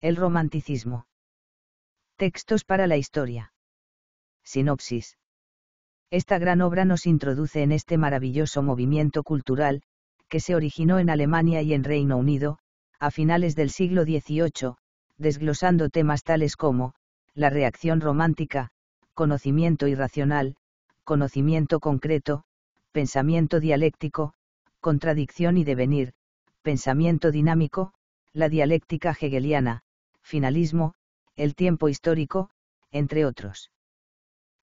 El romanticismo. Textos para la historia. Sinopsis. Esta gran obra nos introduce en este maravilloso movimiento cultural, que se originó en Alemania y en Reino Unido, a finales del siglo XVIII, desglosando temas tales como, la reacción romántica, conocimiento irracional, conocimiento concreto, pensamiento dialéctico, contradicción y devenir, pensamiento dinámico, la dialéctica hegeliana, finalismo, el tiempo histórico, entre otros.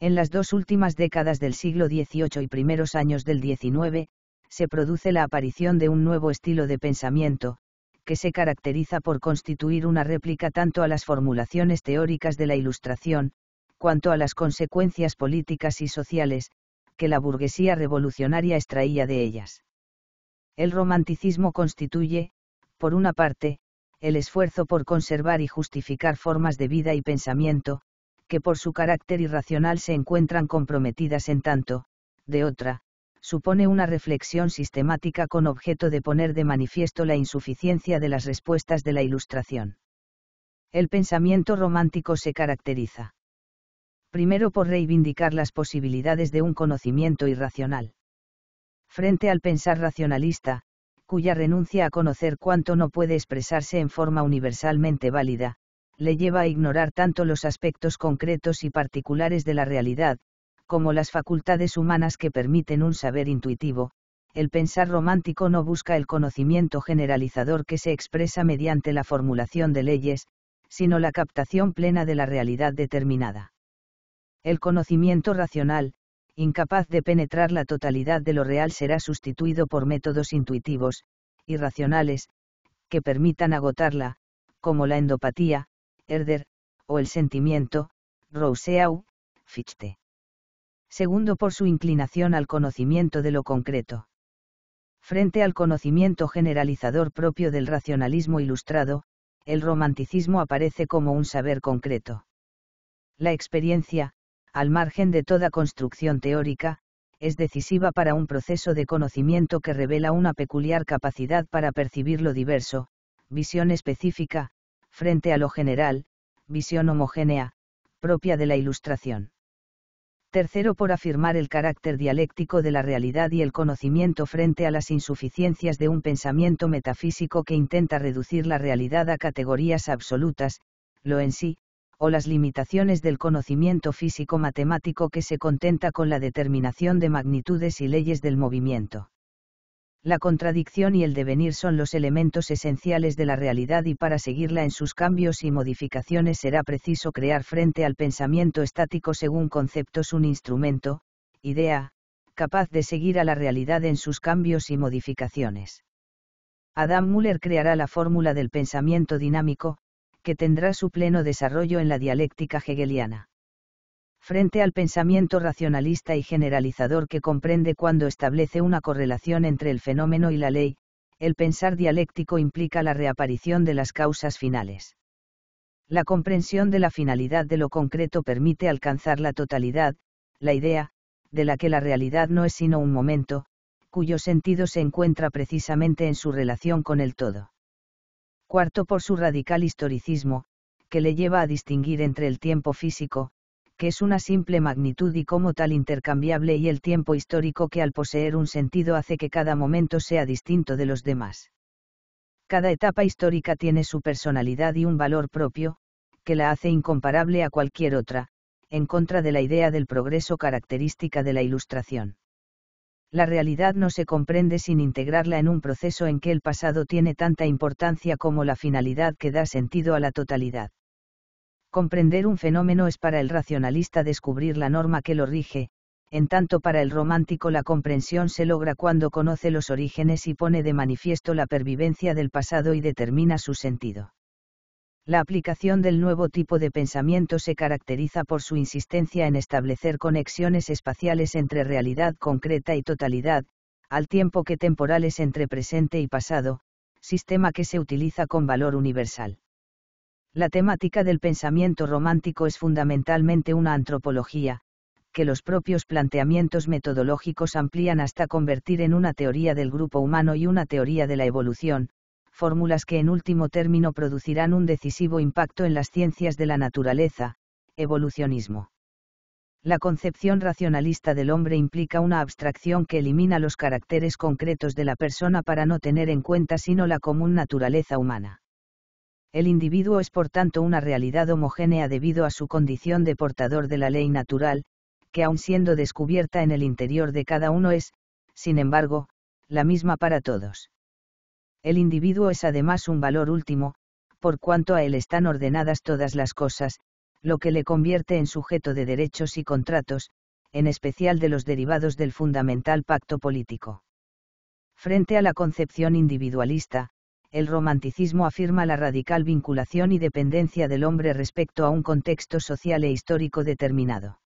En las dos últimas décadas del siglo XVIII y primeros años del XIX, se produce la aparición de un nuevo estilo de pensamiento, que se caracteriza por constituir una réplica tanto a las formulaciones teóricas de la Ilustración, cuanto a las consecuencias políticas y sociales, que la burguesía revolucionaria extraía de ellas. El romanticismo constituye, por una parte, el esfuerzo por conservar y justificar formas de vida y pensamiento, que por su carácter irracional se encuentran comprometidas en tanto, de otra, supone una reflexión sistemática con objeto de poner de manifiesto la insuficiencia de las respuestas de la Ilustración. El pensamiento romántico se caracteriza primero por reivindicar las posibilidades de un conocimiento irracional. Frente al pensar racionalista, cuya renuncia a conocer cuánto no puede expresarse en forma universalmente válida, le lleva a ignorar tanto los aspectos concretos y particulares de la realidad, como las facultades humanas que permiten un saber intuitivo, el pensar romántico no busca el conocimiento generalizador que se expresa mediante la formulación de leyes, sino la captación plena de la realidad determinada. El conocimiento racional, incapaz de penetrar la totalidad de lo real será sustituido por métodos intuitivos, irracionales, que permitan agotarla, como la endopatía, Herder, o el sentimiento, Rousseau, Fichte. Segundo por su inclinación al conocimiento de lo concreto. Frente al conocimiento generalizador propio del racionalismo ilustrado, el romanticismo aparece como un saber concreto. La experiencia, al margen de toda construcción teórica, es decisiva para un proceso de conocimiento que revela una peculiar capacidad para percibir lo diverso, visión específica, frente a lo general, visión homogénea, propia de la ilustración. Tercero, por afirmar el carácter dialéctico de la realidad y el conocimiento frente a las insuficiencias de un pensamiento metafísico que intenta reducir la realidad a categorías absolutas, lo en sí, o las limitaciones del conocimiento físico-matemático que se contenta con la determinación de magnitudes y leyes del movimiento. La contradicción y el devenir son los elementos esenciales de la realidad y para seguirla en sus cambios y modificaciones será preciso crear frente al pensamiento estático según conceptos un instrumento, idea, capaz de seguir a la realidad en sus cambios y modificaciones. Adam Müller creará la fórmula del pensamiento dinámico, que tendrá su pleno desarrollo en la dialéctica hegeliana. Frente al pensamiento racionalista y generalizador que comprende cuando establece una correlación entre el fenómeno y la ley, el pensar dialéctico implica la reaparición de las causas finales. La comprensión de la finalidad de lo concreto permite alcanzar la totalidad, la idea, de la que la realidad no es sino un momento, cuyo sentido se encuentra precisamente en su relación con el todo cuarto por su radical historicismo, que le lleva a distinguir entre el tiempo físico, que es una simple magnitud y como tal intercambiable y el tiempo histórico que al poseer un sentido hace que cada momento sea distinto de los demás. Cada etapa histórica tiene su personalidad y un valor propio, que la hace incomparable a cualquier otra, en contra de la idea del progreso característica de la Ilustración la realidad no se comprende sin integrarla en un proceso en que el pasado tiene tanta importancia como la finalidad que da sentido a la totalidad. Comprender un fenómeno es para el racionalista descubrir la norma que lo rige, en tanto para el romántico la comprensión se logra cuando conoce los orígenes y pone de manifiesto la pervivencia del pasado y determina su sentido. La aplicación del nuevo tipo de pensamiento se caracteriza por su insistencia en establecer conexiones espaciales entre realidad concreta y totalidad, al tiempo que temporales entre presente y pasado, sistema que se utiliza con valor universal. La temática del pensamiento romántico es fundamentalmente una antropología, que los propios planteamientos metodológicos amplían hasta convertir en una teoría del grupo humano y una teoría de la evolución, fórmulas que en último término producirán un decisivo impacto en las ciencias de la naturaleza, evolucionismo. La concepción racionalista del hombre implica una abstracción que elimina los caracteres concretos de la persona para no tener en cuenta sino la común naturaleza humana. El individuo es por tanto una realidad homogénea debido a su condición de portador de la ley natural, que aun siendo descubierta en el interior de cada uno es, sin embargo, la misma para todos. El individuo es además un valor último, por cuanto a él están ordenadas todas las cosas, lo que le convierte en sujeto de derechos y contratos, en especial de los derivados del fundamental pacto político. Frente a la concepción individualista, el romanticismo afirma la radical vinculación y dependencia del hombre respecto a un contexto social e histórico determinado.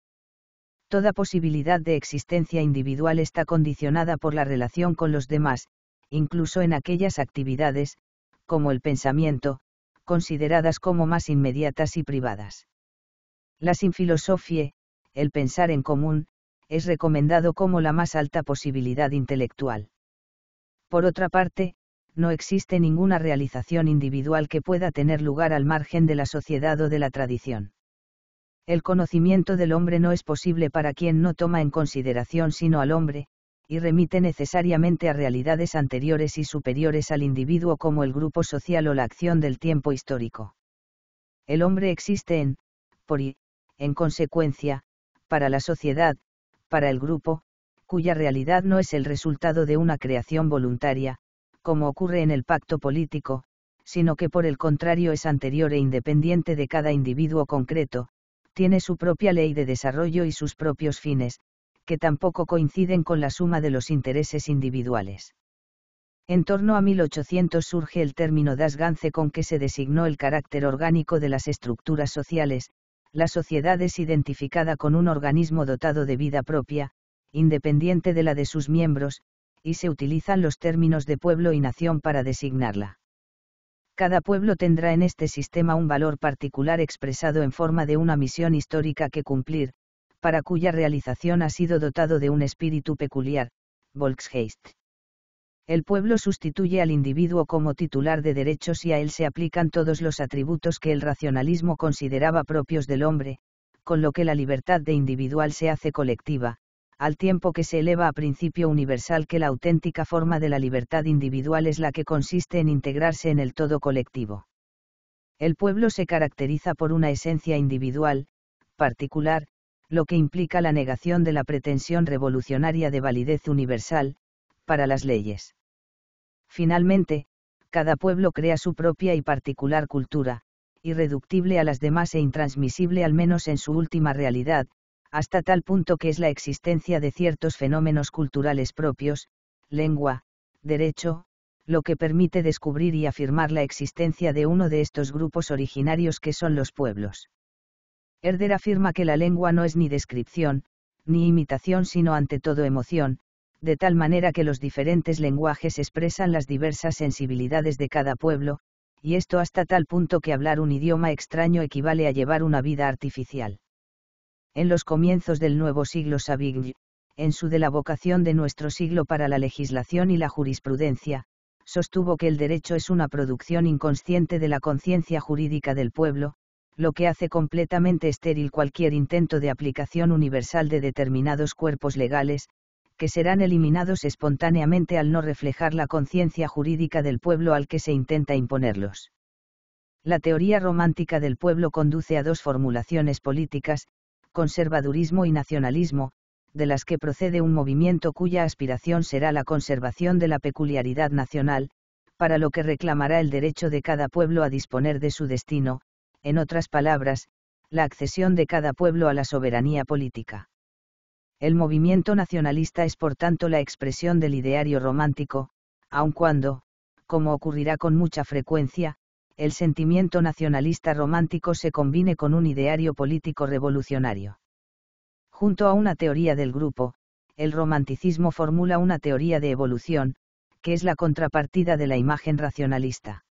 Toda posibilidad de existencia individual está condicionada por la relación con los demás, incluso en aquellas actividades, como el pensamiento, consideradas como más inmediatas y privadas. La sinfilosofía, el pensar en común, es recomendado como la más alta posibilidad intelectual. Por otra parte, no existe ninguna realización individual que pueda tener lugar al margen de la sociedad o de la tradición. El conocimiento del hombre no es posible para quien no toma en consideración sino al hombre, y remite necesariamente a realidades anteriores y superiores al individuo como el grupo social o la acción del tiempo histórico. El hombre existe en, por y, en consecuencia, para la sociedad, para el grupo, cuya realidad no es el resultado de una creación voluntaria, como ocurre en el pacto político, sino que por el contrario es anterior e independiente de cada individuo concreto, tiene su propia ley de desarrollo y sus propios fines, que tampoco coinciden con la suma de los intereses individuales. En torno a 1800 surge el término das con que se designó el carácter orgánico de las estructuras sociales, la sociedad es identificada con un organismo dotado de vida propia, independiente de la de sus miembros, y se utilizan los términos de pueblo y nación para designarla. Cada pueblo tendrá en este sistema un valor particular expresado en forma de una misión histórica que cumplir, para cuya realización ha sido dotado de un espíritu peculiar, Volksgeist. El pueblo sustituye al individuo como titular de derechos y a él se aplican todos los atributos que el racionalismo consideraba propios del hombre, con lo que la libertad de individual se hace colectiva, al tiempo que se eleva a principio universal que la auténtica forma de la libertad individual es la que consiste en integrarse en el todo colectivo. El pueblo se caracteriza por una esencia individual, particular, lo que implica la negación de la pretensión revolucionaria de validez universal, para las leyes. Finalmente, cada pueblo crea su propia y particular cultura, irreductible a las demás e intransmisible al menos en su última realidad, hasta tal punto que es la existencia de ciertos fenómenos culturales propios, lengua, derecho, lo que permite descubrir y afirmar la existencia de uno de estos grupos originarios que son los pueblos. Herder afirma que la lengua no es ni descripción, ni imitación, sino ante todo emoción, de tal manera que los diferentes lenguajes expresan las diversas sensibilidades de cada pueblo, y esto hasta tal punto que hablar un idioma extraño equivale a llevar una vida artificial. En los comienzos del nuevo siglo Savigny, en su de la vocación de nuestro siglo para la legislación y la jurisprudencia, sostuvo que el derecho es una producción inconsciente de la conciencia jurídica del pueblo, lo que hace completamente estéril cualquier intento de aplicación universal de determinados cuerpos legales, que serán eliminados espontáneamente al no reflejar la conciencia jurídica del pueblo al que se intenta imponerlos. La teoría romántica del pueblo conduce a dos formulaciones políticas, conservadurismo y nacionalismo, de las que procede un movimiento cuya aspiración será la conservación de la peculiaridad nacional, para lo que reclamará el derecho de cada pueblo a disponer de su destino, en otras palabras, la accesión de cada pueblo a la soberanía política. El movimiento nacionalista es por tanto la expresión del ideario romántico, aun cuando, como ocurrirá con mucha frecuencia, el sentimiento nacionalista romántico se combine con un ideario político revolucionario. Junto a una teoría del grupo, el romanticismo formula una teoría de evolución, que es la contrapartida de la imagen racionalista.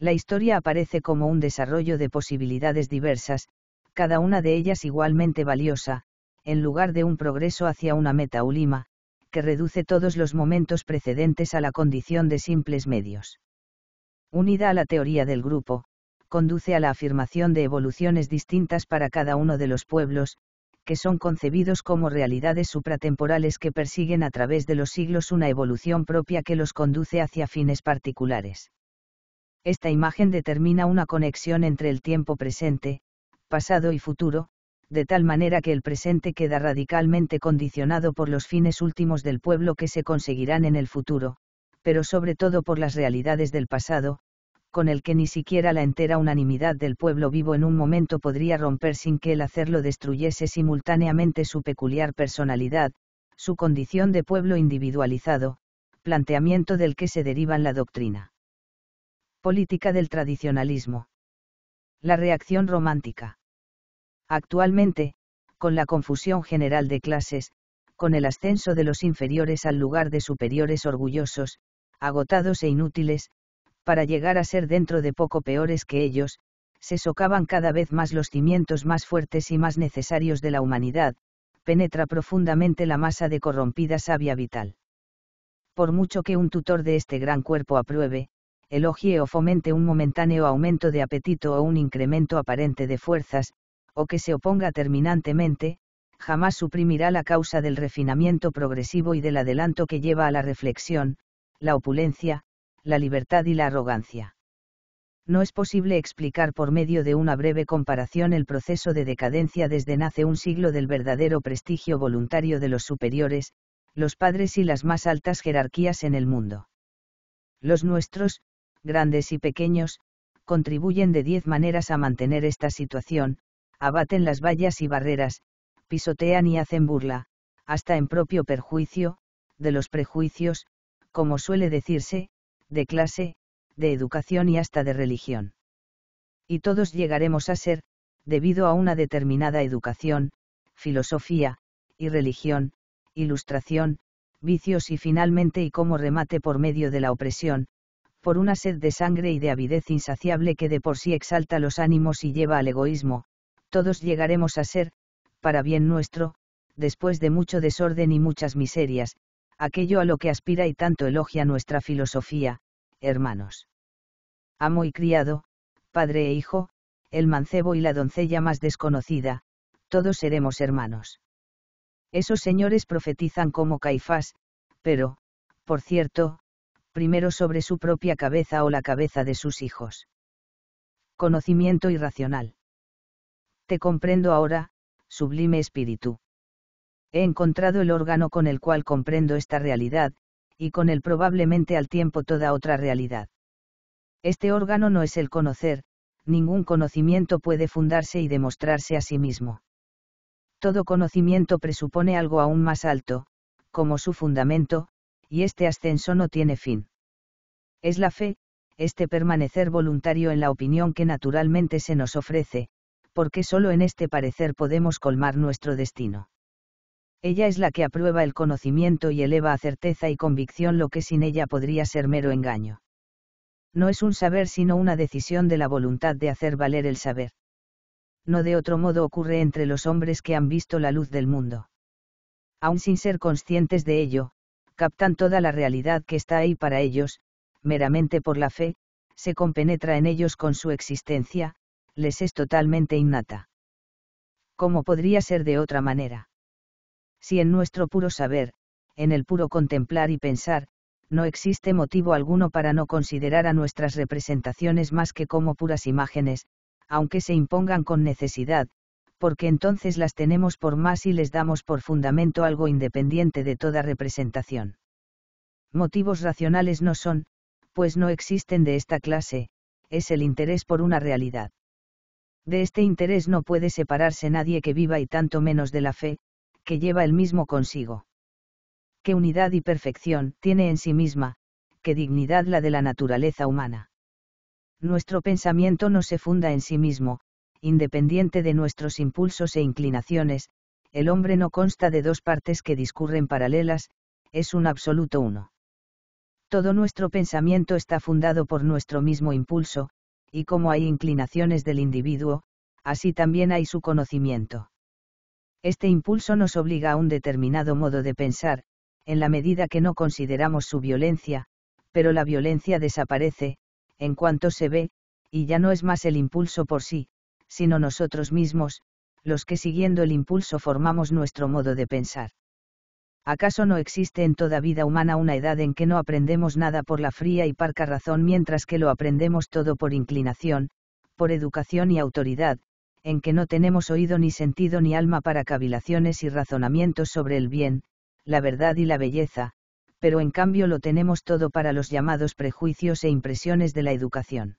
La historia aparece como un desarrollo de posibilidades diversas, cada una de ellas igualmente valiosa, en lugar de un progreso hacia una meta ulima, que reduce todos los momentos precedentes a la condición de simples medios. Unida a la teoría del grupo, conduce a la afirmación de evoluciones distintas para cada uno de los pueblos, que son concebidos como realidades supratemporales que persiguen a través de los siglos una evolución propia que los conduce hacia fines particulares esta imagen determina una conexión entre el tiempo presente, pasado y futuro, de tal manera que el presente queda radicalmente condicionado por los fines últimos del pueblo que se conseguirán en el futuro, pero sobre todo por las realidades del pasado, con el que ni siquiera la entera unanimidad del pueblo vivo en un momento podría romper sin que el hacerlo destruyese simultáneamente su peculiar personalidad, su condición de pueblo individualizado, planteamiento del que se derivan la doctrina. Política del tradicionalismo. La reacción romántica. Actualmente, con la confusión general de clases, con el ascenso de los inferiores al lugar de superiores orgullosos, agotados e inútiles, para llegar a ser dentro de poco peores que ellos, se socavan cada vez más los cimientos más fuertes y más necesarios de la humanidad, penetra profundamente la masa de corrompida savia vital. Por mucho que un tutor de este gran cuerpo apruebe, elogie o fomente un momentáneo aumento de apetito o un incremento aparente de fuerzas, o que se oponga terminantemente, jamás suprimirá la causa del refinamiento progresivo y del adelanto que lleva a la reflexión, la opulencia, la libertad y la arrogancia. No es posible explicar por medio de una breve comparación el proceso de decadencia desde nace un siglo del verdadero prestigio voluntario de los superiores, los padres y las más altas jerarquías en el mundo. Los nuestros, grandes y pequeños, contribuyen de diez maneras a mantener esta situación, abaten las vallas y barreras, pisotean y hacen burla, hasta en propio perjuicio, de los prejuicios, como suele decirse, de clase, de educación y hasta de religión. Y todos llegaremos a ser, debido a una determinada educación, filosofía, y religión, ilustración, vicios y finalmente y como remate por medio de la opresión, por una sed de sangre y de avidez insaciable que de por sí exalta los ánimos y lleva al egoísmo, todos llegaremos a ser, para bien nuestro, después de mucho desorden y muchas miserias, aquello a lo que aspira y tanto elogia nuestra filosofía, hermanos. Amo y criado, padre e hijo, el mancebo y la doncella más desconocida, todos seremos hermanos. Esos señores profetizan como Caifás, pero, por cierto, primero sobre su propia cabeza o la cabeza de sus hijos. Conocimiento irracional. Te comprendo ahora, sublime espíritu. He encontrado el órgano con el cual comprendo esta realidad, y con el probablemente al tiempo toda otra realidad. Este órgano no es el conocer, ningún conocimiento puede fundarse y demostrarse a sí mismo. Todo conocimiento presupone algo aún más alto, como su fundamento, y este ascenso no tiene fin. Es la fe, este permanecer voluntario en la opinión que naturalmente se nos ofrece, porque solo en este parecer podemos colmar nuestro destino. Ella es la que aprueba el conocimiento y eleva a certeza y convicción lo que sin ella podría ser mero engaño. No es un saber sino una decisión de la voluntad de hacer valer el saber. No de otro modo ocurre entre los hombres que han visto la luz del mundo. Aun sin ser conscientes de ello, captan toda la realidad que está ahí para ellos, meramente por la fe, se compenetra en ellos con su existencia, les es totalmente innata. ¿Cómo podría ser de otra manera? Si en nuestro puro saber, en el puro contemplar y pensar, no existe motivo alguno para no considerar a nuestras representaciones más que como puras imágenes, aunque se impongan con necesidad, porque entonces las tenemos por más y les damos por fundamento algo independiente de toda representación. Motivos racionales no son, pues no existen de esta clase, es el interés por una realidad. De este interés no puede separarse nadie que viva y tanto menos de la fe, que lleva el mismo consigo. Qué unidad y perfección tiene en sí misma, qué dignidad la de la naturaleza humana. Nuestro pensamiento no se funda en sí mismo, independiente de nuestros impulsos e inclinaciones, el hombre no consta de dos partes que discurren paralelas, es un absoluto uno. Todo nuestro pensamiento está fundado por nuestro mismo impulso, y como hay inclinaciones del individuo, así también hay su conocimiento. Este impulso nos obliga a un determinado modo de pensar, en la medida que no consideramos su violencia, pero la violencia desaparece, en cuanto se ve, y ya no es más el impulso por sí, sino nosotros mismos, los que siguiendo el impulso formamos nuestro modo de pensar. ¿Acaso no existe en toda vida humana una edad en que no aprendemos nada por la fría y parca razón mientras que lo aprendemos todo por inclinación, por educación y autoridad, en que no tenemos oído ni sentido ni alma para cavilaciones y razonamientos sobre el bien, la verdad y la belleza, pero en cambio lo tenemos todo para los llamados prejuicios e impresiones de la educación.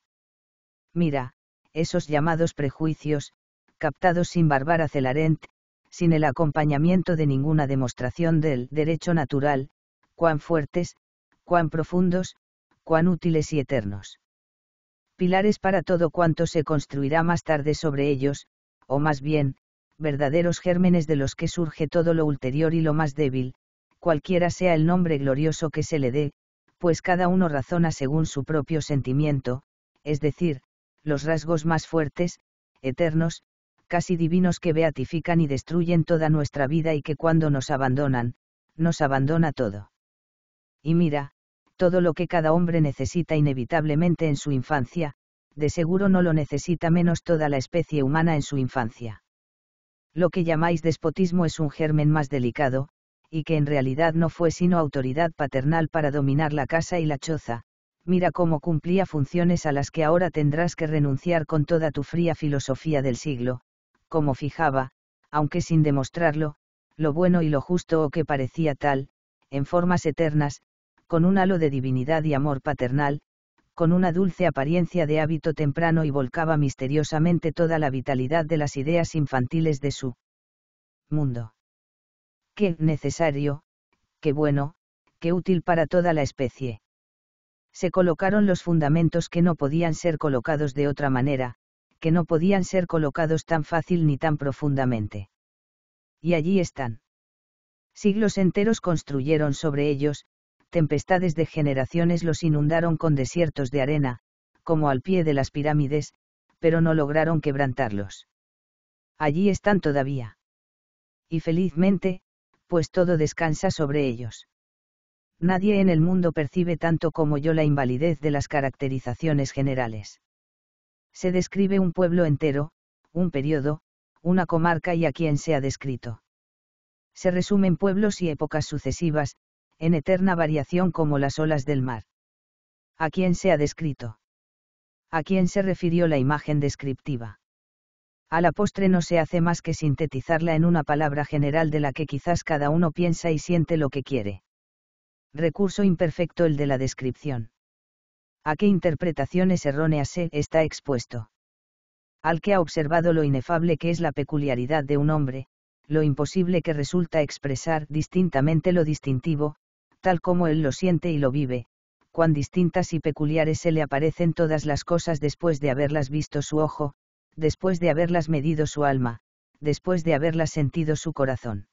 Mira, esos llamados prejuicios, captados sin Barbara Celarent, sin el acompañamiento de ninguna demostración del derecho natural, cuán fuertes, cuán profundos, cuán útiles y eternos. Pilares para todo cuanto se construirá más tarde sobre ellos, o más bien, verdaderos gérmenes de los que surge todo lo ulterior y lo más débil, cualquiera sea el nombre glorioso que se le dé, pues cada uno razona según su propio sentimiento, es decir, los rasgos más fuertes, eternos, casi divinos que beatifican y destruyen toda nuestra vida y que cuando nos abandonan, nos abandona todo. Y mira, todo lo que cada hombre necesita inevitablemente en su infancia, de seguro no lo necesita menos toda la especie humana en su infancia. Lo que llamáis despotismo es un germen más delicado, y que en realidad no fue sino autoridad paternal para dominar la casa y la choza, mira cómo cumplía funciones a las que ahora tendrás que renunciar con toda tu fría filosofía del siglo, como fijaba, aunque sin demostrarlo, lo bueno y lo justo o que parecía tal, en formas eternas, con un halo de divinidad y amor paternal, con una dulce apariencia de hábito temprano y volcaba misteriosamente toda la vitalidad de las ideas infantiles de su mundo. Qué necesario, qué bueno, qué útil para toda la especie se colocaron los fundamentos que no podían ser colocados de otra manera, que no podían ser colocados tan fácil ni tan profundamente. Y allí están. Siglos enteros construyeron sobre ellos, tempestades de generaciones los inundaron con desiertos de arena, como al pie de las pirámides, pero no lograron quebrantarlos. Allí están todavía. Y felizmente, pues todo descansa sobre ellos. Nadie en el mundo percibe tanto como yo la invalidez de las caracterizaciones generales. Se describe un pueblo entero, un periodo, una comarca y a quien se ha descrito. Se resumen pueblos y épocas sucesivas, en eterna variación como las olas del mar. ¿A quién se ha descrito? ¿A quién se refirió la imagen descriptiva? A la postre no se hace más que sintetizarla en una palabra general de la que quizás cada uno piensa y siente lo que quiere. Recurso imperfecto el de la descripción. ¿A qué interpretaciones erróneas se está expuesto? Al que ha observado lo inefable que es la peculiaridad de un hombre, lo imposible que resulta expresar distintamente lo distintivo, tal como él lo siente y lo vive, cuán distintas y peculiares se le aparecen todas las cosas después de haberlas visto su ojo, después de haberlas medido su alma, después de haberlas sentido su corazón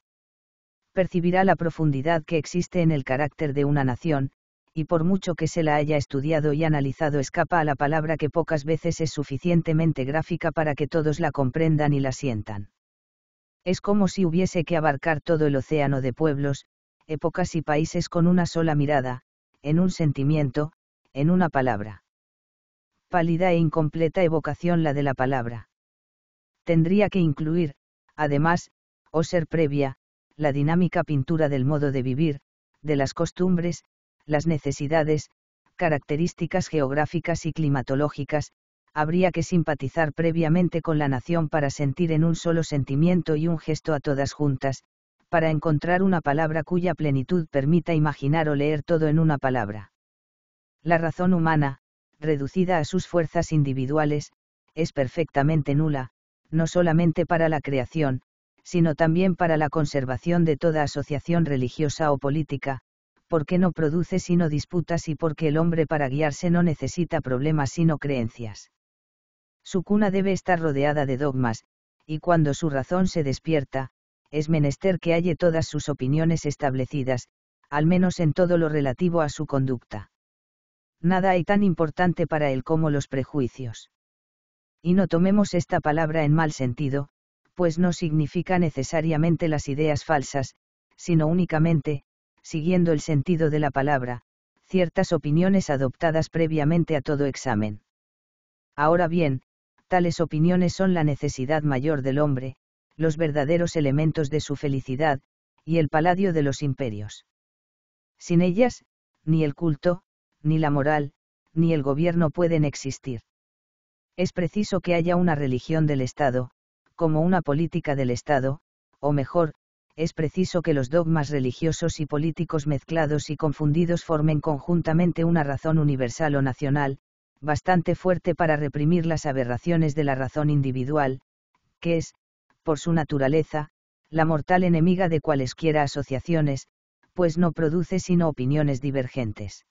percibirá la profundidad que existe en el carácter de una nación, y por mucho que se la haya estudiado y analizado escapa a la palabra que pocas veces es suficientemente gráfica para que todos la comprendan y la sientan. Es como si hubiese que abarcar todo el océano de pueblos, épocas y países con una sola mirada, en un sentimiento, en una palabra. Pálida e incompleta evocación la de la palabra. Tendría que incluir, además, o ser previa, la dinámica pintura del modo de vivir, de las costumbres, las necesidades, características geográficas y climatológicas, habría que simpatizar previamente con la nación para sentir en un solo sentimiento y un gesto a todas juntas, para encontrar una palabra cuya plenitud permita imaginar o leer todo en una palabra. La razón humana, reducida a sus fuerzas individuales, es perfectamente nula, no solamente para la creación, sino también para la conservación de toda asociación religiosa o política, porque no produce sino disputas y porque el hombre para guiarse no necesita problemas sino creencias. Su cuna debe estar rodeada de dogmas, y cuando su razón se despierta, es menester que halle todas sus opiniones establecidas, al menos en todo lo relativo a su conducta. Nada hay tan importante para él como los prejuicios. Y no tomemos esta palabra en mal sentido, pues no significa necesariamente las ideas falsas, sino únicamente, siguiendo el sentido de la palabra, ciertas opiniones adoptadas previamente a todo examen. Ahora bien, tales opiniones son la necesidad mayor del hombre, los verdaderos elementos de su felicidad, y el paladio de los imperios. Sin ellas, ni el culto, ni la moral, ni el gobierno pueden existir. Es preciso que haya una religión del Estado, como una política del Estado, o mejor, es preciso que los dogmas religiosos y políticos mezclados y confundidos formen conjuntamente una razón universal o nacional, bastante fuerte para reprimir las aberraciones de la razón individual, que es, por su naturaleza, la mortal enemiga de cualesquiera asociaciones, pues no produce sino opiniones divergentes.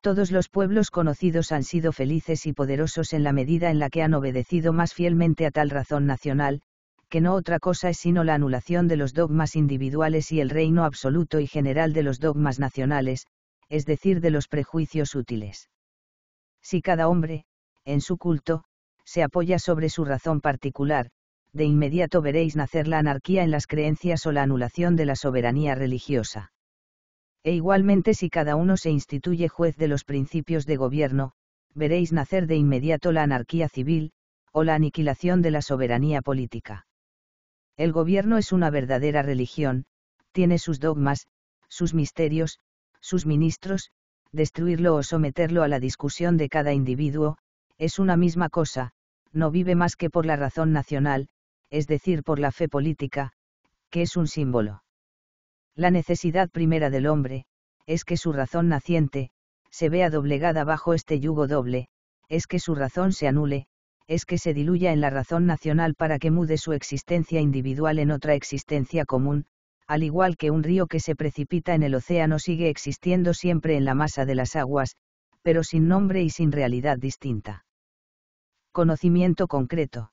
Todos los pueblos conocidos han sido felices y poderosos en la medida en la que han obedecido más fielmente a tal razón nacional, que no otra cosa es sino la anulación de los dogmas individuales y el reino absoluto y general de los dogmas nacionales, es decir, de los prejuicios útiles. Si cada hombre, en su culto, se apoya sobre su razón particular, de inmediato veréis nacer la anarquía en las creencias o la anulación de la soberanía religiosa. E igualmente si cada uno se instituye juez de los principios de gobierno, veréis nacer de inmediato la anarquía civil, o la aniquilación de la soberanía política. El gobierno es una verdadera religión, tiene sus dogmas, sus misterios, sus ministros, destruirlo o someterlo a la discusión de cada individuo, es una misma cosa, no vive más que por la razón nacional, es decir, por la fe política, que es un símbolo. La necesidad primera del hombre, es que su razón naciente, se vea doblegada bajo este yugo doble, es que su razón se anule, es que se diluya en la razón nacional para que mude su existencia individual en otra existencia común, al igual que un río que se precipita en el océano sigue existiendo siempre en la masa de las aguas, pero sin nombre y sin realidad distinta. Conocimiento concreto.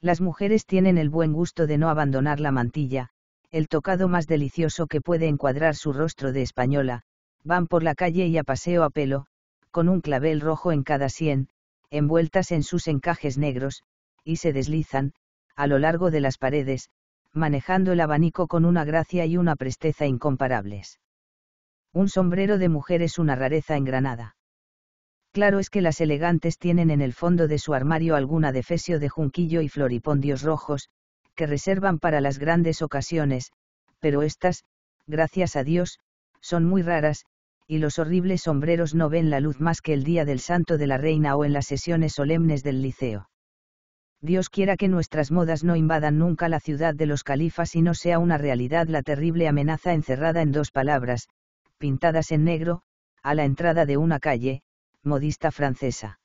Las mujeres tienen el buen gusto de no abandonar la mantilla, el tocado más delicioso que puede encuadrar su rostro de española, van por la calle y a paseo a pelo, con un clavel rojo en cada sien, envueltas en sus encajes negros, y se deslizan, a lo largo de las paredes, manejando el abanico con una gracia y una presteza incomparables. Un sombrero de mujer es una rareza en Granada. Claro es que las elegantes tienen en el fondo de su armario alguna defesio de junquillo y floripondios rojos, que reservan para las grandes ocasiones, pero estas, gracias a Dios, son muy raras, y los horribles sombreros no ven la luz más que el día del santo de la reina o en las sesiones solemnes del liceo. Dios quiera que nuestras modas no invadan nunca la ciudad de los califas y no sea una realidad la terrible amenaza encerrada en dos palabras, pintadas en negro, a la entrada de una calle, modista francesa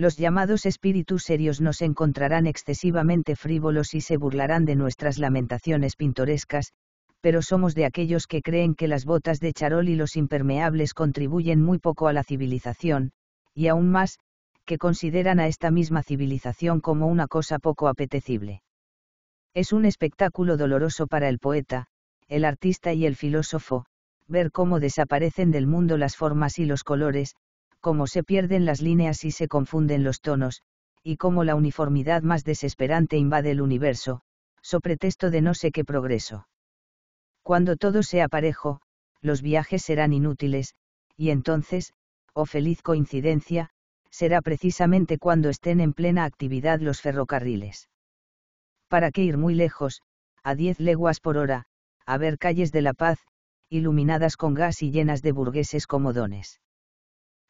los llamados espíritus serios nos encontrarán excesivamente frívolos y se burlarán de nuestras lamentaciones pintorescas, pero somos de aquellos que creen que las botas de charol y los impermeables contribuyen muy poco a la civilización, y aún más, que consideran a esta misma civilización como una cosa poco apetecible. Es un espectáculo doloroso para el poeta, el artista y el filósofo, ver cómo desaparecen del mundo las formas y los colores, cómo se pierden las líneas y se confunden los tonos, y cómo la uniformidad más desesperante invade el universo, so pretexto de no sé qué progreso. Cuando todo sea parejo, los viajes serán inútiles, y entonces, oh feliz coincidencia, será precisamente cuando estén en plena actividad los ferrocarriles. ¿Para qué ir muy lejos, a diez leguas por hora, a ver calles de la paz, iluminadas con gas y llenas de burgueses comodones?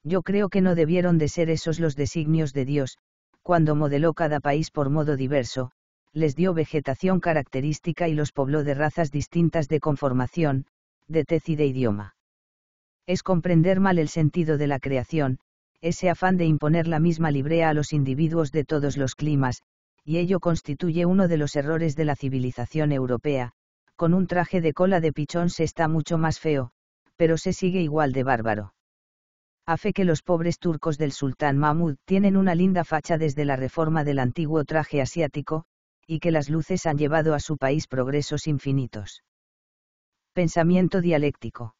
Yo creo que no debieron de ser esos los designios de Dios, cuando modeló cada país por modo diverso, les dio vegetación característica y los pobló de razas distintas de conformación, de tez y de idioma. Es comprender mal el sentido de la creación, ese afán de imponer la misma librea a los individuos de todos los climas, y ello constituye uno de los errores de la civilización europea, con un traje de cola de pichón se está mucho más feo, pero se sigue igual de bárbaro a fe que los pobres turcos del sultán Mahmud tienen una linda facha desde la reforma del antiguo traje asiático, y que las luces han llevado a su país progresos infinitos. Pensamiento dialéctico.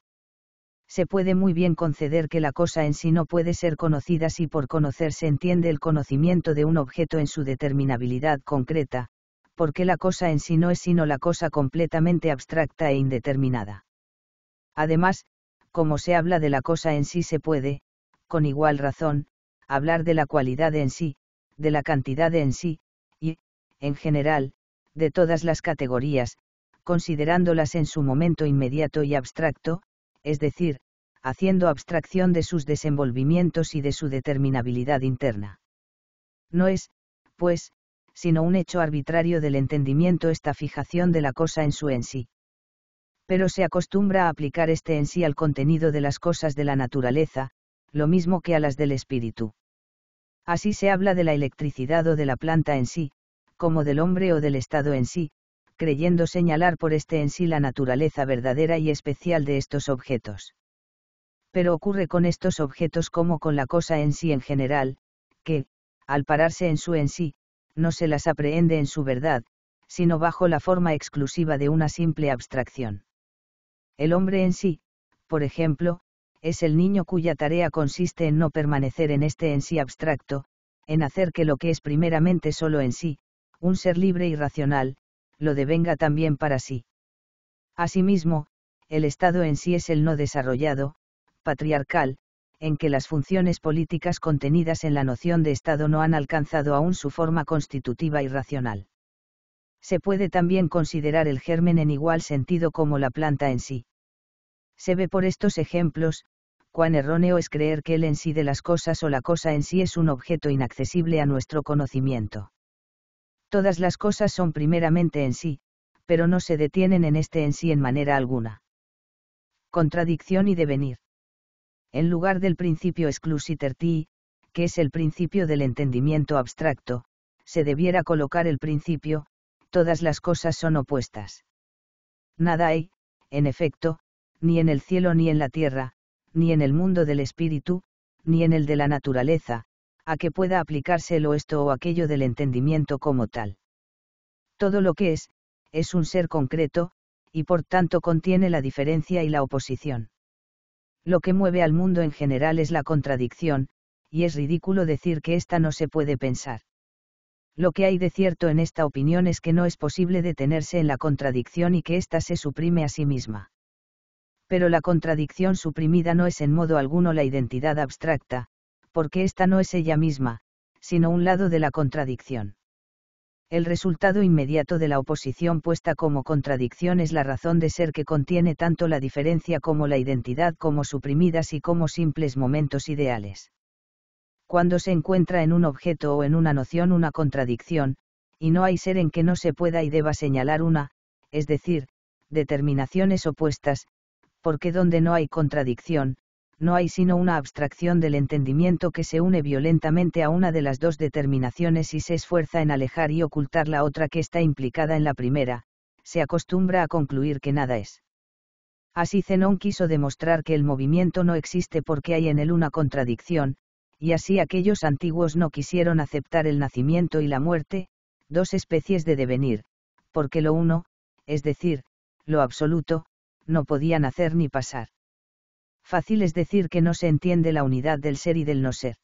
Se puede muy bien conceder que la cosa en sí no puede ser conocida si por conocer se entiende el conocimiento de un objeto en su determinabilidad concreta, porque la cosa en sí no es sino la cosa completamente abstracta e indeterminada. Además, como se habla de la cosa en sí se puede, con igual razón, hablar de la cualidad en sí, de la cantidad en sí, y, en general, de todas las categorías, considerándolas en su momento inmediato y abstracto, es decir, haciendo abstracción de sus desenvolvimientos y de su determinabilidad interna. No es, pues, sino un hecho arbitrario del entendimiento esta fijación de la cosa en su en sí pero se acostumbra a aplicar este en sí al contenido de las cosas de la naturaleza, lo mismo que a las del espíritu. Así se habla de la electricidad o de la planta en sí, como del hombre o del estado en sí, creyendo señalar por este en sí la naturaleza verdadera y especial de estos objetos. Pero ocurre con estos objetos como con la cosa en sí en general, que, al pararse en su en sí, no se las aprehende en su verdad, sino bajo la forma exclusiva de una simple abstracción. El hombre en sí, por ejemplo, es el niño cuya tarea consiste en no permanecer en este en sí abstracto, en hacer que lo que es primeramente solo en sí, un ser libre y racional, lo devenga también para sí. Asimismo, el Estado en sí es el no desarrollado, patriarcal, en que las funciones políticas contenidas en la noción de Estado no han alcanzado aún su forma constitutiva y racional se puede también considerar el germen en igual sentido como la planta en sí. Se ve por estos ejemplos, cuán erróneo es creer que el en sí de las cosas o la cosa en sí es un objeto inaccesible a nuestro conocimiento. Todas las cosas son primeramente en sí, pero no se detienen en este en sí en manera alguna. Contradicción y devenir. En lugar del principio exclusiterti, tertii, que es el principio del entendimiento abstracto, se debiera colocar el principio, todas las cosas son opuestas. Nada hay, en efecto, ni en el cielo ni en la tierra, ni en el mundo del espíritu, ni en el de la naturaleza, a que pueda aplicarse lo esto o aquello del entendimiento como tal. Todo lo que es, es un ser concreto, y por tanto contiene la diferencia y la oposición. Lo que mueve al mundo en general es la contradicción, y es ridículo decir que ésta no se puede pensar. Lo que hay de cierto en esta opinión es que no es posible detenerse en la contradicción y que ésta se suprime a sí misma. Pero la contradicción suprimida no es en modo alguno la identidad abstracta, porque ésta no es ella misma, sino un lado de la contradicción. El resultado inmediato de la oposición puesta como contradicción es la razón de ser que contiene tanto la diferencia como la identidad como suprimidas y como simples momentos ideales cuando se encuentra en un objeto o en una noción una contradicción, y no hay ser en que no se pueda y deba señalar una, es decir, determinaciones opuestas, porque donde no hay contradicción, no hay sino una abstracción del entendimiento que se une violentamente a una de las dos determinaciones y se esfuerza en alejar y ocultar la otra que está implicada en la primera, se acostumbra a concluir que nada es. Así Zenón quiso demostrar que el movimiento no existe porque hay en él una contradicción, y así aquellos antiguos no quisieron aceptar el nacimiento y la muerte, dos especies de devenir, porque lo uno, es decir, lo absoluto, no podían hacer ni pasar. Fácil es decir que no se entiende la unidad del ser y del no ser.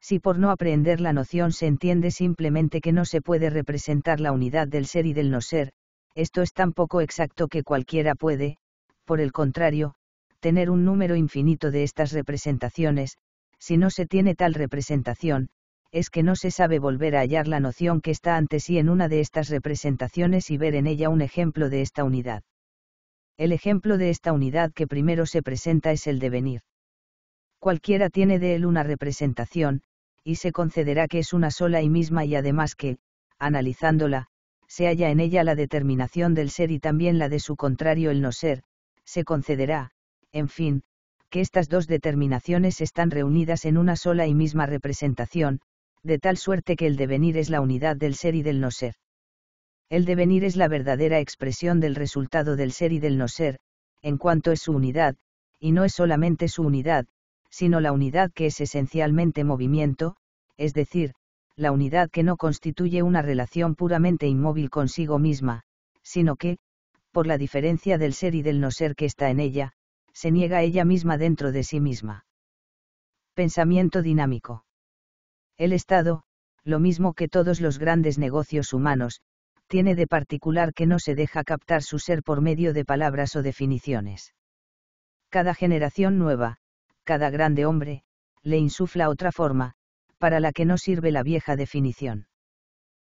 Si por no aprender la noción se entiende simplemente que no se puede representar la unidad del ser y del no ser, esto es tan poco exacto que cualquiera puede, por el contrario, tener un número infinito de estas representaciones, si no se tiene tal representación, es que no se sabe volver a hallar la noción que está ante sí en una de estas representaciones y ver en ella un ejemplo de esta unidad. El ejemplo de esta unidad que primero se presenta es el devenir. Cualquiera tiene de él una representación, y se concederá que es una sola y misma y además que, analizándola, se halla en ella la determinación del ser y también la de su contrario el no ser, se concederá, en fin, que estas dos determinaciones están reunidas en una sola y misma representación, de tal suerte que el devenir es la unidad del ser y del no ser. El devenir es la verdadera expresión del resultado del ser y del no ser, en cuanto es su unidad, y no es solamente su unidad, sino la unidad que es esencialmente movimiento, es decir, la unidad que no constituye una relación puramente inmóvil consigo misma, sino que, por la diferencia del ser y del no ser que está en ella, se niega ella misma dentro de sí misma. Pensamiento dinámico. El Estado, lo mismo que todos los grandes negocios humanos, tiene de particular que no se deja captar su ser por medio de palabras o definiciones. Cada generación nueva, cada grande hombre, le insufla otra forma, para la que no sirve la vieja definición.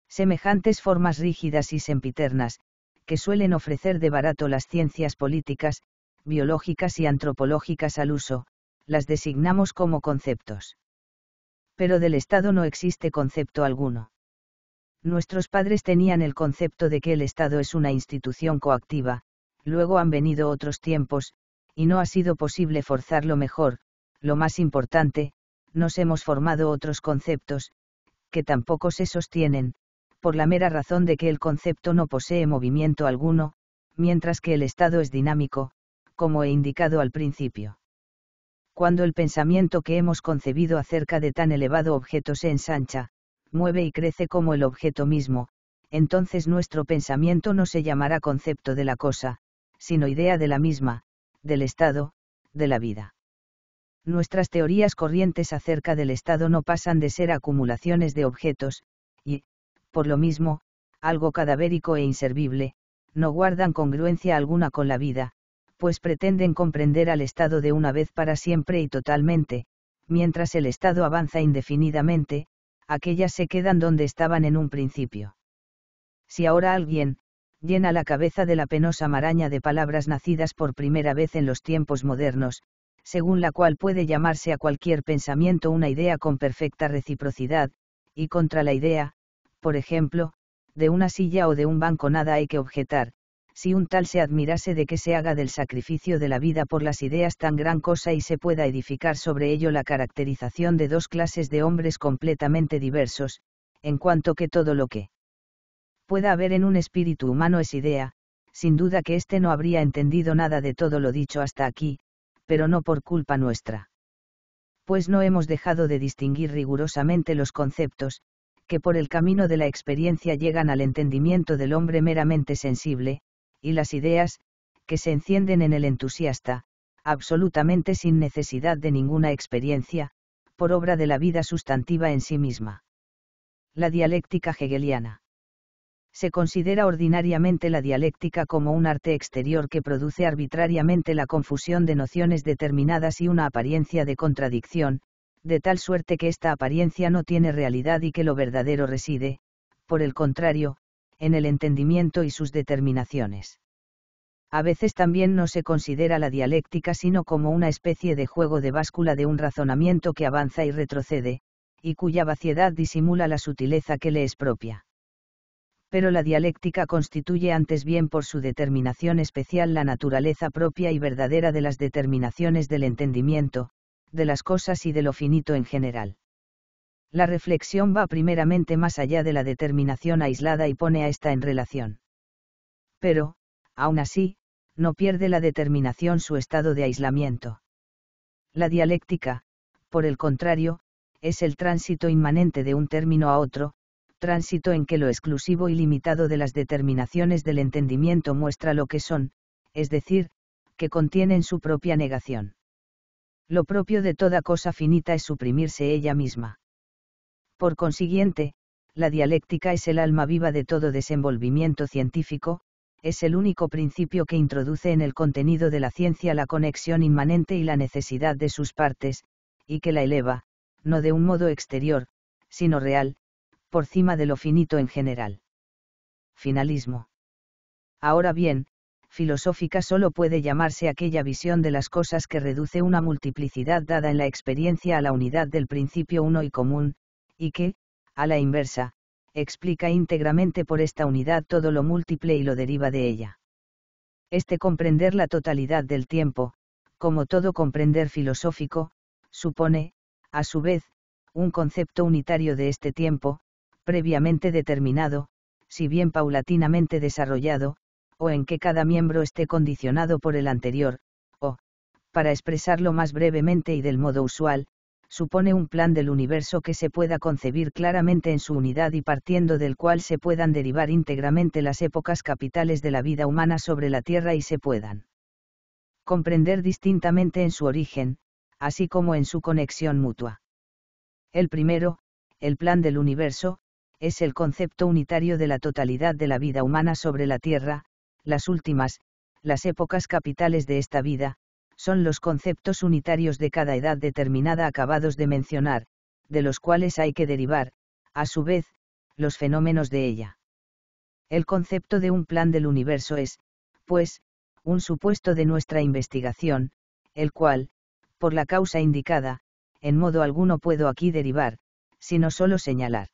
Semejantes formas rígidas y sempiternas, que suelen ofrecer de barato las ciencias políticas, biológicas y antropológicas al uso, las designamos como conceptos. Pero del Estado no existe concepto alguno. Nuestros padres tenían el concepto de que el Estado es una institución coactiva, luego han venido otros tiempos, y no ha sido posible forzar lo mejor, lo más importante, nos hemos formado otros conceptos, que tampoco se sostienen, por la mera razón de que el concepto no posee movimiento alguno, mientras que el Estado es dinámico, como he indicado al principio. Cuando el pensamiento que hemos concebido acerca de tan elevado objeto se ensancha, mueve y crece como el objeto mismo, entonces nuestro pensamiento no se llamará concepto de la cosa, sino idea de la misma, del estado, de la vida. Nuestras teorías corrientes acerca del estado no pasan de ser acumulaciones de objetos, y, por lo mismo, algo cadavérico e inservible, no guardan congruencia alguna con la vida, pues pretenden comprender al Estado de una vez para siempre y totalmente, mientras el Estado avanza indefinidamente, aquellas se quedan donde estaban en un principio. Si ahora alguien, llena la cabeza de la penosa maraña de palabras nacidas por primera vez en los tiempos modernos, según la cual puede llamarse a cualquier pensamiento una idea con perfecta reciprocidad, y contra la idea, por ejemplo, de una silla o de un banco nada hay que objetar, si un tal se admirase de que se haga del sacrificio de la vida por las ideas tan gran cosa y se pueda edificar sobre ello la caracterización de dos clases de hombres completamente diversos, en cuanto que todo lo que pueda haber en un espíritu humano es idea, sin duda que éste no habría entendido nada de todo lo dicho hasta aquí, pero no por culpa nuestra. Pues no hemos dejado de distinguir rigurosamente los conceptos, que por el camino de la experiencia llegan al entendimiento del hombre meramente sensible, y las ideas, que se encienden en el entusiasta, absolutamente sin necesidad de ninguna experiencia, por obra de la vida sustantiva en sí misma. La dialéctica hegeliana. Se considera ordinariamente la dialéctica como un arte exterior que produce arbitrariamente la confusión de nociones determinadas y una apariencia de contradicción, de tal suerte que esta apariencia no tiene realidad y que lo verdadero reside, por el contrario, en el entendimiento y sus determinaciones. A veces también no se considera la dialéctica sino como una especie de juego de báscula de un razonamiento que avanza y retrocede, y cuya vaciedad disimula la sutileza que le es propia. Pero la dialéctica constituye antes bien por su determinación especial la naturaleza propia y verdadera de las determinaciones del entendimiento, de las cosas y de lo finito en general. La reflexión va primeramente más allá de la determinación aislada y pone a esta en relación. Pero, aún así, no pierde la determinación su estado de aislamiento. La dialéctica, por el contrario, es el tránsito inmanente de un término a otro, tránsito en que lo exclusivo y limitado de las determinaciones del entendimiento muestra lo que son, es decir, que contienen su propia negación. Lo propio de toda cosa finita es suprimirse ella misma. Por consiguiente, la dialéctica es el alma viva de todo desenvolvimiento científico, es el único principio que introduce en el contenido de la ciencia la conexión inmanente y la necesidad de sus partes, y que la eleva, no de un modo exterior, sino real, por cima de lo finito en general. Finalismo. Ahora bien, filosófica solo puede llamarse aquella visión de las cosas que reduce una multiplicidad dada en la experiencia a la unidad del principio uno y común, y que, a la inversa, explica íntegramente por esta unidad todo lo múltiple y lo deriva de ella. Este comprender la totalidad del tiempo, como todo comprender filosófico, supone, a su vez, un concepto unitario de este tiempo, previamente determinado, si bien paulatinamente desarrollado, o en que cada miembro esté condicionado por el anterior, o, para expresarlo más brevemente y del modo usual, supone un plan del universo que se pueda concebir claramente en su unidad y partiendo del cual se puedan derivar íntegramente las épocas capitales de la vida humana sobre la Tierra y se puedan comprender distintamente en su origen, así como en su conexión mutua. El primero, el plan del universo, es el concepto unitario de la totalidad de la vida humana sobre la Tierra, las últimas, las épocas capitales de esta vida, son los conceptos unitarios de cada edad determinada acabados de mencionar, de los cuales hay que derivar, a su vez, los fenómenos de ella. El concepto de un plan del universo es, pues, un supuesto de nuestra investigación, el cual, por la causa indicada, en modo alguno puedo aquí derivar, sino solo señalar.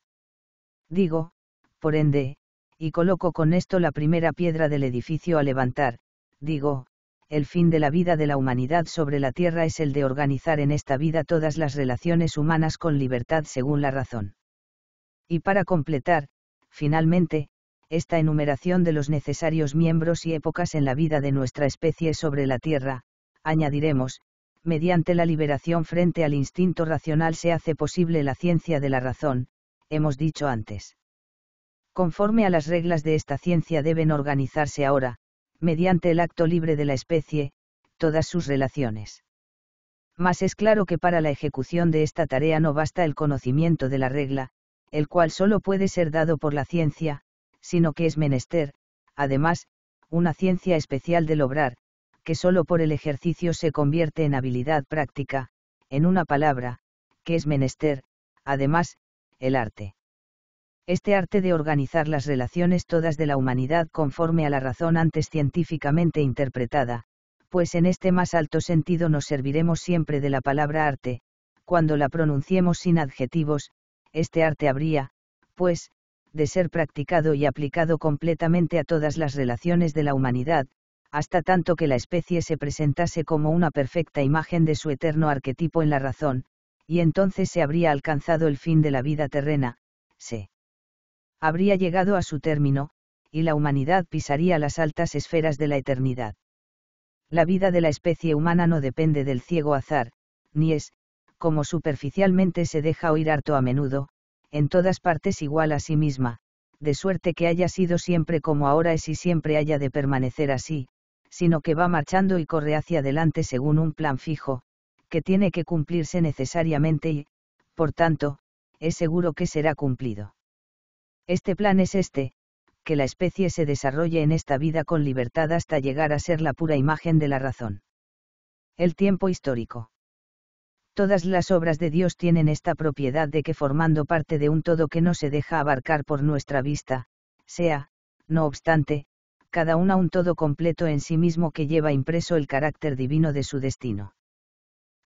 Digo, por ende, y coloco con esto la primera piedra del edificio a levantar, digo, el fin de la vida de la humanidad sobre la Tierra es el de organizar en esta vida todas las relaciones humanas con libertad según la razón. Y para completar, finalmente, esta enumeración de los necesarios miembros y épocas en la vida de nuestra especie sobre la Tierra, añadiremos, mediante la liberación frente al instinto racional se hace posible la ciencia de la razón, hemos dicho antes. Conforme a las reglas de esta ciencia deben organizarse ahora, mediante el acto libre de la especie, todas sus relaciones. Mas es claro que para la ejecución de esta tarea no basta el conocimiento de la regla, el cual solo puede ser dado por la ciencia, sino que es menester, además, una ciencia especial del obrar, que solo por el ejercicio se convierte en habilidad práctica, en una palabra, que es menester, además, el arte este arte de organizar las relaciones todas de la humanidad conforme a la razón antes científicamente interpretada, pues en este más alto sentido nos serviremos siempre de la palabra arte, cuando la pronunciemos sin adjetivos, este arte habría, pues, de ser practicado y aplicado completamente a todas las relaciones de la humanidad, hasta tanto que la especie se presentase como una perfecta imagen de su eterno arquetipo en la razón, y entonces se habría alcanzado el fin de la vida terrena, se habría llegado a su término, y la humanidad pisaría las altas esferas de la eternidad. La vida de la especie humana no depende del ciego azar, ni es, como superficialmente se deja oír harto a menudo, en todas partes igual a sí misma, de suerte que haya sido siempre como ahora es y siempre haya de permanecer así, sino que va marchando y corre hacia adelante según un plan fijo, que tiene que cumplirse necesariamente y, por tanto, es seguro que será cumplido. Este plan es este, que la especie se desarrolle en esta vida con libertad hasta llegar a ser la pura imagen de la razón. El tiempo histórico. Todas las obras de Dios tienen esta propiedad de que formando parte de un todo que no se deja abarcar por nuestra vista, sea, no obstante, cada una un todo completo en sí mismo que lleva impreso el carácter divino de su destino.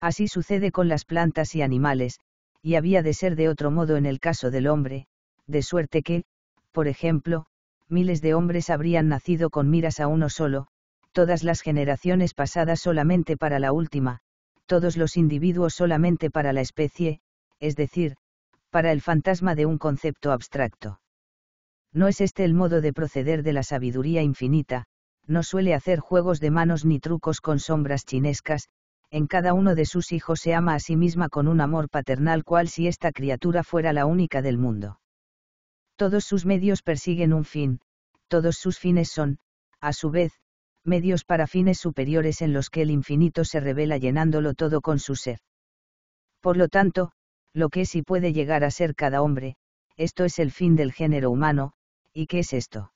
Así sucede con las plantas y animales, y había de ser de otro modo en el caso del hombre, de suerte que, por ejemplo, miles de hombres habrían nacido con miras a uno solo, todas las generaciones pasadas solamente para la última, todos los individuos solamente para la especie, es decir, para el fantasma de un concepto abstracto. No es este el modo de proceder de la sabiduría infinita, no suele hacer juegos de manos ni trucos con sombras chinescas, en cada uno de sus hijos se ama a sí misma con un amor paternal cual si esta criatura fuera la única del mundo. Todos sus medios persiguen un fin, todos sus fines son, a su vez, medios para fines superiores en los que el infinito se revela llenándolo todo con su ser. Por lo tanto, lo que es y puede llegar a ser cada hombre, esto es el fin del género humano, ¿y qué es esto?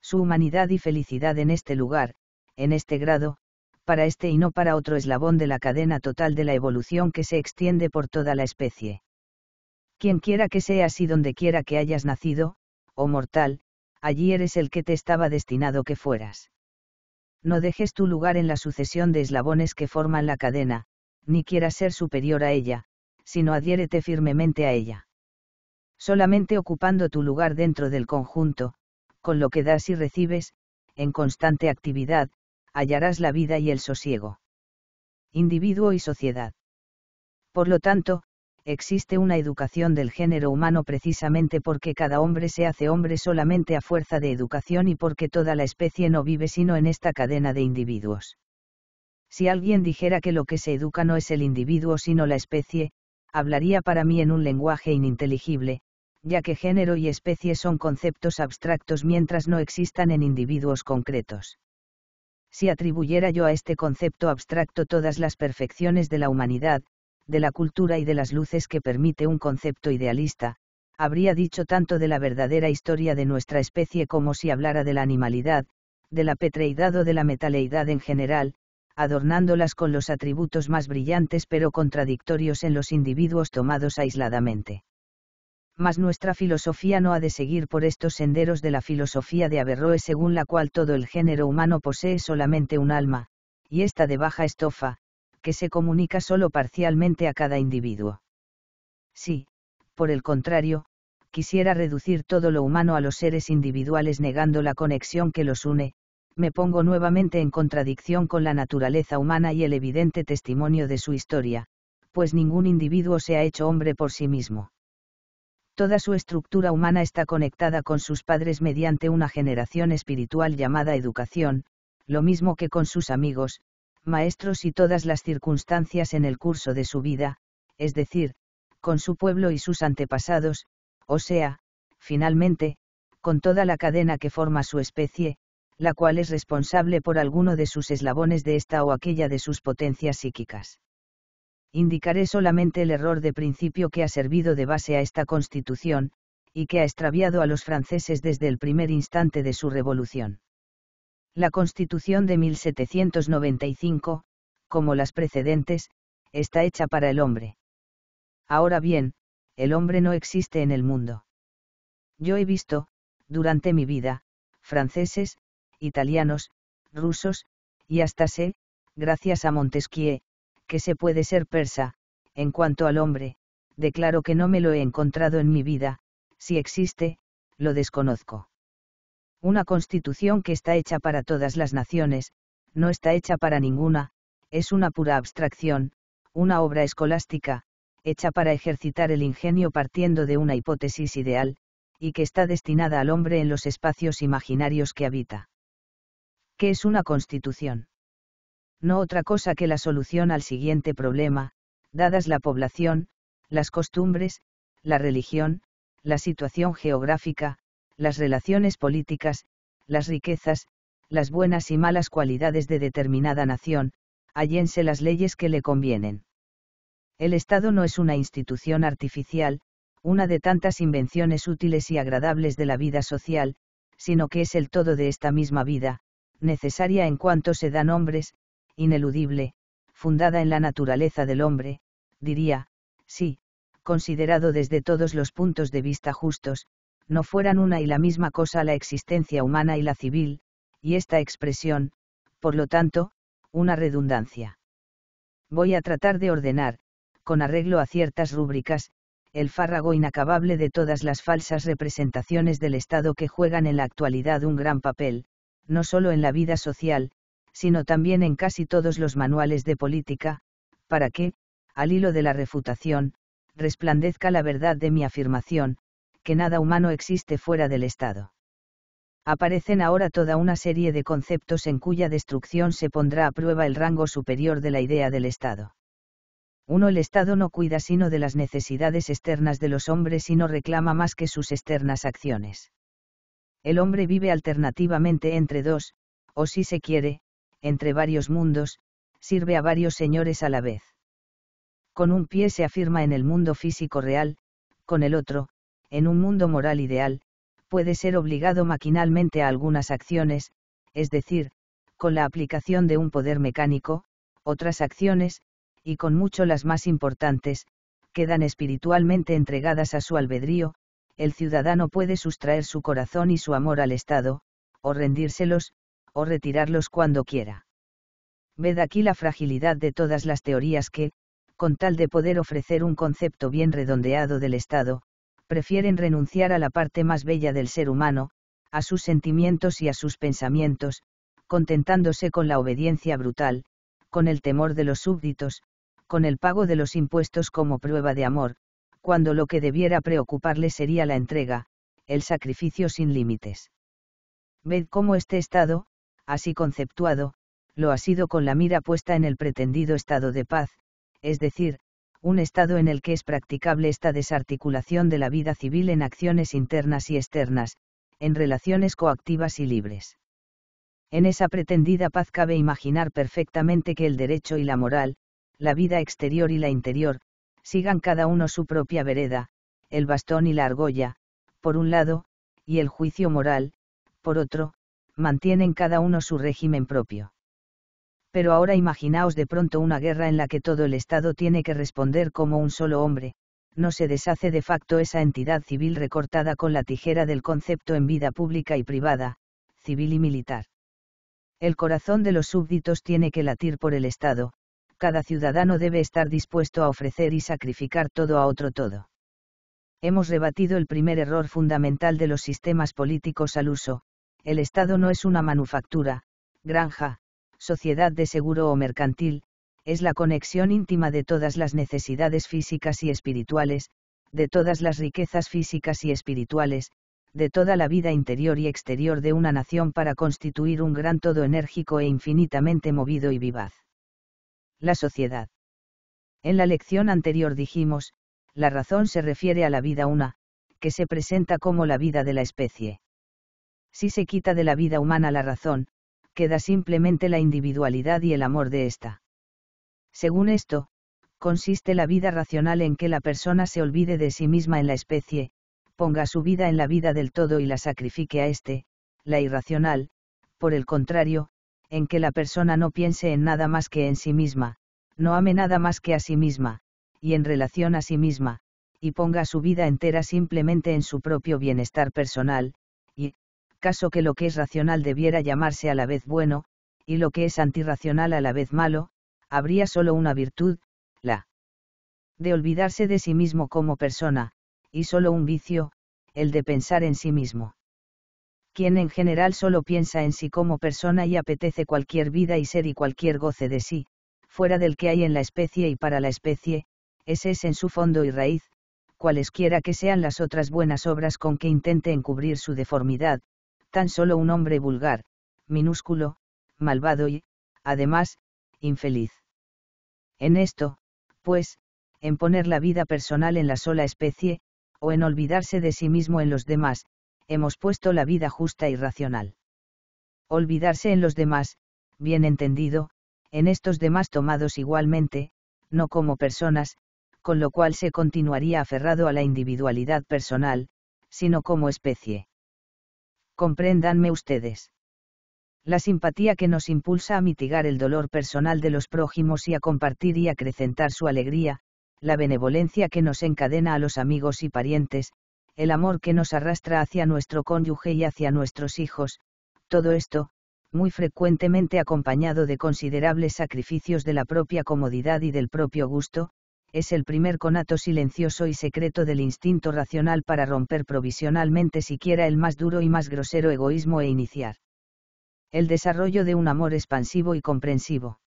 Su humanidad y felicidad en este lugar, en este grado, para este y no para otro eslabón de la cadena total de la evolución que se extiende por toda la especie. Quien quiera que seas y donde quiera que hayas nacido, oh mortal, allí eres el que te estaba destinado que fueras. No dejes tu lugar en la sucesión de eslabones que forman la cadena, ni quieras ser superior a ella, sino adhiérete firmemente a ella. Solamente ocupando tu lugar dentro del conjunto, con lo que das y recibes, en constante actividad, hallarás la vida y el sosiego. Individuo y sociedad. Por lo tanto, existe una educación del género humano precisamente porque cada hombre se hace hombre solamente a fuerza de educación y porque toda la especie no vive sino en esta cadena de individuos. Si alguien dijera que lo que se educa no es el individuo sino la especie, hablaría para mí en un lenguaje ininteligible, ya que género y especie son conceptos abstractos mientras no existan en individuos concretos. Si atribuyera yo a este concepto abstracto todas las perfecciones de la humanidad, de la cultura y de las luces que permite un concepto idealista, habría dicho tanto de la verdadera historia de nuestra especie como si hablara de la animalidad, de la petreidad o de la metaleidad en general, adornándolas con los atributos más brillantes pero contradictorios en los individuos tomados aisladamente. Mas nuestra filosofía no ha de seguir por estos senderos de la filosofía de Averroes según la cual todo el género humano posee solamente un alma, y esta de baja estofa, que se comunica solo parcialmente a cada individuo. Si, por el contrario, quisiera reducir todo lo humano a los seres individuales negando la conexión que los une, me pongo nuevamente en contradicción con la naturaleza humana y el evidente testimonio de su historia, pues ningún individuo se ha hecho hombre por sí mismo. Toda su estructura humana está conectada con sus padres mediante una generación espiritual llamada educación, lo mismo que con sus amigos, maestros y todas las circunstancias en el curso de su vida, es decir, con su pueblo y sus antepasados, o sea, finalmente, con toda la cadena que forma su especie, la cual es responsable por alguno de sus eslabones de esta o aquella de sus potencias psíquicas. Indicaré solamente el error de principio que ha servido de base a esta constitución, y que ha extraviado a los franceses desde el primer instante de su revolución. La Constitución de 1795, como las precedentes, está hecha para el hombre. Ahora bien, el hombre no existe en el mundo. Yo he visto, durante mi vida, franceses, italianos, rusos, y hasta sé, gracias a Montesquieu, que se puede ser persa, en cuanto al hombre, declaro que no me lo he encontrado en mi vida, si existe, lo desconozco. Una constitución que está hecha para todas las naciones, no está hecha para ninguna, es una pura abstracción, una obra escolástica, hecha para ejercitar el ingenio partiendo de una hipótesis ideal, y que está destinada al hombre en los espacios imaginarios que habita. ¿Qué es una constitución? No otra cosa que la solución al siguiente problema, dadas la población, las costumbres, la religión, la situación geográfica, las relaciones políticas, las riquezas, las buenas y malas cualidades de determinada nación, hallense las leyes que le convienen. El Estado no es una institución artificial, una de tantas invenciones útiles y agradables de la vida social, sino que es el todo de esta misma vida, necesaria en cuanto se dan hombres, ineludible, fundada en la naturaleza del hombre, diría, sí, considerado desde todos los puntos de vista justos, no fueran una y la misma cosa la existencia humana y la civil, y esta expresión, por lo tanto, una redundancia. Voy a tratar de ordenar, con arreglo a ciertas rúbricas, el fárrago inacabable de todas las falsas representaciones del Estado que juegan en la actualidad un gran papel, no solo en la vida social, sino también en casi todos los manuales de política, para que, al hilo de la refutación, resplandezca la verdad de mi afirmación, que nada humano existe fuera del Estado. Aparecen ahora toda una serie de conceptos en cuya destrucción se pondrá a prueba el rango superior de la idea del Estado. Uno, El Estado no cuida sino de las necesidades externas de los hombres y no reclama más que sus externas acciones. El hombre vive alternativamente entre dos, o si se quiere, entre varios mundos, sirve a varios señores a la vez. Con un pie se afirma en el mundo físico real, con el otro, en un mundo moral ideal, puede ser obligado maquinalmente a algunas acciones, es decir, con la aplicación de un poder mecánico, otras acciones, y con mucho las más importantes, quedan espiritualmente entregadas a su albedrío, el ciudadano puede sustraer su corazón y su amor al Estado, o rendírselos, o retirarlos cuando quiera. Ved aquí la fragilidad de todas las teorías que, con tal de poder ofrecer un concepto bien redondeado del Estado, prefieren renunciar a la parte más bella del ser humano, a sus sentimientos y a sus pensamientos, contentándose con la obediencia brutal, con el temor de los súbditos, con el pago de los impuestos como prueba de amor, cuando lo que debiera preocuparle sería la entrega, el sacrificio sin límites. Ved cómo este estado, así conceptuado, lo ha sido con la mira puesta en el pretendido estado de paz, es decir, un Estado en el que es practicable esta desarticulación de la vida civil en acciones internas y externas, en relaciones coactivas y libres. En esa pretendida paz cabe imaginar perfectamente que el derecho y la moral, la vida exterior y la interior, sigan cada uno su propia vereda, el bastón y la argolla, por un lado, y el juicio moral, por otro, mantienen cada uno su régimen propio pero ahora imaginaos de pronto una guerra en la que todo el Estado tiene que responder como un solo hombre, no se deshace de facto esa entidad civil recortada con la tijera del concepto en vida pública y privada, civil y militar. El corazón de los súbditos tiene que latir por el Estado, cada ciudadano debe estar dispuesto a ofrecer y sacrificar todo a otro todo. Hemos rebatido el primer error fundamental de los sistemas políticos al uso, el Estado no es una manufactura, granja, sociedad de seguro o mercantil, es la conexión íntima de todas las necesidades físicas y espirituales, de todas las riquezas físicas y espirituales, de toda la vida interior y exterior de una nación para constituir un gran todo enérgico e infinitamente movido y vivaz. La sociedad. En la lección anterior dijimos, la razón se refiere a la vida una, que se presenta como la vida de la especie. Si se quita de la vida humana la razón, queda simplemente la individualidad y el amor de ésta. Según esto, consiste la vida racional en que la persona se olvide de sí misma en la especie, ponga su vida en la vida del todo y la sacrifique a éste, la irracional, por el contrario, en que la persona no piense en nada más que en sí misma, no ame nada más que a sí misma, y en relación a sí misma, y ponga su vida entera simplemente en su propio bienestar personal, caso que lo que es racional debiera llamarse a la vez bueno, y lo que es antirracional a la vez malo, habría solo una virtud, la de olvidarse de sí mismo como persona, y solo un vicio, el de pensar en sí mismo. Quien en general solo piensa en sí como persona y apetece cualquier vida y ser y cualquier goce de sí, fuera del que hay en la especie y para la especie, ese es en su fondo y raíz, cualesquiera que sean las otras buenas obras con que intente encubrir su deformidad, tan solo un hombre vulgar, minúsculo, malvado y, además, infeliz. En esto, pues, en poner la vida personal en la sola especie, o en olvidarse de sí mismo en los demás, hemos puesto la vida justa y racional. Olvidarse en los demás, bien entendido, en estos demás tomados igualmente, no como personas, con lo cual se continuaría aferrado a la individualidad personal, sino como especie compréndanme ustedes. La simpatía que nos impulsa a mitigar el dolor personal de los prójimos y a compartir y acrecentar su alegría, la benevolencia que nos encadena a los amigos y parientes, el amor que nos arrastra hacia nuestro cónyuge y hacia nuestros hijos, todo esto, muy frecuentemente acompañado de considerables sacrificios de la propia comodidad y del propio gusto, es el primer conato silencioso y secreto del instinto racional para romper provisionalmente siquiera el más duro y más grosero egoísmo e iniciar el desarrollo de un amor expansivo y comprensivo.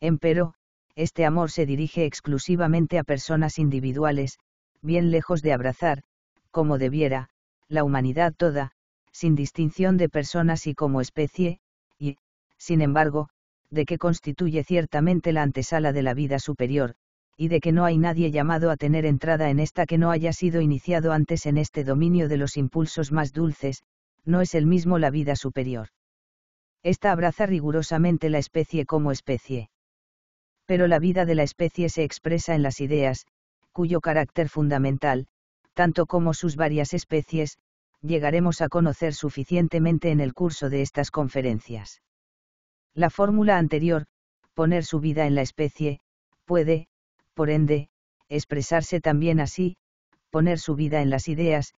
Empero, este amor se dirige exclusivamente a personas individuales, bien lejos de abrazar, como debiera, la humanidad toda, sin distinción de personas y como especie, y, sin embargo, de que constituye ciertamente la antesala de la vida superior, y de que no hay nadie llamado a tener entrada en esta que no haya sido iniciado antes en este dominio de los impulsos más dulces, no es el mismo la vida superior. Esta abraza rigurosamente la especie como especie. Pero la vida de la especie se expresa en las ideas, cuyo carácter fundamental, tanto como sus varias especies, llegaremos a conocer suficientemente en el curso de estas conferencias. La fórmula anterior, poner su vida en la especie, puede, por ende, expresarse también así, poner su vida en las ideas,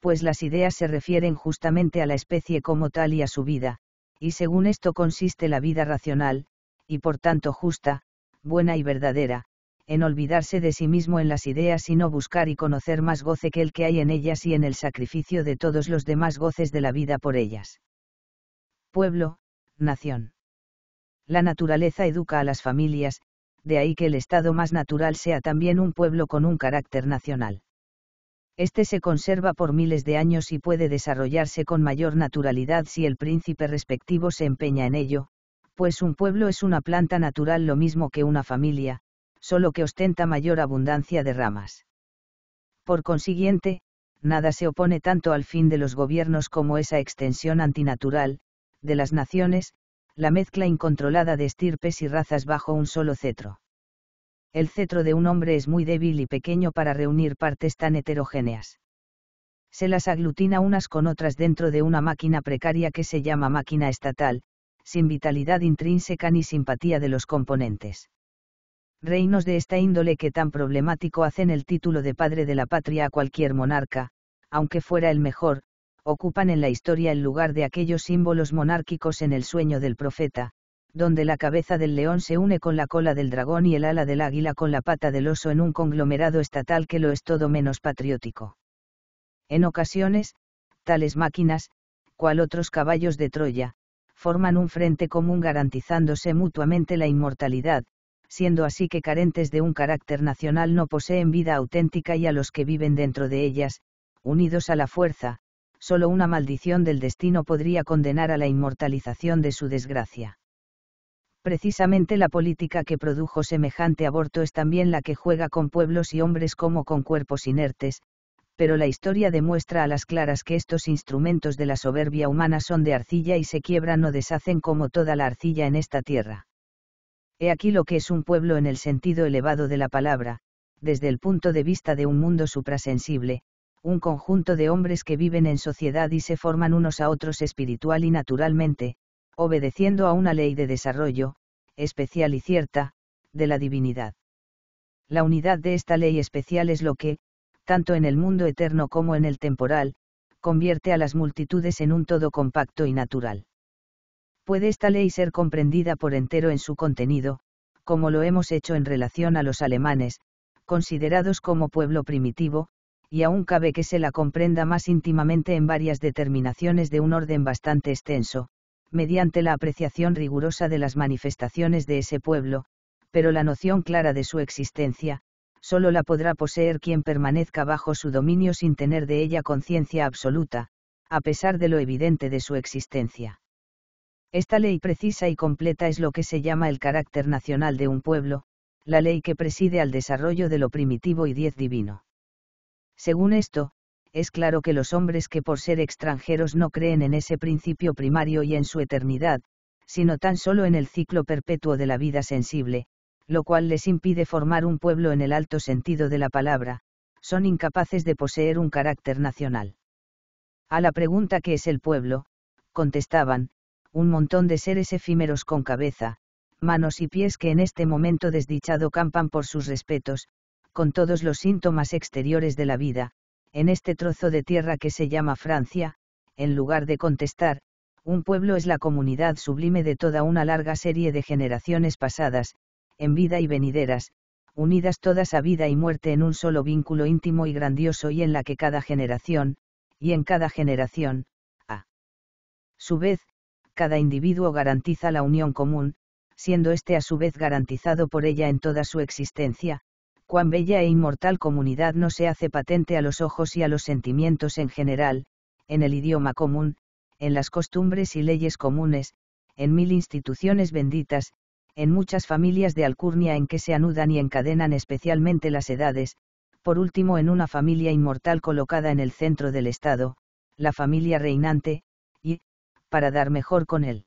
pues las ideas se refieren justamente a la especie como tal y a su vida, y según esto consiste la vida racional, y por tanto justa, buena y verdadera, en olvidarse de sí mismo en las ideas y no buscar y conocer más goce que el que hay en ellas y en el sacrificio de todos los demás goces de la vida por ellas. Pueblo, nación. La naturaleza educa a las familias, de ahí que el estado más natural sea también un pueblo con un carácter nacional. Este se conserva por miles de años y puede desarrollarse con mayor naturalidad si el príncipe respectivo se empeña en ello, pues un pueblo es una planta natural lo mismo que una familia, solo que ostenta mayor abundancia de ramas. Por consiguiente, nada se opone tanto al fin de los gobiernos como esa extensión antinatural, de las naciones, la mezcla incontrolada de estirpes y razas bajo un solo cetro. El cetro de un hombre es muy débil y pequeño para reunir partes tan heterogéneas. Se las aglutina unas con otras dentro de una máquina precaria que se llama máquina estatal, sin vitalidad intrínseca ni simpatía de los componentes. Reinos de esta índole que tan problemático hacen el título de padre de la patria a cualquier monarca, aunque fuera el mejor, ocupan en la historia el lugar de aquellos símbolos monárquicos en el sueño del profeta, donde la cabeza del león se une con la cola del dragón y el ala del águila con la pata del oso en un conglomerado estatal que lo es todo menos patriótico. En ocasiones, tales máquinas, cual otros caballos de Troya, forman un frente común garantizándose mutuamente la inmortalidad, siendo así que carentes de un carácter nacional no poseen vida auténtica y a los que viven dentro de ellas, unidos a la fuerza, solo una maldición del destino podría condenar a la inmortalización de su desgracia. Precisamente la política que produjo semejante aborto es también la que juega con pueblos y hombres como con cuerpos inertes, pero la historia demuestra a las claras que estos instrumentos de la soberbia humana son de arcilla y se quiebran o deshacen como toda la arcilla en esta tierra. He aquí lo que es un pueblo en el sentido elevado de la palabra, desde el punto de vista de un mundo suprasensible, un conjunto de hombres que viven en sociedad y se forman unos a otros espiritual y naturalmente, obedeciendo a una ley de desarrollo, especial y cierta, de la divinidad. La unidad de esta ley especial es lo que, tanto en el mundo eterno como en el temporal, convierte a las multitudes en un todo compacto y natural. Puede esta ley ser comprendida por entero en su contenido, como lo hemos hecho en relación a los alemanes, considerados como pueblo primitivo, y aún cabe que se la comprenda más íntimamente en varias determinaciones de un orden bastante extenso, mediante la apreciación rigurosa de las manifestaciones de ese pueblo, pero la noción clara de su existencia, solo la podrá poseer quien permanezca bajo su dominio sin tener de ella conciencia absoluta, a pesar de lo evidente de su existencia. Esta ley precisa y completa es lo que se llama el carácter nacional de un pueblo, la ley que preside al desarrollo de lo primitivo y diez divino. Según esto, es claro que los hombres que por ser extranjeros no creen en ese principio primario y en su eternidad, sino tan solo en el ciclo perpetuo de la vida sensible, lo cual les impide formar un pueblo en el alto sentido de la palabra, son incapaces de poseer un carácter nacional. A la pregunta ¿qué es el pueblo? contestaban, un montón de seres efímeros con cabeza, manos y pies que en este momento desdichado campan por sus respetos, con todos los síntomas exteriores de la vida, en este trozo de tierra que se llama Francia, en lugar de contestar, un pueblo es la comunidad sublime de toda una larga serie de generaciones pasadas, en vida y venideras, unidas todas a vida y muerte en un solo vínculo íntimo y grandioso y en la que cada generación, y en cada generación, a su vez, cada individuo garantiza la unión común, siendo este a su vez garantizado por ella en toda su existencia, cuán bella e inmortal comunidad no se hace patente a los ojos y a los sentimientos en general, en el idioma común, en las costumbres y leyes comunes, en mil instituciones benditas, en muchas familias de alcurnia en que se anudan y encadenan especialmente las edades, por último en una familia inmortal colocada en el centro del Estado, la familia reinante, y, para dar mejor con él.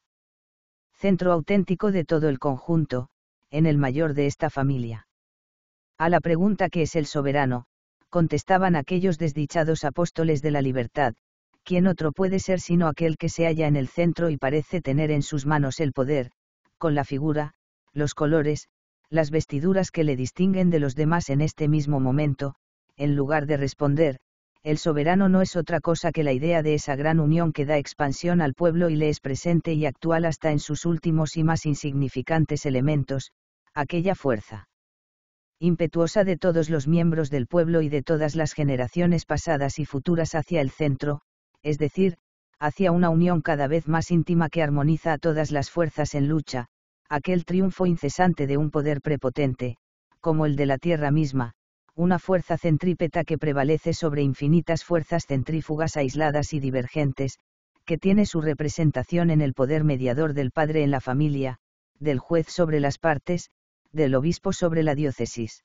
Centro auténtico de todo el conjunto, en el mayor de esta familia. A la pregunta que es el soberano, contestaban aquellos desdichados apóstoles de la libertad, ¿quién otro puede ser sino aquel que se halla en el centro y parece tener en sus manos el poder, con la figura, los colores, las vestiduras que le distinguen de los demás en este mismo momento, en lugar de responder, el soberano no es otra cosa que la idea de esa gran unión que da expansión al pueblo y le es presente y actual hasta en sus últimos y más insignificantes elementos, aquella fuerza impetuosa de todos los miembros del pueblo y de todas las generaciones pasadas y futuras hacia el centro, es decir, hacia una unión cada vez más íntima que armoniza a todas las fuerzas en lucha, aquel triunfo incesante de un poder prepotente, como el de la Tierra misma, una fuerza centrípeta que prevalece sobre infinitas fuerzas centrífugas aisladas y divergentes, que tiene su representación en el poder mediador del padre en la familia, del juez sobre las partes, del obispo sobre la diócesis.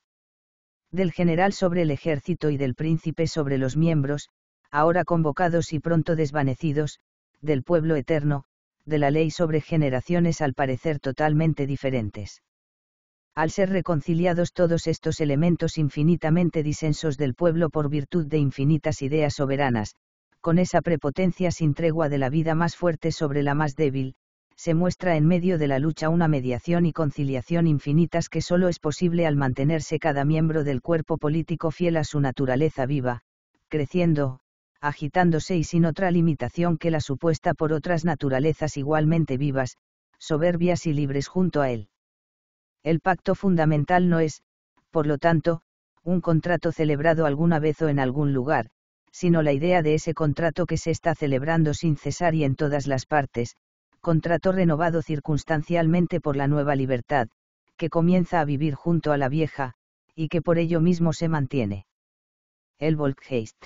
Del general sobre el ejército y del príncipe sobre los miembros, ahora convocados y pronto desvanecidos, del pueblo eterno, de la ley sobre generaciones al parecer totalmente diferentes. Al ser reconciliados todos estos elementos infinitamente disensos del pueblo por virtud de infinitas ideas soberanas, con esa prepotencia sin tregua de la vida más fuerte sobre la más débil, se muestra en medio de la lucha una mediación y conciliación infinitas que solo es posible al mantenerse cada miembro del cuerpo político fiel a su naturaleza viva, creciendo, agitándose y sin otra limitación que la supuesta por otras naturalezas igualmente vivas, soberbias y libres junto a él. El pacto fundamental no es, por lo tanto, un contrato celebrado alguna vez o en algún lugar, sino la idea de ese contrato que se está celebrando sin cesar y en todas las partes, contrato renovado circunstancialmente por la nueva libertad, que comienza a vivir junto a la vieja, y que por ello mismo se mantiene. El Volkheist.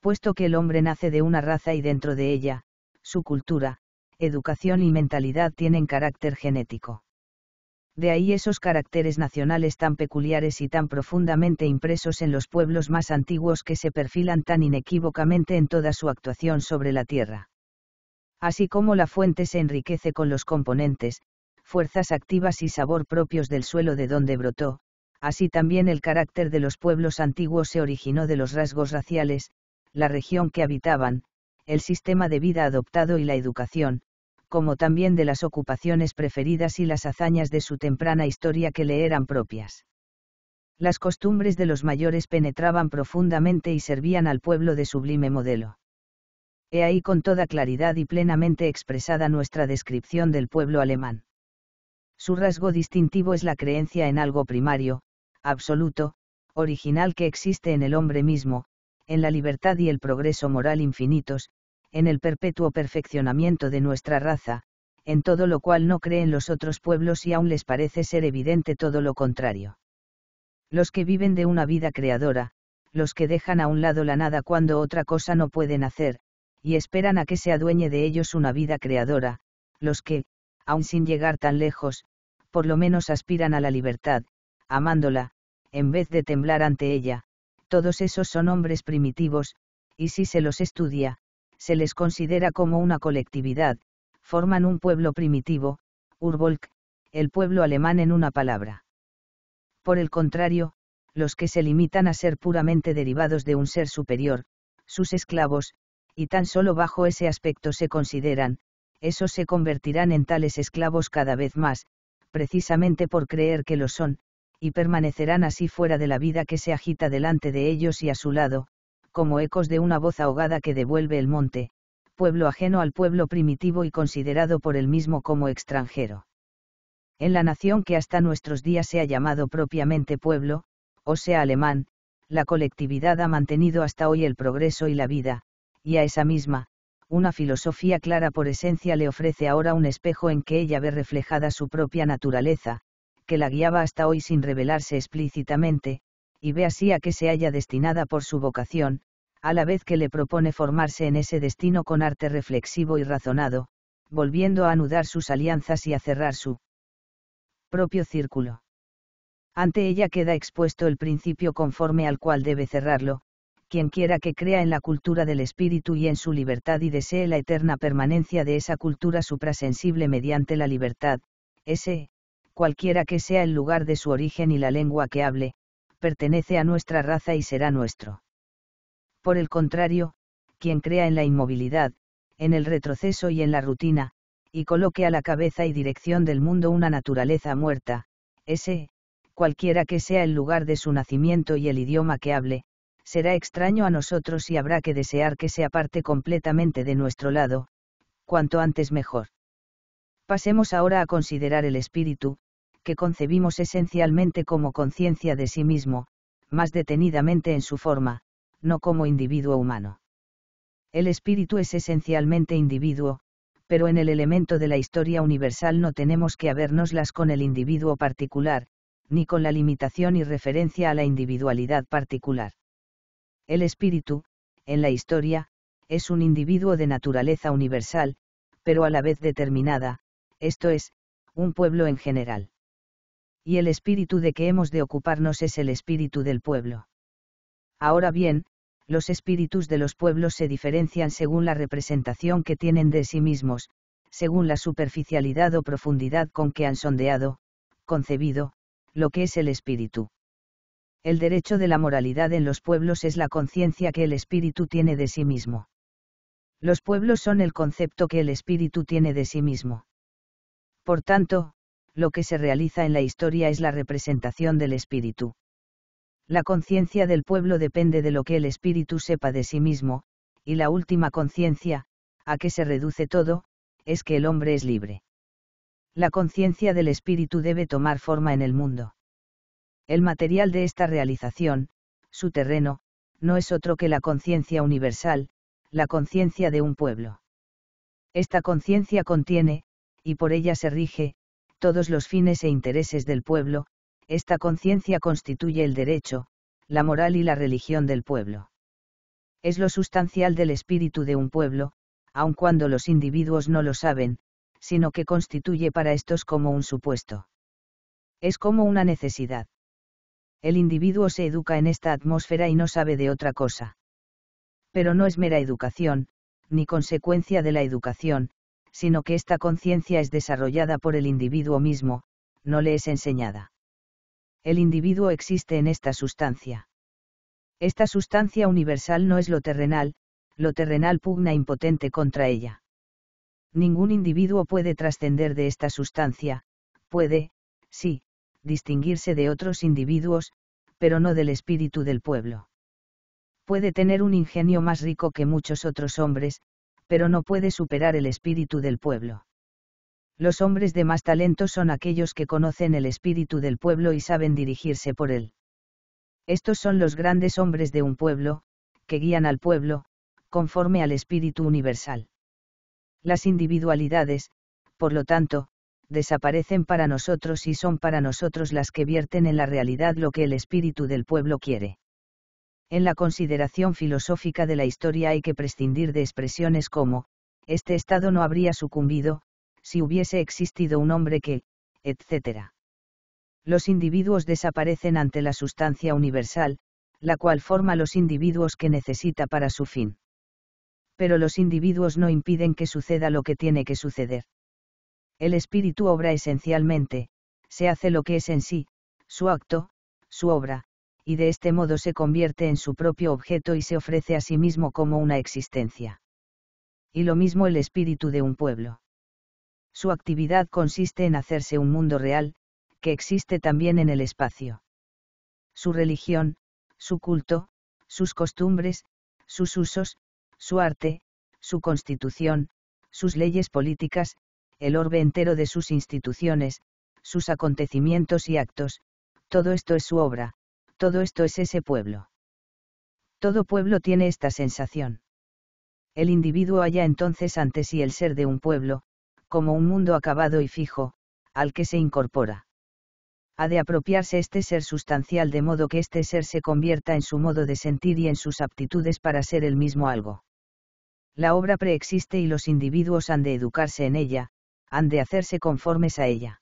Puesto que el hombre nace de una raza y dentro de ella, su cultura, educación y mentalidad tienen carácter genético. De ahí esos caracteres nacionales tan peculiares y tan profundamente impresos en los pueblos más antiguos que se perfilan tan inequívocamente en toda su actuación sobre la tierra. Así como la fuente se enriquece con los componentes, fuerzas activas y sabor propios del suelo de donde brotó, así también el carácter de los pueblos antiguos se originó de los rasgos raciales, la región que habitaban, el sistema de vida adoptado y la educación, como también de las ocupaciones preferidas y las hazañas de su temprana historia que le eran propias. Las costumbres de los mayores penetraban profundamente y servían al pueblo de sublime modelo. He ahí con toda claridad y plenamente expresada nuestra descripción del pueblo alemán. Su rasgo distintivo es la creencia en algo primario, absoluto, original que existe en el hombre mismo, en la libertad y el progreso moral infinitos, en el perpetuo perfeccionamiento de nuestra raza, en todo lo cual no creen los otros pueblos y aún les parece ser evidente todo lo contrario. Los que viven de una vida creadora, los que dejan a un lado la nada cuando otra cosa no pueden hacer, y esperan a que se adueñe de ellos una vida creadora, los que, aun sin llegar tan lejos, por lo menos aspiran a la libertad, amándola, en vez de temblar ante ella, todos esos son hombres primitivos, y si se los estudia, se les considera como una colectividad, forman un pueblo primitivo, Urvolk, el pueblo alemán en una palabra. Por el contrario, los que se limitan a ser puramente derivados de un ser superior, sus esclavos, y tan solo bajo ese aspecto se consideran, esos se convertirán en tales esclavos cada vez más, precisamente por creer que lo son, y permanecerán así fuera de la vida que se agita delante de ellos y a su lado, como ecos de una voz ahogada que devuelve el monte, pueblo ajeno al pueblo primitivo y considerado por el mismo como extranjero. En la nación que hasta nuestros días se ha llamado propiamente pueblo, o sea alemán, la colectividad ha mantenido hasta hoy el progreso y la vida, y a esa misma, una filosofía clara por esencia le ofrece ahora un espejo en que ella ve reflejada su propia naturaleza, que la guiaba hasta hoy sin revelarse explícitamente, y ve así a que se halla destinada por su vocación, a la vez que le propone formarse en ese destino con arte reflexivo y razonado, volviendo a anudar sus alianzas y a cerrar su propio círculo. Ante ella queda expuesto el principio conforme al cual debe cerrarlo, quien quiera que crea en la cultura del espíritu y en su libertad y desee la eterna permanencia de esa cultura suprasensible mediante la libertad, ese, cualquiera que sea el lugar de su origen y la lengua que hable, pertenece a nuestra raza y será nuestro. Por el contrario, quien crea en la inmovilidad, en el retroceso y en la rutina, y coloque a la cabeza y dirección del mundo una naturaleza muerta, ese, cualquiera que sea el lugar de su nacimiento y el idioma que hable, será extraño a nosotros y habrá que desear que se aparte completamente de nuestro lado, cuanto antes mejor. Pasemos ahora a considerar el espíritu, que concebimos esencialmente como conciencia de sí mismo, más detenidamente en su forma, no como individuo humano. El espíritu es esencialmente individuo, pero en el elemento de la historia universal no tenemos que habérnoslas con el individuo particular, ni con la limitación y referencia a la individualidad particular. El espíritu, en la historia, es un individuo de naturaleza universal, pero a la vez determinada, esto es, un pueblo en general. Y el espíritu de que hemos de ocuparnos es el espíritu del pueblo. Ahora bien, los espíritus de los pueblos se diferencian según la representación que tienen de sí mismos, según la superficialidad o profundidad con que han sondeado, concebido, lo que es el espíritu el derecho de la moralidad en los pueblos es la conciencia que el espíritu tiene de sí mismo. Los pueblos son el concepto que el espíritu tiene de sí mismo. Por tanto, lo que se realiza en la historia es la representación del espíritu. La conciencia del pueblo depende de lo que el espíritu sepa de sí mismo, y la última conciencia, a que se reduce todo, es que el hombre es libre. La conciencia del espíritu debe tomar forma en el mundo. El material de esta realización, su terreno, no es otro que la conciencia universal, la conciencia de un pueblo. Esta conciencia contiene, y por ella se rige, todos los fines e intereses del pueblo, esta conciencia constituye el derecho, la moral y la religión del pueblo. Es lo sustancial del espíritu de un pueblo, aun cuando los individuos no lo saben, sino que constituye para estos como un supuesto. Es como una necesidad el individuo se educa en esta atmósfera y no sabe de otra cosa. Pero no es mera educación, ni consecuencia de la educación, sino que esta conciencia es desarrollada por el individuo mismo, no le es enseñada. El individuo existe en esta sustancia. Esta sustancia universal no es lo terrenal, lo terrenal pugna impotente contra ella. Ningún individuo puede trascender de esta sustancia, puede, sí, distinguirse de otros individuos, pero no del espíritu del pueblo. Puede tener un ingenio más rico que muchos otros hombres, pero no puede superar el espíritu del pueblo. Los hombres de más talento son aquellos que conocen el espíritu del pueblo y saben dirigirse por él. Estos son los grandes hombres de un pueblo, que guían al pueblo, conforme al espíritu universal. Las individualidades, por lo tanto, desaparecen para nosotros y son para nosotros las que vierten en la realidad lo que el espíritu del pueblo quiere. En la consideración filosófica de la historia hay que prescindir de expresiones como, este Estado no habría sucumbido, si hubiese existido un hombre que, etc. Los individuos desaparecen ante la sustancia universal, la cual forma los individuos que necesita para su fin. Pero los individuos no impiden que suceda lo que tiene que suceder. El espíritu obra esencialmente, se hace lo que es en sí, su acto, su obra, y de este modo se convierte en su propio objeto y se ofrece a sí mismo como una existencia. Y lo mismo el espíritu de un pueblo. Su actividad consiste en hacerse un mundo real, que existe también en el espacio. Su religión, su culto, sus costumbres, sus usos, su arte, su constitución, sus leyes políticas, el orbe entero de sus instituciones, sus acontecimientos y actos, todo esto es su obra, todo esto es ese pueblo. Todo pueblo tiene esta sensación. El individuo halla entonces ante sí el ser de un pueblo, como un mundo acabado y fijo, al que se incorpora. Ha de apropiarse este ser sustancial de modo que este ser se convierta en su modo de sentir y en sus aptitudes para ser el mismo algo. La obra preexiste y los individuos han de educarse en ella, han de hacerse conformes a ella.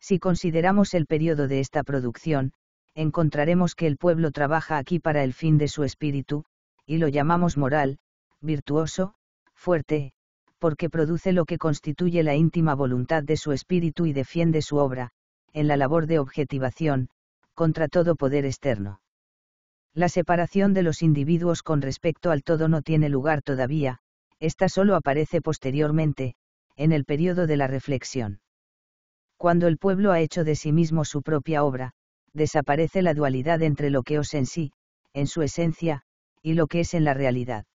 Si consideramos el periodo de esta producción, encontraremos que el pueblo trabaja aquí para el fin de su espíritu, y lo llamamos moral, virtuoso, fuerte, porque produce lo que constituye la íntima voluntad de su espíritu y defiende su obra, en la labor de objetivación, contra todo poder externo. La separación de los individuos con respecto al todo no tiene lugar todavía, esta solo aparece posteriormente, en el periodo de la reflexión. Cuando el pueblo ha hecho de sí mismo su propia obra, desaparece la dualidad entre lo que es en sí, en su esencia, y lo que es en la realidad.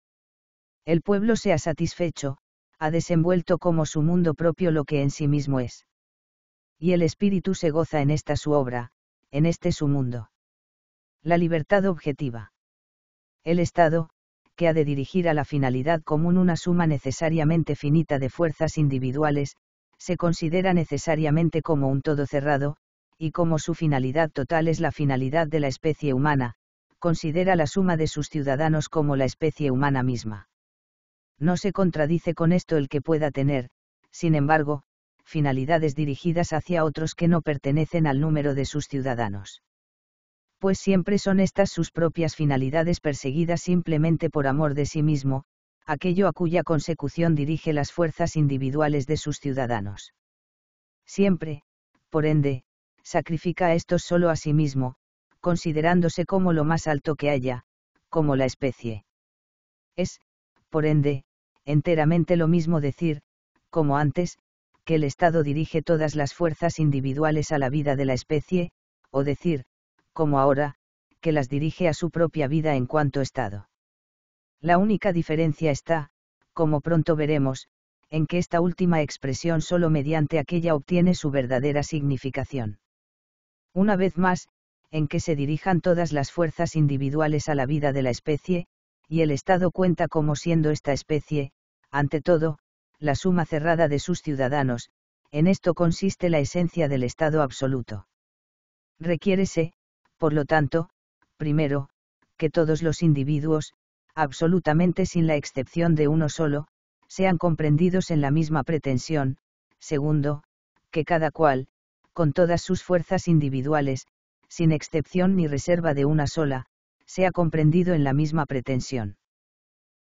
El pueblo se ha satisfecho, ha desenvuelto como su mundo propio lo que en sí mismo es. Y el espíritu se goza en esta su obra, en este su mundo. La libertad objetiva. El Estado, que ha de dirigir a la finalidad común una suma necesariamente finita de fuerzas individuales, se considera necesariamente como un todo cerrado, y como su finalidad total es la finalidad de la especie humana, considera la suma de sus ciudadanos como la especie humana misma. No se contradice con esto el que pueda tener, sin embargo, finalidades dirigidas hacia otros que no pertenecen al número de sus ciudadanos pues siempre son estas sus propias finalidades perseguidas simplemente por amor de sí mismo, aquello a cuya consecución dirige las fuerzas individuales de sus ciudadanos. Siempre, por ende, sacrifica a estos solo a sí mismo, considerándose como lo más alto que haya, como la especie. Es, por ende, enteramente lo mismo decir, como antes, que el Estado dirige todas las fuerzas individuales a la vida de la especie, o decir, como ahora, que las dirige a su propia vida en cuanto Estado. La única diferencia está, como pronto veremos, en que esta última expresión solo mediante aquella obtiene su verdadera significación. Una vez más, en que se dirijan todas las fuerzas individuales a la vida de la especie, y el Estado cuenta como siendo esta especie, ante todo, la suma cerrada de sus ciudadanos, en esto consiste la esencia del Estado absoluto. Requiérese, por lo tanto, primero, que todos los individuos, absolutamente sin la excepción de uno solo, sean comprendidos en la misma pretensión, segundo, que cada cual, con todas sus fuerzas individuales, sin excepción ni reserva de una sola, sea comprendido en la misma pretensión.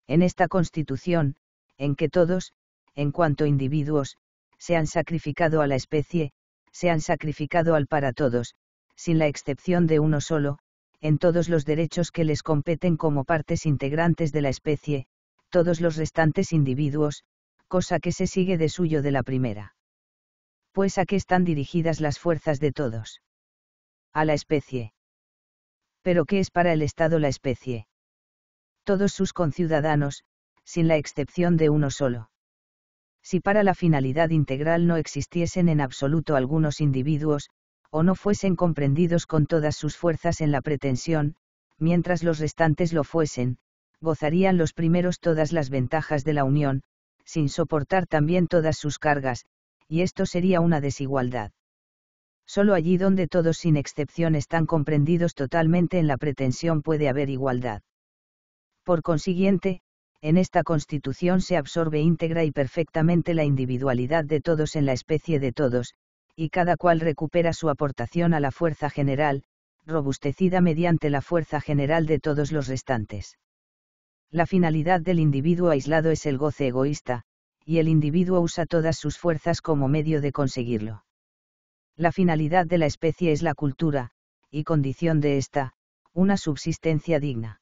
En esta constitución, en que todos, en cuanto individuos, se han sacrificado a la especie, se han sacrificado al para todos, sin la excepción de uno solo, en todos los derechos que les competen como partes integrantes de la especie, todos los restantes individuos, cosa que se sigue de suyo de la primera. Pues a qué están dirigidas las fuerzas de todos? A la especie. Pero ¿qué es para el Estado la especie? Todos sus conciudadanos, sin la excepción de uno solo. Si para la finalidad integral no existiesen en absoluto algunos individuos, o no fuesen comprendidos con todas sus fuerzas en la pretensión, mientras los restantes lo fuesen, gozarían los primeros todas las ventajas de la unión, sin soportar también todas sus cargas, y esto sería una desigualdad. Solo allí donde todos sin excepción están comprendidos totalmente en la pretensión puede haber igualdad. Por consiguiente, en esta constitución se absorbe íntegra y perfectamente la individualidad de todos en la especie de todos, y cada cual recupera su aportación a la fuerza general, robustecida mediante la fuerza general de todos los restantes. La finalidad del individuo aislado es el goce egoísta, y el individuo usa todas sus fuerzas como medio de conseguirlo. La finalidad de la especie es la cultura, y condición de ésta, una subsistencia digna.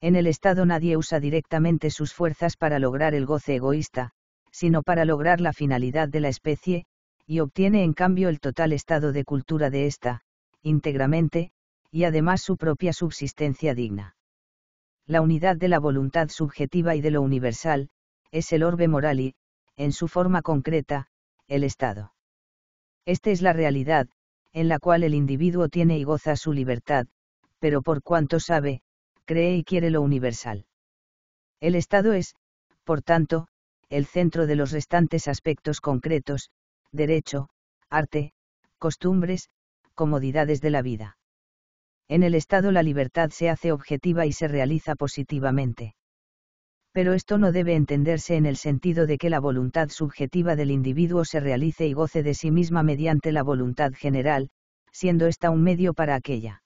En el Estado nadie usa directamente sus fuerzas para lograr el goce egoísta, sino para lograr la finalidad de la especie, y obtiene en cambio el total estado de cultura de ésta, íntegramente, y además su propia subsistencia digna. La unidad de la voluntad subjetiva y de lo universal, es el orbe moral y, en su forma concreta, el Estado. Esta es la realidad, en la cual el individuo tiene y goza su libertad, pero por cuanto sabe, cree y quiere lo universal. El Estado es, por tanto, el centro de los restantes aspectos concretos, derecho, arte, costumbres, comodidades de la vida. En el Estado la libertad se hace objetiva y se realiza positivamente. Pero esto no debe entenderse en el sentido de que la voluntad subjetiva del individuo se realice y goce de sí misma mediante la voluntad general, siendo ésta un medio para aquella.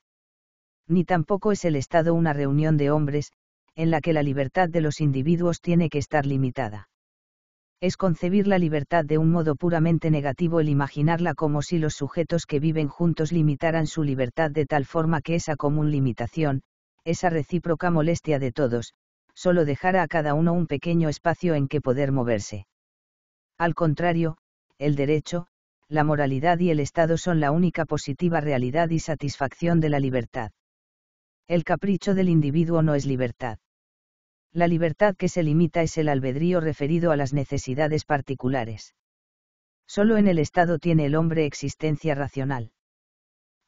Ni tampoco es el Estado una reunión de hombres, en la que la libertad de los individuos tiene que estar limitada. Es concebir la libertad de un modo puramente negativo el imaginarla como si los sujetos que viven juntos limitaran su libertad de tal forma que esa común limitación, esa recíproca molestia de todos, solo dejara a cada uno un pequeño espacio en que poder moverse. Al contrario, el derecho, la moralidad y el Estado son la única positiva realidad y satisfacción de la libertad. El capricho del individuo no es libertad la libertad que se limita es el albedrío referido a las necesidades particulares. Solo en el Estado tiene el hombre existencia racional.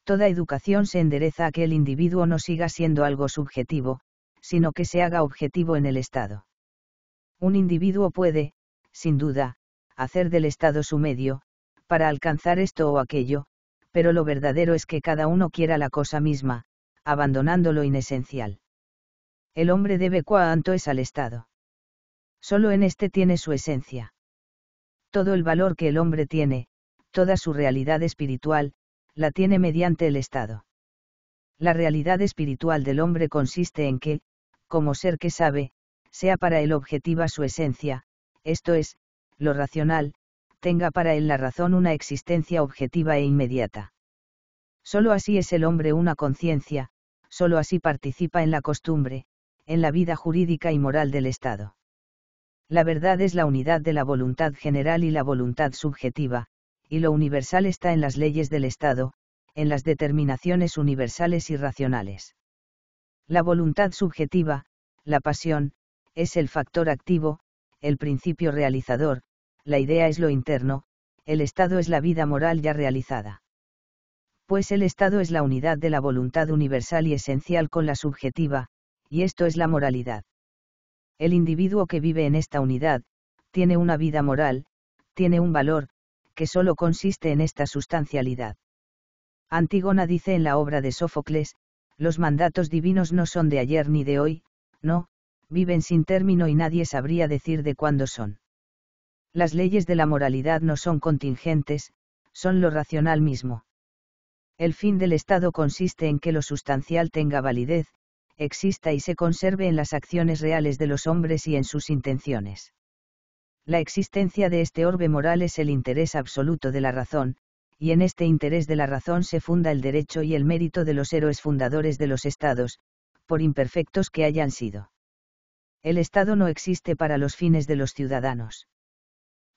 Toda educación se endereza a que el individuo no siga siendo algo subjetivo, sino que se haga objetivo en el Estado. Un individuo puede, sin duda, hacer del Estado su medio, para alcanzar esto o aquello, pero lo verdadero es que cada uno quiera la cosa misma, abandonando lo inesencial. El hombre debe cuanto es al Estado. Solo en este tiene su esencia. Todo el valor que el hombre tiene, toda su realidad espiritual, la tiene mediante el Estado. La realidad espiritual del hombre consiste en que, como ser que sabe, sea para él objetiva su esencia, esto es, lo racional, tenga para él la razón una existencia objetiva e inmediata. Solo así es el hombre una conciencia, solo así participa en la costumbre, en la vida jurídica y moral del Estado. La verdad es la unidad de la voluntad general y la voluntad subjetiva, y lo universal está en las leyes del Estado, en las determinaciones universales y racionales. La voluntad subjetiva, la pasión, es el factor activo, el principio realizador, la idea es lo interno, el Estado es la vida moral ya realizada. Pues el Estado es la unidad de la voluntad universal y esencial con la subjetiva, y esto es la moralidad. El individuo que vive en esta unidad, tiene una vida moral, tiene un valor, que solo consiste en esta sustancialidad. Antígona dice en la obra de Sófocles, los mandatos divinos no son de ayer ni de hoy, no, viven sin término y nadie sabría decir de cuándo son. Las leyes de la moralidad no son contingentes, son lo racional mismo. El fin del Estado consiste en que lo sustancial tenga validez, exista y se conserve en las acciones reales de los hombres y en sus intenciones. La existencia de este orbe moral es el interés absoluto de la razón, y en este interés de la razón se funda el derecho y el mérito de los héroes fundadores de los estados, por imperfectos que hayan sido. El Estado no existe para los fines de los ciudadanos.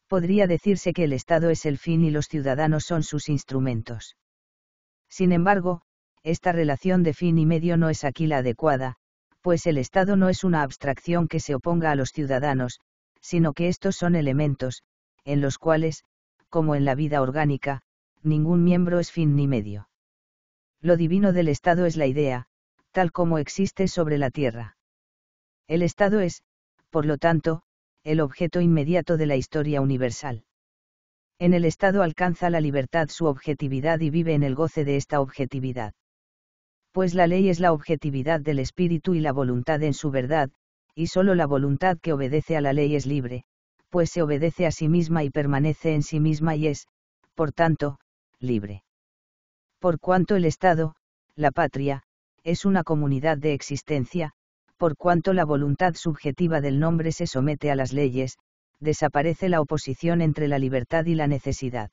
Podría decirse que el Estado es el fin y los ciudadanos son sus instrumentos. Sin embargo, esta relación de fin y medio no es aquí la adecuada, pues el Estado no es una abstracción que se oponga a los ciudadanos, sino que estos son elementos, en los cuales, como en la vida orgánica, ningún miembro es fin ni medio. Lo divino del Estado es la idea, tal como existe sobre la tierra. El Estado es, por lo tanto, el objeto inmediato de la historia universal. En el Estado alcanza la libertad su objetividad y vive en el goce de esta objetividad pues la ley es la objetividad del espíritu y la voluntad en su verdad, y sólo la voluntad que obedece a la ley es libre, pues se obedece a sí misma y permanece en sí misma y es, por tanto, libre. Por cuanto el Estado, la patria, es una comunidad de existencia, por cuanto la voluntad subjetiva del nombre se somete a las leyes, desaparece la oposición entre la libertad y la necesidad.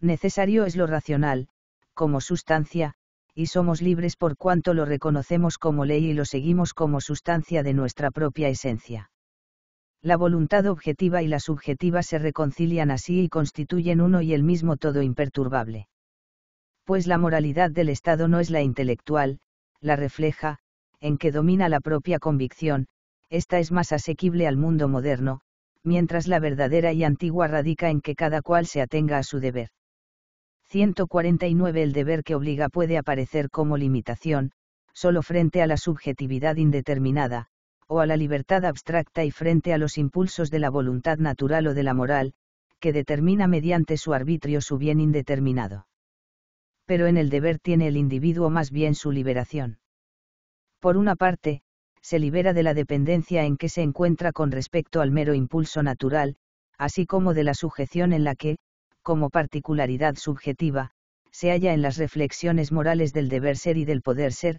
Necesario es lo racional, como sustancia, y somos libres por cuanto lo reconocemos como ley y lo seguimos como sustancia de nuestra propia esencia. La voluntad objetiva y la subjetiva se reconcilian así y constituyen uno y el mismo todo imperturbable. Pues la moralidad del Estado no es la intelectual, la refleja, en que domina la propia convicción, esta es más asequible al mundo moderno, mientras la verdadera y antigua radica en que cada cual se atenga a su deber. 149 El deber que obliga puede aparecer como limitación, solo frente a la subjetividad indeterminada, o a la libertad abstracta y frente a los impulsos de la voluntad natural o de la moral, que determina mediante su arbitrio su bien indeterminado. Pero en el deber tiene el individuo más bien su liberación. Por una parte, se libera de la dependencia en que se encuentra con respecto al mero impulso natural, así como de la sujeción en la que, como particularidad subjetiva, se halla en las reflexiones morales del deber ser y del poder ser,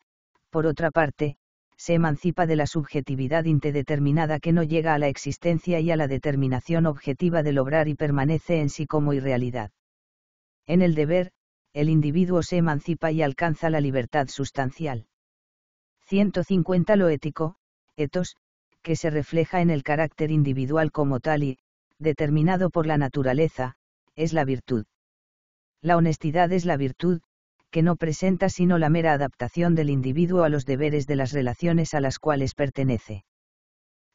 por otra parte, se emancipa de la subjetividad interdeterminada que no llega a la existencia y a la determinación objetiva del obrar y permanece en sí como irrealidad. En el deber, el individuo se emancipa y alcanza la libertad sustancial. 150 Lo ético, etos, que se refleja en el carácter individual como tal y, determinado por la naturaleza, es la virtud. La honestidad es la virtud, que no presenta sino la mera adaptación del individuo a los deberes de las relaciones a las cuales pertenece.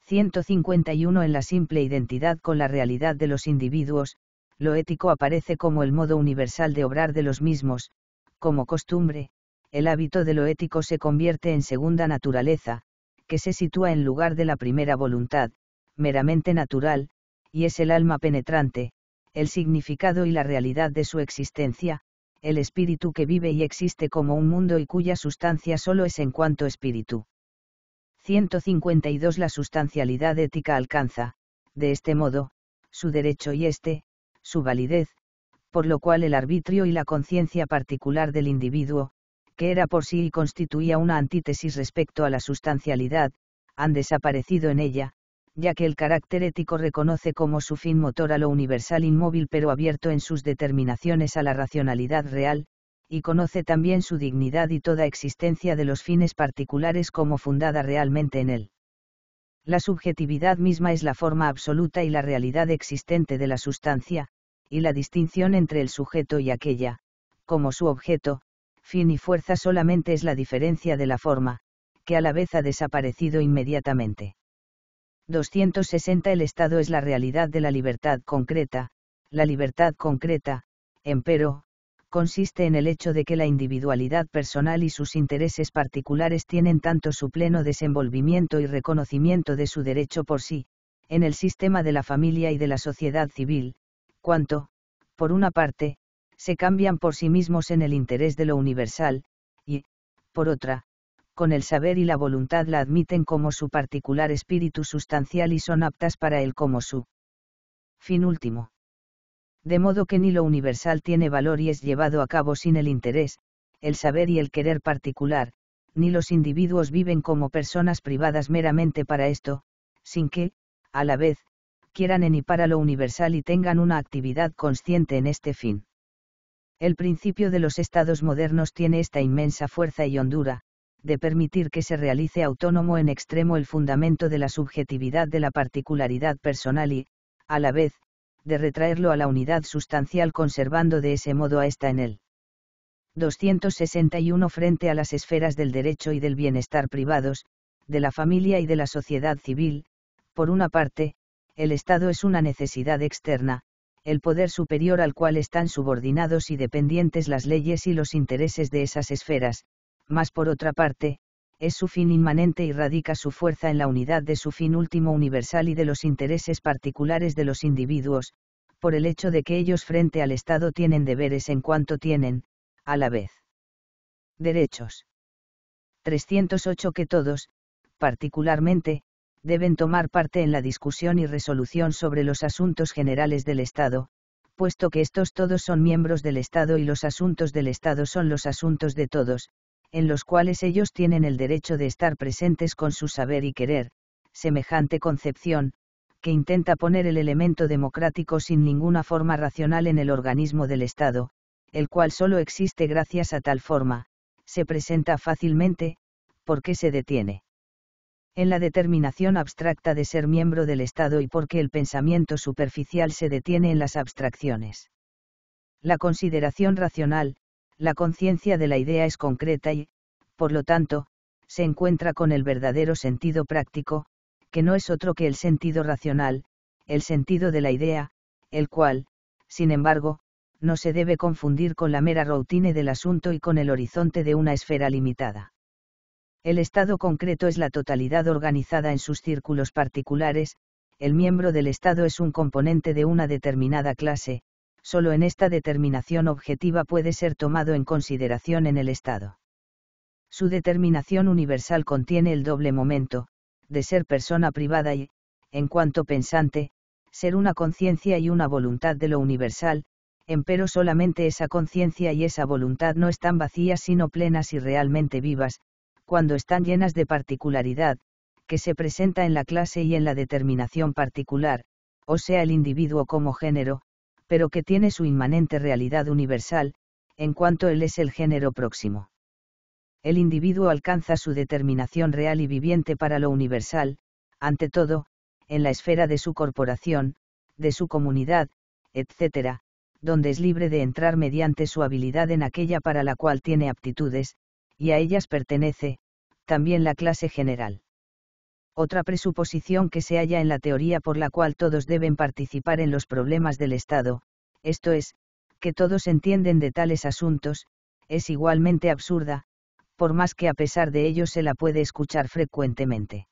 151 En la simple identidad con la realidad de los individuos, lo ético aparece como el modo universal de obrar de los mismos, como costumbre, el hábito de lo ético se convierte en segunda naturaleza, que se sitúa en lugar de la primera voluntad, meramente natural, y es el alma penetrante, el significado y la realidad de su existencia, el espíritu que vive y existe como un mundo y cuya sustancia solo es en cuanto espíritu. 152 La sustancialidad ética alcanza, de este modo, su derecho y este, su validez, por lo cual el arbitrio y la conciencia particular del individuo, que era por sí y constituía una antítesis respecto a la sustancialidad, han desaparecido en ella, ya que el carácter ético reconoce como su fin motor a lo universal inmóvil pero abierto en sus determinaciones a la racionalidad real, y conoce también su dignidad y toda existencia de los fines particulares como fundada realmente en él. La subjetividad misma es la forma absoluta y la realidad existente de la sustancia, y la distinción entre el sujeto y aquella, como su objeto, fin y fuerza solamente es la diferencia de la forma, que a la vez ha desaparecido inmediatamente. 260 El Estado es la realidad de la libertad concreta, la libertad concreta, empero, consiste en el hecho de que la individualidad personal y sus intereses particulares tienen tanto su pleno desenvolvimiento y reconocimiento de su derecho por sí, en el sistema de la familia y de la sociedad civil, cuanto, por una parte, se cambian por sí mismos en el interés de lo universal, y, por otra, con el saber y la voluntad la admiten como su particular espíritu sustancial y son aptas para él como su fin último. De modo que ni lo universal tiene valor y es llevado a cabo sin el interés, el saber y el querer particular, ni los individuos viven como personas privadas meramente para esto, sin que, a la vez, quieran en y para lo universal y tengan una actividad consciente en este fin. El principio de los estados modernos tiene esta inmensa fuerza y hondura, de permitir que se realice autónomo en extremo el fundamento de la subjetividad de la particularidad personal y, a la vez, de retraerlo a la unidad sustancial conservando de ese modo a esta en él. 261 frente a las esferas del derecho y del bienestar privados, de la familia y de la sociedad civil, por una parte, el Estado es una necesidad externa, el poder superior al cual están subordinados y dependientes las leyes y los intereses de esas esferas, mas por otra parte, es su fin inmanente y radica su fuerza en la unidad de su fin último universal y de los intereses particulares de los individuos, por el hecho de que ellos frente al Estado tienen deberes en cuanto tienen, a la vez. Derechos. 308 Que todos, particularmente, deben tomar parte en la discusión y resolución sobre los asuntos generales del Estado, puesto que estos todos son miembros del Estado y los asuntos del Estado son los asuntos de todos, en los cuales ellos tienen el derecho de estar presentes con su saber y querer, semejante concepción, que intenta poner el elemento democrático sin ninguna forma racional en el organismo del Estado, el cual solo existe gracias a tal forma, se presenta fácilmente, porque se detiene en la determinación abstracta de ser miembro del Estado y porque el pensamiento superficial se detiene en las abstracciones. La consideración racional, la conciencia de la idea es concreta y, por lo tanto, se encuentra con el verdadero sentido práctico, que no es otro que el sentido racional, el sentido de la idea, el cual, sin embargo, no se debe confundir con la mera routine del asunto y con el horizonte de una esfera limitada. El Estado concreto es la totalidad organizada en sus círculos particulares, el miembro del Estado es un componente de una determinada clase, solo en esta determinación objetiva puede ser tomado en consideración en el Estado. Su determinación universal contiene el doble momento, de ser persona privada y, en cuanto pensante, ser una conciencia y una voluntad de lo universal, empero solamente esa conciencia y esa voluntad no están vacías sino plenas y realmente vivas, cuando están llenas de particularidad, que se presenta en la clase y en la determinación particular, o sea el individuo como género, pero que tiene su inmanente realidad universal, en cuanto él es el género próximo. El individuo alcanza su determinación real y viviente para lo universal, ante todo, en la esfera de su corporación, de su comunidad, etc., donde es libre de entrar mediante su habilidad en aquella para la cual tiene aptitudes, y a ellas pertenece, también la clase general. Otra presuposición que se halla en la teoría por la cual todos deben participar en los problemas del Estado, esto es, que todos entienden de tales asuntos, es igualmente absurda, por más que a pesar de ello se la puede escuchar frecuentemente.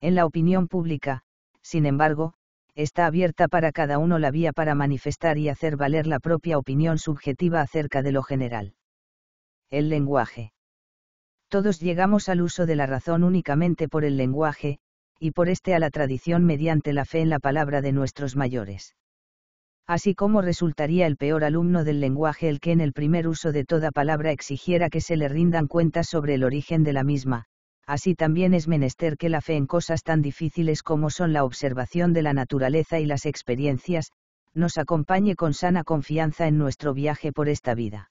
En la opinión pública, sin embargo, está abierta para cada uno la vía para manifestar y hacer valer la propia opinión subjetiva acerca de lo general. El lenguaje todos llegamos al uso de la razón únicamente por el lenguaje, y por este a la tradición mediante la fe en la palabra de nuestros mayores. Así como resultaría el peor alumno del lenguaje el que en el primer uso de toda palabra exigiera que se le rindan cuentas sobre el origen de la misma, así también es menester que la fe en cosas tan difíciles como son la observación de la naturaleza y las experiencias, nos acompañe con sana confianza en nuestro viaje por esta vida.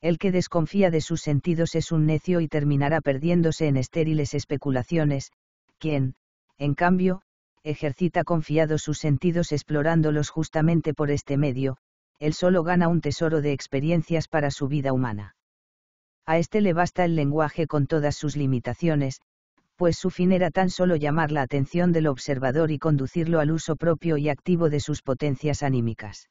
El que desconfía de sus sentidos es un necio y terminará perdiéndose en estériles especulaciones, quien, en cambio, ejercita confiado sus sentidos explorándolos justamente por este medio, él solo gana un tesoro de experiencias para su vida humana. A este le basta el lenguaje con todas sus limitaciones, pues su fin era tan solo llamar la atención del observador y conducirlo al uso propio y activo de sus potencias anímicas.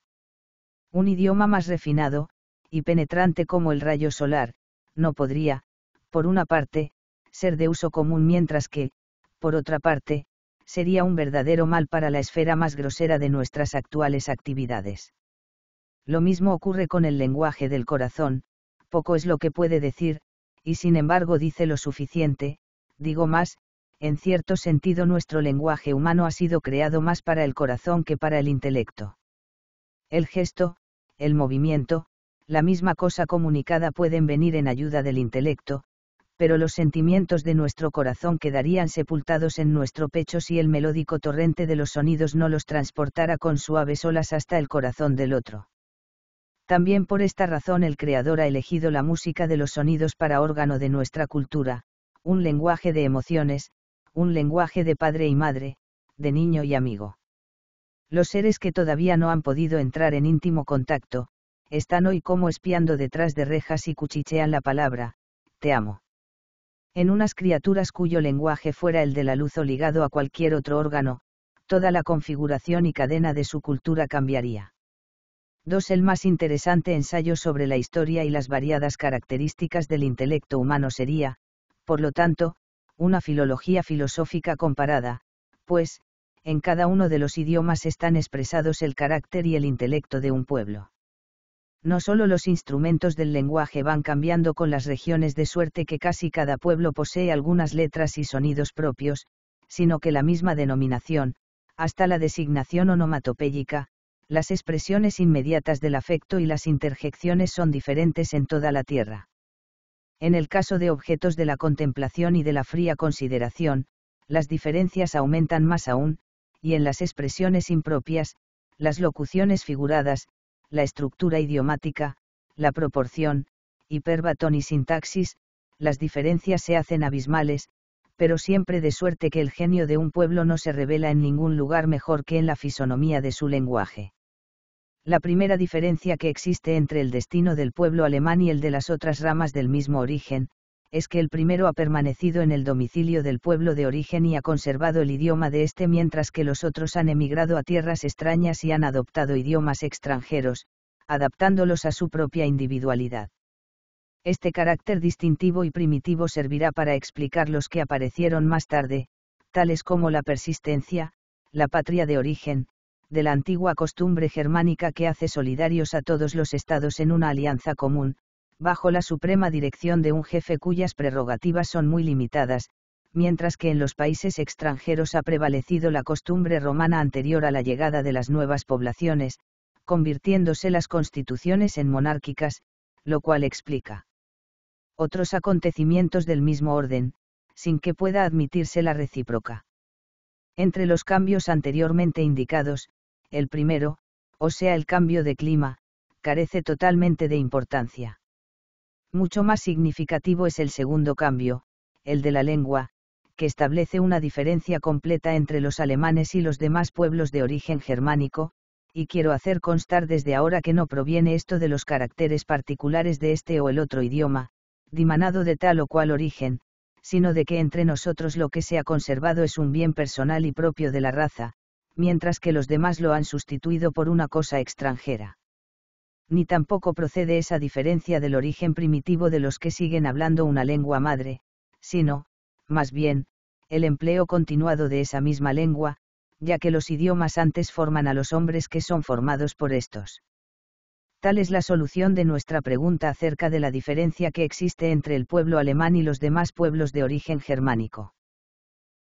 Un idioma más refinado, y penetrante como el rayo solar, no podría, por una parte, ser de uso común mientras que, por otra parte, sería un verdadero mal para la esfera más grosera de nuestras actuales actividades. Lo mismo ocurre con el lenguaje del corazón, poco es lo que puede decir, y sin embargo dice lo suficiente, digo más, en cierto sentido nuestro lenguaje humano ha sido creado más para el corazón que para el intelecto. El gesto, el movimiento, la misma cosa comunicada pueden venir en ayuda del intelecto, pero los sentimientos de nuestro corazón quedarían sepultados en nuestro pecho si el melódico torrente de los sonidos no los transportara con suaves olas hasta el corazón del otro. También por esta razón el Creador ha elegido la música de los sonidos para órgano de nuestra cultura, un lenguaje de emociones, un lenguaje de padre y madre, de niño y amigo. Los seres que todavía no han podido entrar en íntimo contacto, están hoy como espiando detrás de rejas y cuchichean la palabra, te amo. En unas criaturas cuyo lenguaje fuera el de la luz o ligado a cualquier otro órgano, toda la configuración y cadena de su cultura cambiaría. 2. El más interesante ensayo sobre la historia y las variadas características del intelecto humano sería, por lo tanto, una filología filosófica comparada, pues, en cada uno de los idiomas están expresados el carácter y el intelecto de un pueblo no solo los instrumentos del lenguaje van cambiando con las regiones de suerte que casi cada pueblo posee algunas letras y sonidos propios, sino que la misma denominación, hasta la designación onomatopéyica, las expresiones inmediatas del afecto y las interjecciones son diferentes en toda la tierra. En el caso de objetos de la contemplación y de la fría consideración, las diferencias aumentan más aún, y en las expresiones impropias, las locuciones figuradas, la estructura idiomática, la proporción, hiperbatón y sintaxis, las diferencias se hacen abismales, pero siempre de suerte que el genio de un pueblo no se revela en ningún lugar mejor que en la fisonomía de su lenguaje. La primera diferencia que existe entre el destino del pueblo alemán y el de las otras ramas del mismo origen, es que el primero ha permanecido en el domicilio del pueblo de origen y ha conservado el idioma de este mientras que los otros han emigrado a tierras extrañas y han adoptado idiomas extranjeros, adaptándolos a su propia individualidad. Este carácter distintivo y primitivo servirá para explicar los que aparecieron más tarde, tales como la persistencia, la patria de origen, de la antigua costumbre germánica que hace solidarios a todos los estados en una alianza común, bajo la suprema dirección de un jefe cuyas prerrogativas son muy limitadas, mientras que en los países extranjeros ha prevalecido la costumbre romana anterior a la llegada de las nuevas poblaciones, convirtiéndose las constituciones en monárquicas, lo cual explica otros acontecimientos del mismo orden, sin que pueda admitirse la recíproca. Entre los cambios anteriormente indicados, el primero, o sea el cambio de clima, carece totalmente de importancia. Mucho más significativo es el segundo cambio, el de la lengua, que establece una diferencia completa entre los alemanes y los demás pueblos de origen germánico, y quiero hacer constar desde ahora que no proviene esto de los caracteres particulares de este o el otro idioma, dimanado de tal o cual origen, sino de que entre nosotros lo que se ha conservado es un bien personal y propio de la raza, mientras que los demás lo han sustituido por una cosa extranjera ni tampoco procede esa diferencia del origen primitivo de los que siguen hablando una lengua madre, sino, más bien, el empleo continuado de esa misma lengua, ya que los idiomas antes forman a los hombres que son formados por estos. Tal es la solución de nuestra pregunta acerca de la diferencia que existe entre el pueblo alemán y los demás pueblos de origen germánico.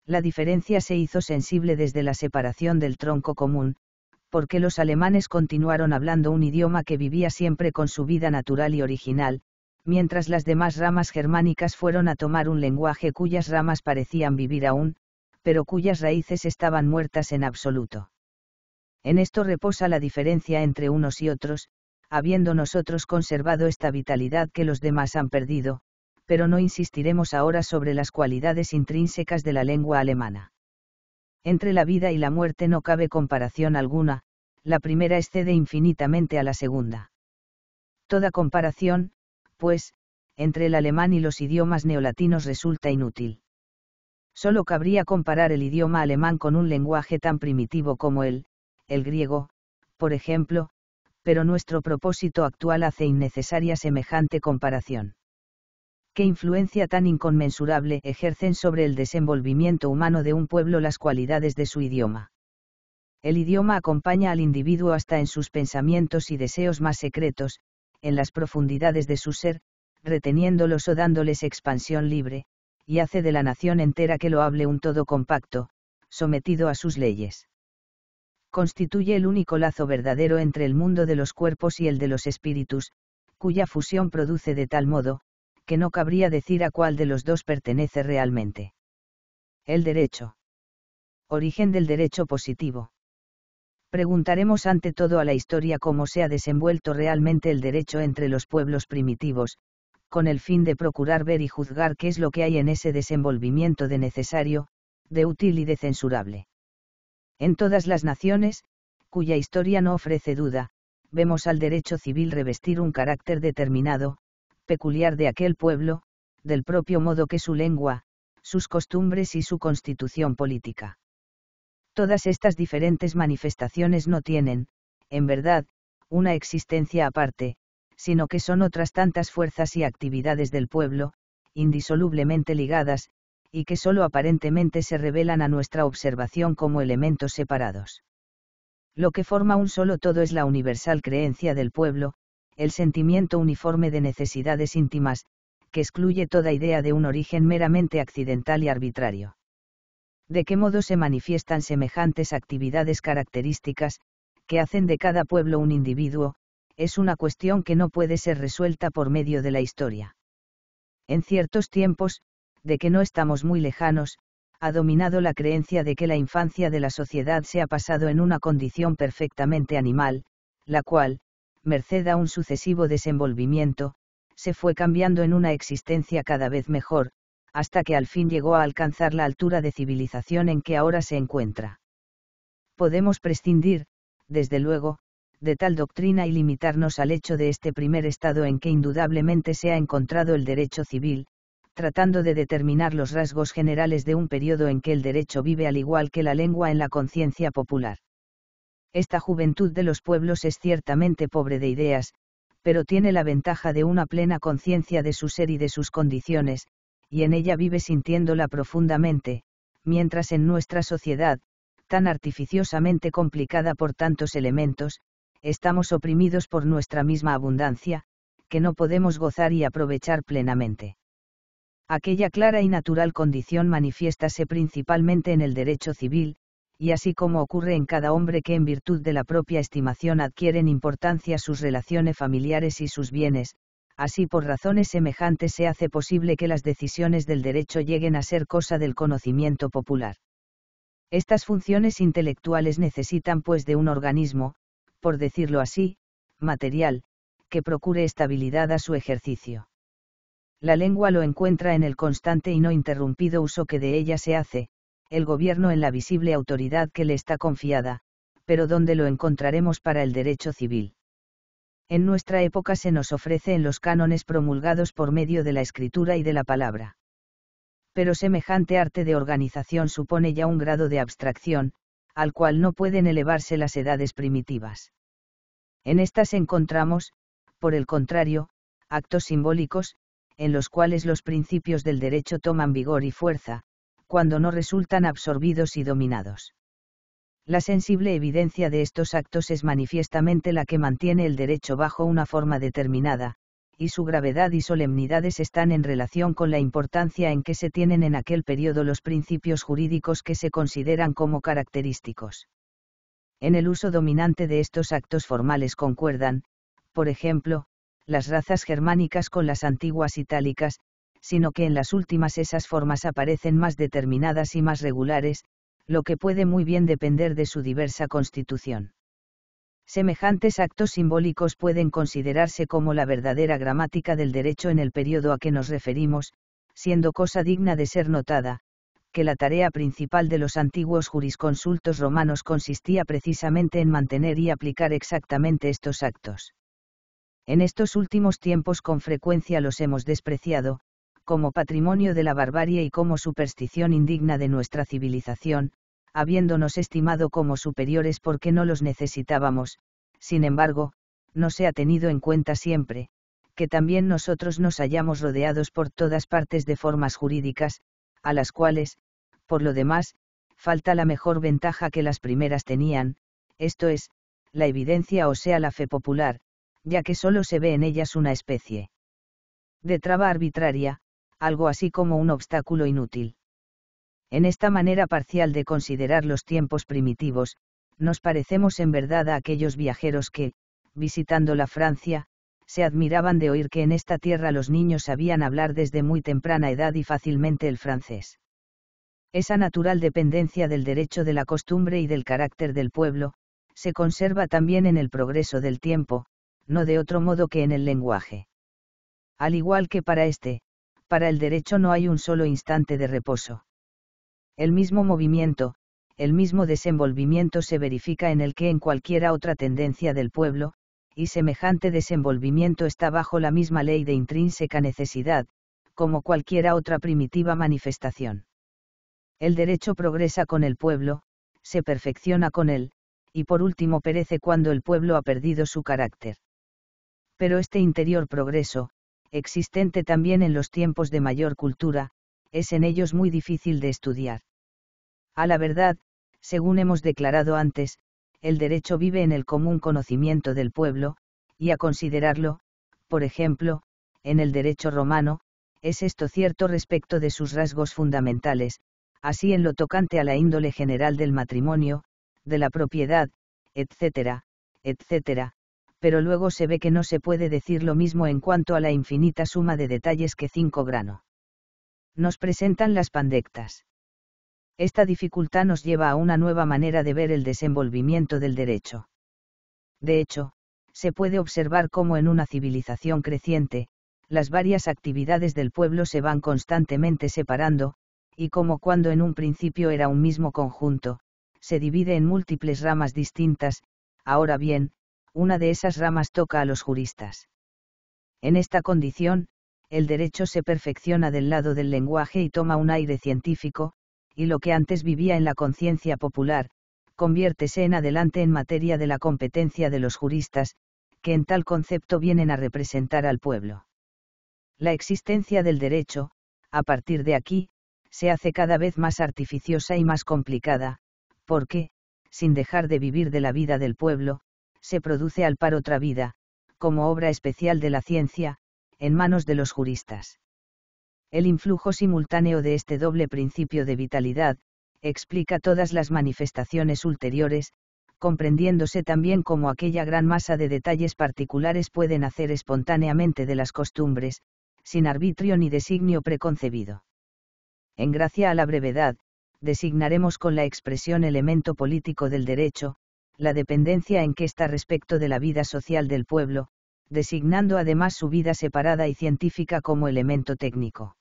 La diferencia se hizo sensible desde la separación del tronco común, porque los alemanes continuaron hablando un idioma que vivía siempre con su vida natural y original, mientras las demás ramas germánicas fueron a tomar un lenguaje cuyas ramas parecían vivir aún, pero cuyas raíces estaban muertas en absoluto. En esto reposa la diferencia entre unos y otros, habiendo nosotros conservado esta vitalidad que los demás han perdido, pero no insistiremos ahora sobre las cualidades intrínsecas de la lengua alemana. Entre la vida y la muerte no cabe comparación alguna, la primera excede infinitamente a la segunda. Toda comparación, pues, entre el alemán y los idiomas neolatinos resulta inútil. Solo cabría comparar el idioma alemán con un lenguaje tan primitivo como el, el griego, por ejemplo, pero nuestro propósito actual hace innecesaria semejante comparación qué influencia tan inconmensurable ejercen sobre el desenvolvimiento humano de un pueblo las cualidades de su idioma. El idioma acompaña al individuo hasta en sus pensamientos y deseos más secretos, en las profundidades de su ser, reteniéndolos o dándoles expansión libre, y hace de la nación entera que lo hable un todo compacto, sometido a sus leyes. Constituye el único lazo verdadero entre el mundo de los cuerpos y el de los espíritus, cuya fusión produce de tal modo, que no cabría decir a cuál de los dos pertenece realmente. El derecho. Origen del derecho positivo. Preguntaremos ante todo a la historia cómo se ha desenvuelto realmente el derecho entre los pueblos primitivos, con el fin de procurar ver y juzgar qué es lo que hay en ese desenvolvimiento de necesario, de útil y de censurable. En todas las naciones, cuya historia no ofrece duda, vemos al derecho civil revestir un carácter determinado, peculiar de aquel pueblo, del propio modo que su lengua, sus costumbres y su constitución política. Todas estas diferentes manifestaciones no tienen, en verdad, una existencia aparte, sino que son otras tantas fuerzas y actividades del pueblo, indisolublemente ligadas, y que sólo aparentemente se revelan a nuestra observación como elementos separados. Lo que forma un solo todo es la universal creencia del pueblo, el sentimiento uniforme de necesidades íntimas, que excluye toda idea de un origen meramente accidental y arbitrario. ¿De qué modo se manifiestan semejantes actividades características, que hacen de cada pueblo un individuo, es una cuestión que no puede ser resuelta por medio de la historia. En ciertos tiempos, de que no estamos muy lejanos, ha dominado la creencia de que la infancia de la sociedad se ha pasado en una condición perfectamente animal, la cual, merced a un sucesivo desenvolvimiento, se fue cambiando en una existencia cada vez mejor, hasta que al fin llegó a alcanzar la altura de civilización en que ahora se encuentra. Podemos prescindir, desde luego, de tal doctrina y limitarnos al hecho de este primer estado en que indudablemente se ha encontrado el derecho civil, tratando de determinar los rasgos generales de un periodo en que el derecho vive al igual que la lengua en la conciencia popular. Esta juventud de los pueblos es ciertamente pobre de ideas, pero tiene la ventaja de una plena conciencia de su ser y de sus condiciones, y en ella vive sintiéndola profundamente, mientras en nuestra sociedad, tan artificiosamente complicada por tantos elementos, estamos oprimidos por nuestra misma abundancia, que no podemos gozar y aprovechar plenamente. Aquella clara y natural condición manifiéstase principalmente en el derecho civil, y así como ocurre en cada hombre que en virtud de la propia estimación adquieren importancia sus relaciones familiares y sus bienes, así por razones semejantes se hace posible que las decisiones del derecho lleguen a ser cosa del conocimiento popular. Estas funciones intelectuales necesitan pues de un organismo, por decirlo así, material, que procure estabilidad a su ejercicio. La lengua lo encuentra en el constante y no interrumpido uso que de ella se hace, el gobierno en la visible autoridad que le está confiada, pero donde lo encontraremos para el derecho civil? En nuestra época se nos ofrece en los cánones promulgados por medio de la escritura y de la palabra. Pero semejante arte de organización supone ya un grado de abstracción, al cual no pueden elevarse las edades primitivas. En estas encontramos, por el contrario, actos simbólicos, en los cuales los principios del derecho toman vigor y fuerza, cuando no resultan absorbidos y dominados. La sensible evidencia de estos actos es manifiestamente la que mantiene el derecho bajo una forma determinada, y su gravedad y solemnidades están en relación con la importancia en que se tienen en aquel periodo los principios jurídicos que se consideran como característicos. En el uso dominante de estos actos formales concuerdan, por ejemplo, las razas germánicas con las antiguas itálicas, sino que en las últimas esas formas aparecen más determinadas y más regulares, lo que puede muy bien depender de su diversa constitución. Semejantes actos simbólicos pueden considerarse como la verdadera gramática del derecho en el periodo a que nos referimos, siendo cosa digna de ser notada, que la tarea principal de los antiguos jurisconsultos romanos consistía precisamente en mantener y aplicar exactamente estos actos. En estos últimos tiempos con frecuencia los hemos despreciado, como patrimonio de la barbarie y como superstición indigna de nuestra civilización, habiéndonos estimado como superiores porque no los necesitábamos, sin embargo, no se ha tenido en cuenta siempre, que también nosotros nos hallamos rodeados por todas partes de formas jurídicas, a las cuales, por lo demás, falta la mejor ventaja que las primeras tenían, esto es, la evidencia o sea la fe popular, ya que solo se ve en ellas una especie de traba arbitraria, algo así como un obstáculo inútil. En esta manera parcial de considerar los tiempos primitivos, nos parecemos en verdad a aquellos viajeros que, visitando la Francia, se admiraban de oír que en esta tierra los niños sabían hablar desde muy temprana edad y fácilmente el francés. Esa natural dependencia del derecho de la costumbre y del carácter del pueblo, se conserva también en el progreso del tiempo, no de otro modo que en el lenguaje. Al igual que para este, para el derecho no hay un solo instante de reposo. El mismo movimiento, el mismo desenvolvimiento se verifica en el que en cualquiera otra tendencia del pueblo, y semejante desenvolvimiento está bajo la misma ley de intrínseca necesidad, como cualquiera otra primitiva manifestación. El derecho progresa con el pueblo, se perfecciona con él, y por último perece cuando el pueblo ha perdido su carácter. Pero este interior progreso, existente también en los tiempos de mayor cultura, es en ellos muy difícil de estudiar. A la verdad, según hemos declarado antes, el derecho vive en el común conocimiento del pueblo, y a considerarlo, por ejemplo, en el derecho romano, es esto cierto respecto de sus rasgos fundamentales, así en lo tocante a la índole general del matrimonio, de la propiedad, etc., etcétera, pero luego se ve que no se puede decir lo mismo en cuanto a la infinita suma de detalles que cinco grano. Nos presentan las pandectas. Esta dificultad nos lleva a una nueva manera de ver el desenvolvimiento del derecho. De hecho, se puede observar cómo en una civilización creciente, las varias actividades del pueblo se van constantemente separando, y como cuando en un principio era un mismo conjunto, se divide en múltiples ramas distintas, ahora bien, una de esas ramas toca a los juristas. En esta condición, el derecho se perfecciona del lado del lenguaje y toma un aire científico, y lo que antes vivía en la conciencia popular, conviértese en adelante en materia de la competencia de los juristas, que en tal concepto vienen a representar al pueblo. La existencia del derecho, a partir de aquí, se hace cada vez más artificiosa y más complicada, porque, sin dejar de vivir de la vida del pueblo, se produce al par otra vida, como obra especial de la ciencia, en manos de los juristas. El influjo simultáneo de este doble principio de vitalidad, explica todas las manifestaciones ulteriores, comprendiéndose también cómo aquella gran masa de detalles particulares pueden hacer espontáneamente de las costumbres, sin arbitrio ni designio preconcebido. En gracia a la brevedad, designaremos con la expresión elemento político del derecho, la dependencia en que está respecto de la vida social del pueblo, designando además su vida separada y científica como elemento técnico.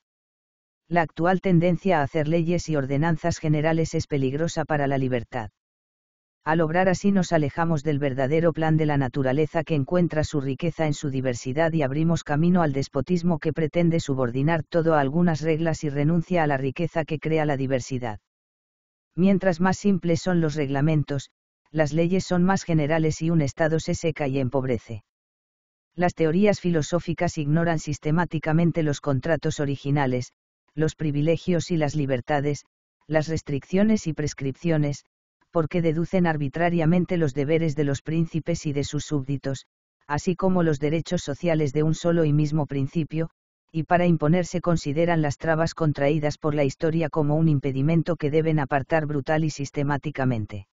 La actual tendencia a hacer leyes y ordenanzas generales es peligrosa para la libertad. Al obrar así nos alejamos del verdadero plan de la naturaleza que encuentra su riqueza en su diversidad y abrimos camino al despotismo que pretende subordinar todo a algunas reglas y renuncia a la riqueza que crea la diversidad. Mientras más simples son los reglamentos, las leyes son más generales y un Estado se seca y empobrece. Las teorías filosóficas ignoran sistemáticamente los contratos originales, los privilegios y las libertades, las restricciones y prescripciones, porque deducen arbitrariamente los deberes de los príncipes y de sus súbditos, así como los derechos sociales de un solo y mismo principio, y para imponerse consideran las trabas contraídas por la historia como un impedimento que deben apartar brutal y sistemáticamente.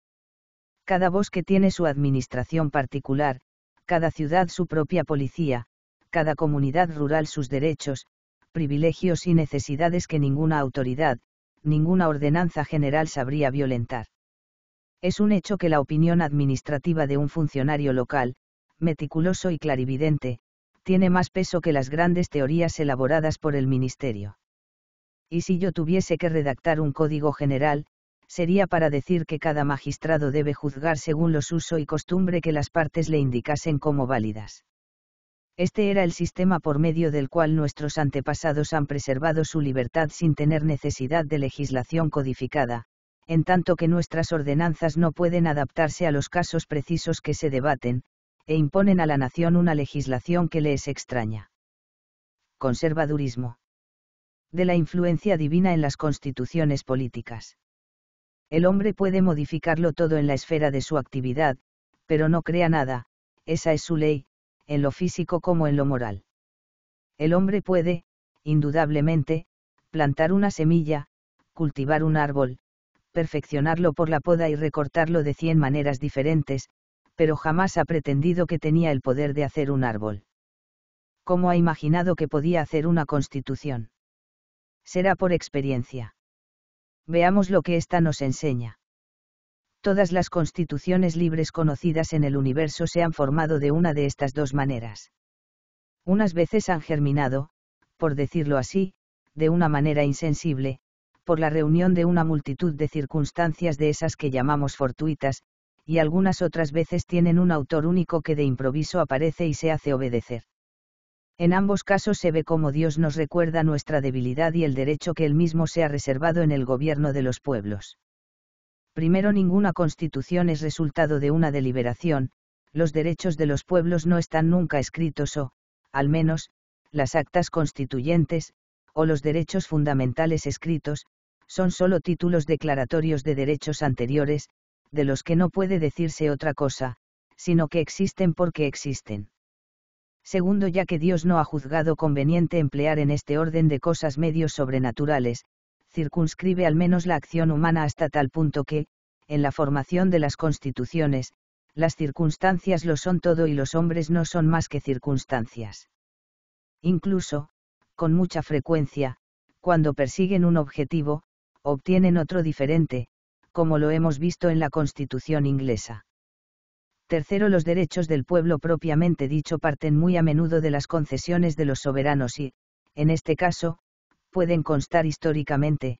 Cada bosque tiene su administración particular, cada ciudad su propia policía, cada comunidad rural sus derechos, privilegios y necesidades que ninguna autoridad, ninguna ordenanza general sabría violentar. Es un hecho que la opinión administrativa de un funcionario local, meticuloso y clarividente, tiene más peso que las grandes teorías elaboradas por el Ministerio. Y si yo tuviese que redactar un código general, sería para decir que cada magistrado debe juzgar según los uso y costumbre que las partes le indicasen como válidas. Este era el sistema por medio del cual nuestros antepasados han preservado su libertad sin tener necesidad de legislación codificada, en tanto que nuestras ordenanzas no pueden adaptarse a los casos precisos que se debaten, e imponen a la nación una legislación que le es extraña. Conservadurismo. De la influencia divina en las constituciones políticas. El hombre puede modificarlo todo en la esfera de su actividad, pero no crea nada, esa es su ley, en lo físico como en lo moral. El hombre puede, indudablemente, plantar una semilla, cultivar un árbol, perfeccionarlo por la poda y recortarlo de cien maneras diferentes, pero jamás ha pretendido que tenía el poder de hacer un árbol. ¿Cómo ha imaginado que podía hacer una constitución? Será por experiencia. Veamos lo que ésta nos enseña. Todas las constituciones libres conocidas en el universo se han formado de una de estas dos maneras. Unas veces han germinado, por decirlo así, de una manera insensible, por la reunión de una multitud de circunstancias de esas que llamamos fortuitas, y algunas otras veces tienen un autor único que de improviso aparece y se hace obedecer. En ambos casos se ve cómo Dios nos recuerda nuestra debilidad y el derecho que Él mismo se ha reservado en el gobierno de los pueblos. Primero, ninguna constitución es resultado de una deliberación, los derechos de los pueblos no están nunca escritos o, al menos, las actas constituyentes, o los derechos fundamentales escritos, son solo títulos declaratorios de derechos anteriores, de los que no puede decirse otra cosa, sino que existen porque existen segundo ya que Dios no ha juzgado conveniente emplear en este orden de cosas medios sobrenaturales, circunscribe al menos la acción humana hasta tal punto que, en la formación de las constituciones, las circunstancias lo son todo y los hombres no son más que circunstancias. Incluso, con mucha frecuencia, cuando persiguen un objetivo, obtienen otro diferente, como lo hemos visto en la Constitución inglesa. Tercero, los derechos del pueblo propiamente dicho parten muy a menudo de las concesiones de los soberanos y, en este caso, pueden constar históricamente,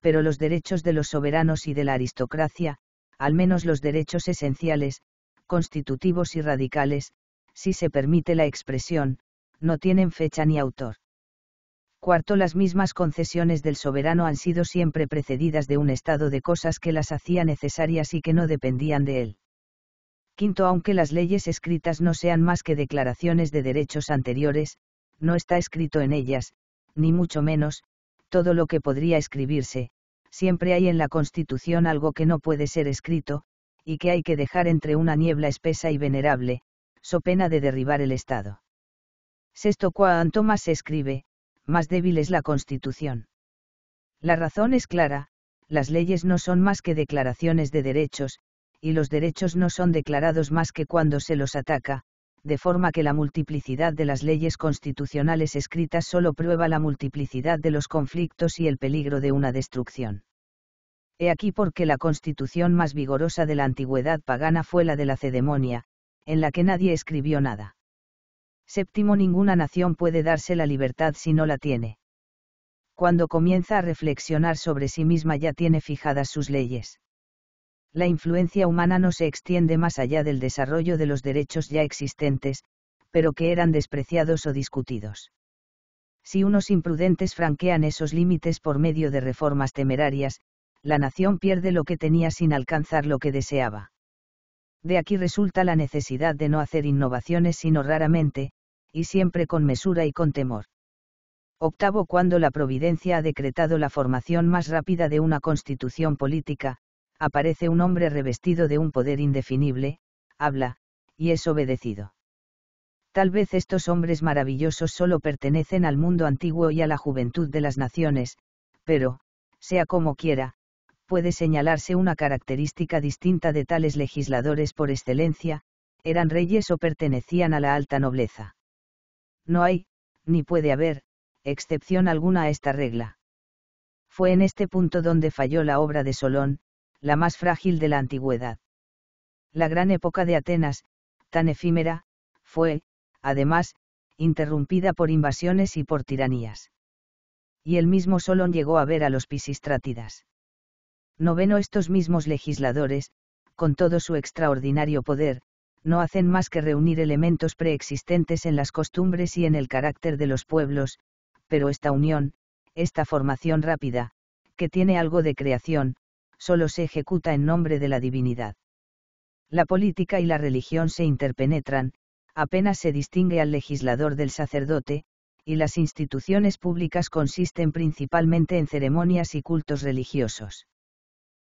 pero los derechos de los soberanos y de la aristocracia, al menos los derechos esenciales, constitutivos y radicales, si se permite la expresión, no tienen fecha ni autor. Cuarto, las mismas concesiones del soberano han sido siempre precedidas de un estado de cosas que las hacía necesarias y que no dependían de él. Quinto, aunque las leyes escritas no sean más que declaraciones de derechos anteriores, no está escrito en ellas, ni mucho menos, todo lo que podría escribirse, siempre hay en la Constitución algo que no puede ser escrito, y que hay que dejar entre una niebla espesa y venerable, so pena de derribar el Estado. Sexto, cuanto más se escribe, más débil es la Constitución. La razón es clara, las leyes no son más que declaraciones de derechos, y los derechos no son declarados más que cuando se los ataca, de forma que la multiplicidad de las leyes constitucionales escritas solo prueba la multiplicidad de los conflictos y el peligro de una destrucción. He aquí porque la constitución más vigorosa de la antigüedad pagana fue la de la Cedemonia, en la que nadie escribió nada. Séptimo, ninguna nación puede darse la libertad si no la tiene. Cuando comienza a reflexionar sobre sí misma ya tiene fijadas sus leyes la influencia humana no se extiende más allá del desarrollo de los derechos ya existentes, pero que eran despreciados o discutidos. Si unos imprudentes franquean esos límites por medio de reformas temerarias, la nación pierde lo que tenía sin alcanzar lo que deseaba. De aquí resulta la necesidad de no hacer innovaciones sino raramente, y siempre con mesura y con temor. Octavo, cuando la Providencia ha decretado la formación más rápida de una constitución política, aparece un hombre revestido de un poder indefinible, habla, y es obedecido. Tal vez estos hombres maravillosos solo pertenecen al mundo antiguo y a la juventud de las naciones, pero, sea como quiera, puede señalarse una característica distinta de tales legisladores por excelencia, eran reyes o pertenecían a la alta nobleza. No hay, ni puede haber, excepción alguna a esta regla. Fue en este punto donde falló la obra de Solón, la más frágil de la antigüedad. La gran época de Atenas, tan efímera, fue, además, interrumpida por invasiones y por tiranías. Y el mismo Solón llegó a ver a los pisistrátidas. Noveno estos mismos legisladores, con todo su extraordinario poder, no hacen más que reunir elementos preexistentes en las costumbres y en el carácter de los pueblos, pero esta unión, esta formación rápida, que tiene algo de creación, solo se ejecuta en nombre de la divinidad. La política y la religión se interpenetran, apenas se distingue al legislador del sacerdote, y las instituciones públicas consisten principalmente en ceremonias y cultos religiosos.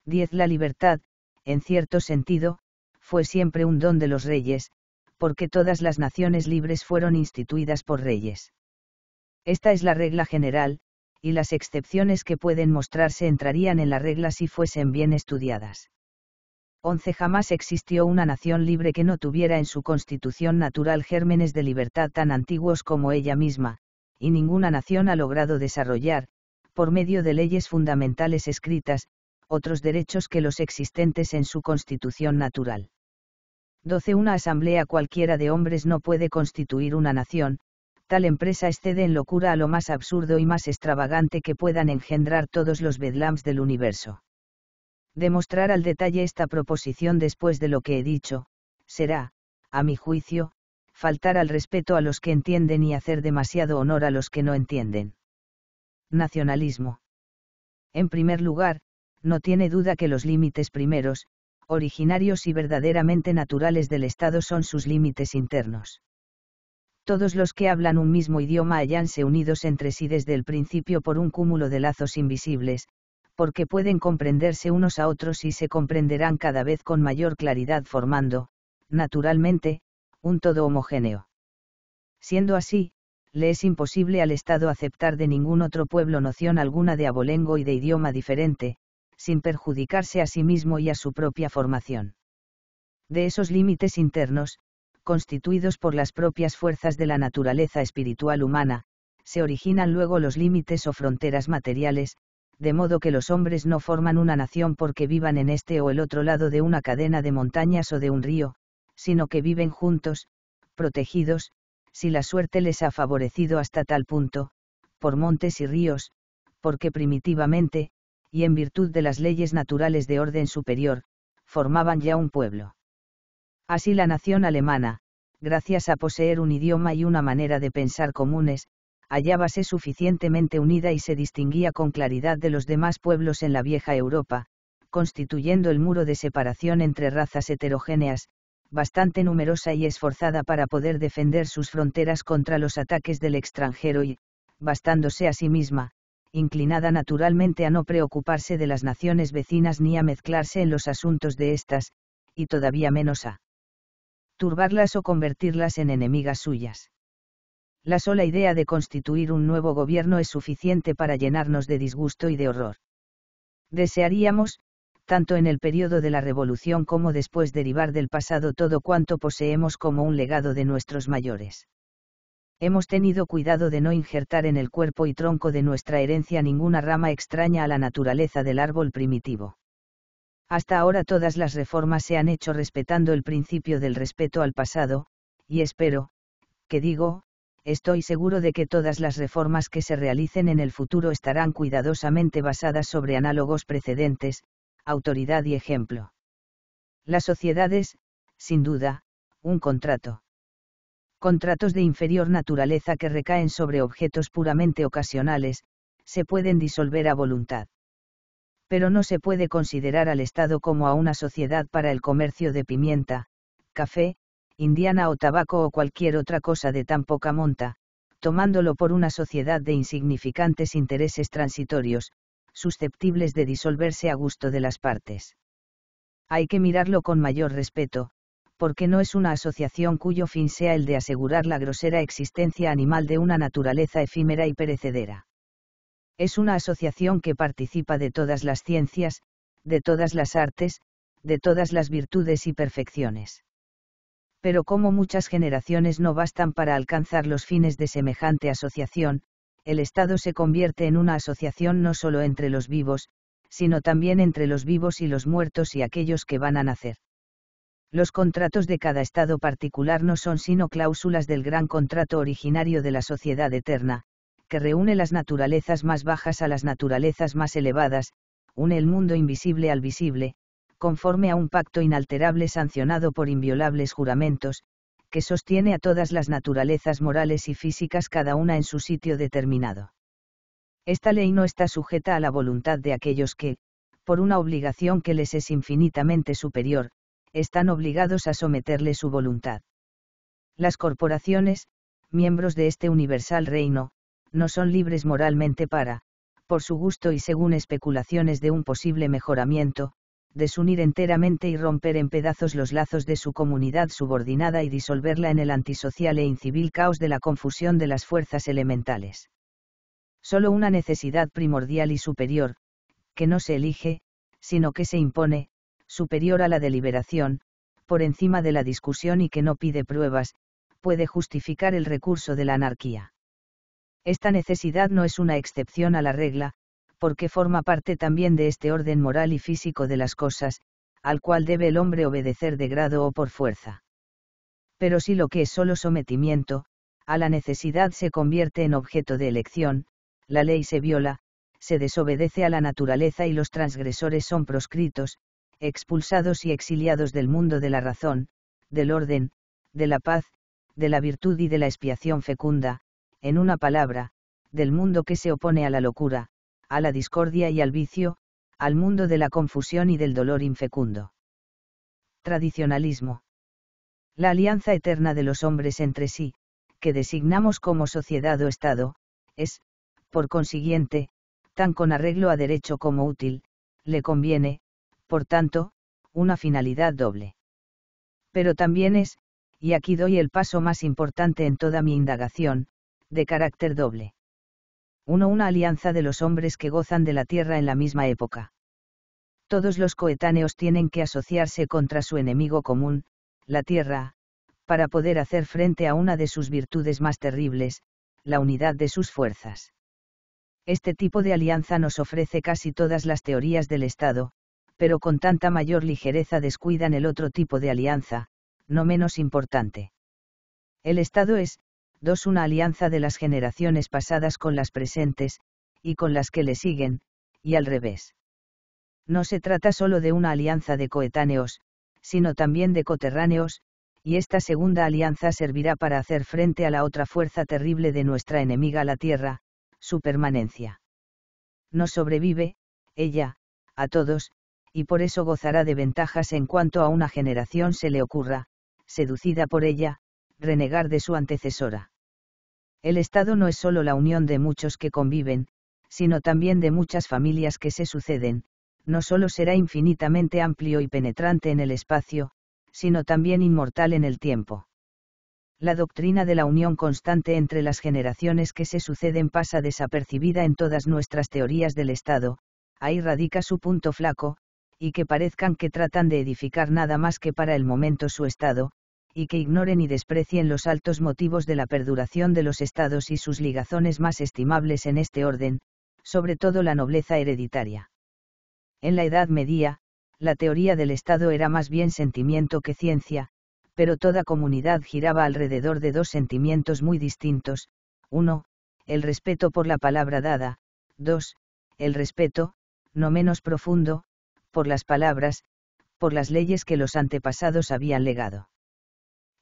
10. La libertad, en cierto sentido, fue siempre un don de los reyes, porque todas las naciones libres fueron instituidas por reyes. Esta es la regla general, y las excepciones que pueden mostrarse entrarían en la regla si fuesen bien estudiadas. 11. Jamás existió una nación libre que no tuviera en su constitución natural gérmenes de libertad tan antiguos como ella misma, y ninguna nación ha logrado desarrollar, por medio de leyes fundamentales escritas, otros derechos que los existentes en su constitución natural. 12. Una asamblea cualquiera de hombres no puede constituir una nación, tal empresa excede en locura a lo más absurdo y más extravagante que puedan engendrar todos los bedlams del universo. Demostrar al detalle esta proposición después de lo que he dicho, será, a mi juicio, faltar al respeto a los que entienden y hacer demasiado honor a los que no entienden. Nacionalismo. En primer lugar, no tiene duda que los límites primeros, originarios y verdaderamente naturales del Estado son sus límites internos todos los que hablan un mismo idioma hayanse unidos entre sí desde el principio por un cúmulo de lazos invisibles, porque pueden comprenderse unos a otros y se comprenderán cada vez con mayor claridad formando, naturalmente, un todo homogéneo. Siendo así, le es imposible al Estado aceptar de ningún otro pueblo noción alguna de abolengo y de idioma diferente, sin perjudicarse a sí mismo y a su propia formación. De esos límites internos, constituidos por las propias fuerzas de la naturaleza espiritual humana, se originan luego los límites o fronteras materiales, de modo que los hombres no forman una nación porque vivan en este o el otro lado de una cadena de montañas o de un río, sino que viven juntos, protegidos, si la suerte les ha favorecido hasta tal punto, por montes y ríos, porque primitivamente, y en virtud de las leyes naturales de orden superior, formaban ya un pueblo. Así la nación alemana, gracias a poseer un idioma y una manera de pensar comunes, hallábase suficientemente unida y se distinguía con claridad de los demás pueblos en la vieja Europa, constituyendo el muro de separación entre razas heterogéneas, bastante numerosa y esforzada para poder defender sus fronteras contra los ataques del extranjero y, bastándose a sí misma, inclinada naturalmente a no preocuparse de las naciones vecinas ni a mezclarse en los asuntos de estas, y todavía menos a turbarlas o convertirlas en enemigas suyas. La sola idea de constituir un nuevo gobierno es suficiente para llenarnos de disgusto y de horror. Desearíamos, tanto en el periodo de la revolución como después derivar del pasado todo cuanto poseemos como un legado de nuestros mayores. Hemos tenido cuidado de no injertar en el cuerpo y tronco de nuestra herencia ninguna rama extraña a la naturaleza del árbol primitivo. Hasta ahora todas las reformas se han hecho respetando el principio del respeto al pasado, y espero, que digo, estoy seguro de que todas las reformas que se realicen en el futuro estarán cuidadosamente basadas sobre análogos precedentes, autoridad y ejemplo. La sociedad es, sin duda, un contrato. Contratos de inferior naturaleza que recaen sobre objetos puramente ocasionales, se pueden disolver a voluntad pero no se puede considerar al Estado como a una sociedad para el comercio de pimienta, café, indiana o tabaco o cualquier otra cosa de tan poca monta, tomándolo por una sociedad de insignificantes intereses transitorios, susceptibles de disolverse a gusto de las partes. Hay que mirarlo con mayor respeto, porque no es una asociación cuyo fin sea el de asegurar la grosera existencia animal de una naturaleza efímera y perecedera. Es una asociación que participa de todas las ciencias, de todas las artes, de todas las virtudes y perfecciones. Pero como muchas generaciones no bastan para alcanzar los fines de semejante asociación, el Estado se convierte en una asociación no solo entre los vivos, sino también entre los vivos y los muertos y aquellos que van a nacer. Los contratos de cada Estado particular no son sino cláusulas del gran contrato originario de la sociedad eterna, que reúne las naturalezas más bajas a las naturalezas más elevadas, une el mundo invisible al visible, conforme a un pacto inalterable sancionado por inviolables juramentos, que sostiene a todas las naturalezas morales y físicas cada una en su sitio determinado. Esta ley no está sujeta a la voluntad de aquellos que, por una obligación que les es infinitamente superior, están obligados a someterle su voluntad. Las corporaciones, miembros de este universal reino, no son libres moralmente para, por su gusto y según especulaciones de un posible mejoramiento, desunir enteramente y romper en pedazos los lazos de su comunidad subordinada y disolverla en el antisocial e incivil caos de la confusión de las fuerzas elementales. Solo una necesidad primordial y superior, que no se elige, sino que se impone, superior a la deliberación, por encima de la discusión y que no pide pruebas, puede justificar el recurso de la anarquía. Esta necesidad no es una excepción a la regla, porque forma parte también de este orden moral y físico de las cosas, al cual debe el hombre obedecer de grado o por fuerza. Pero si lo que es solo sometimiento, a la necesidad se convierte en objeto de elección, la ley se viola, se desobedece a la naturaleza y los transgresores son proscritos, expulsados y exiliados del mundo de la razón, del orden, de la paz, de la virtud y de la expiación fecunda, en una palabra, del mundo que se opone a la locura, a la discordia y al vicio, al mundo de la confusión y del dolor infecundo. Tradicionalismo. La alianza eterna de los hombres entre sí, que designamos como sociedad o Estado, es, por consiguiente, tan con arreglo a derecho como útil, le conviene, por tanto, una finalidad doble. Pero también es, y aquí doy el paso más importante en toda mi indagación, de carácter doble. Uno Una alianza de los hombres que gozan de la tierra en la misma época. Todos los coetáneos tienen que asociarse contra su enemigo común, la tierra, para poder hacer frente a una de sus virtudes más terribles, la unidad de sus fuerzas. Este tipo de alianza nos ofrece casi todas las teorías del Estado, pero con tanta mayor ligereza descuidan el otro tipo de alianza, no menos importante. El Estado es, 2. Una alianza de las generaciones pasadas con las presentes, y con las que le siguen, y al revés. No se trata solo de una alianza de coetáneos, sino también de coterráneos, y esta segunda alianza servirá para hacer frente a la otra fuerza terrible de nuestra enemiga la Tierra, su permanencia. No sobrevive, ella, a todos, y por eso gozará de ventajas en cuanto a una generación se le ocurra, seducida por ella, renegar de su antecesora. El Estado no es solo la unión de muchos que conviven, sino también de muchas familias que se suceden, no solo será infinitamente amplio y penetrante en el espacio, sino también inmortal en el tiempo. La doctrina de la unión constante entre las generaciones que se suceden pasa desapercibida en todas nuestras teorías del Estado, ahí radica su punto flaco, y que parezcan que tratan de edificar nada más que para el momento su Estado, y que ignoren y desprecien los altos motivos de la perduración de los estados y sus ligazones más estimables en este orden, sobre todo la nobleza hereditaria. En la Edad Media, la teoría del Estado era más bien sentimiento que ciencia, pero toda comunidad giraba alrededor de dos sentimientos muy distintos, uno, el respeto por la palabra dada, dos, el respeto, no menos profundo, por las palabras, por las leyes que los antepasados habían legado.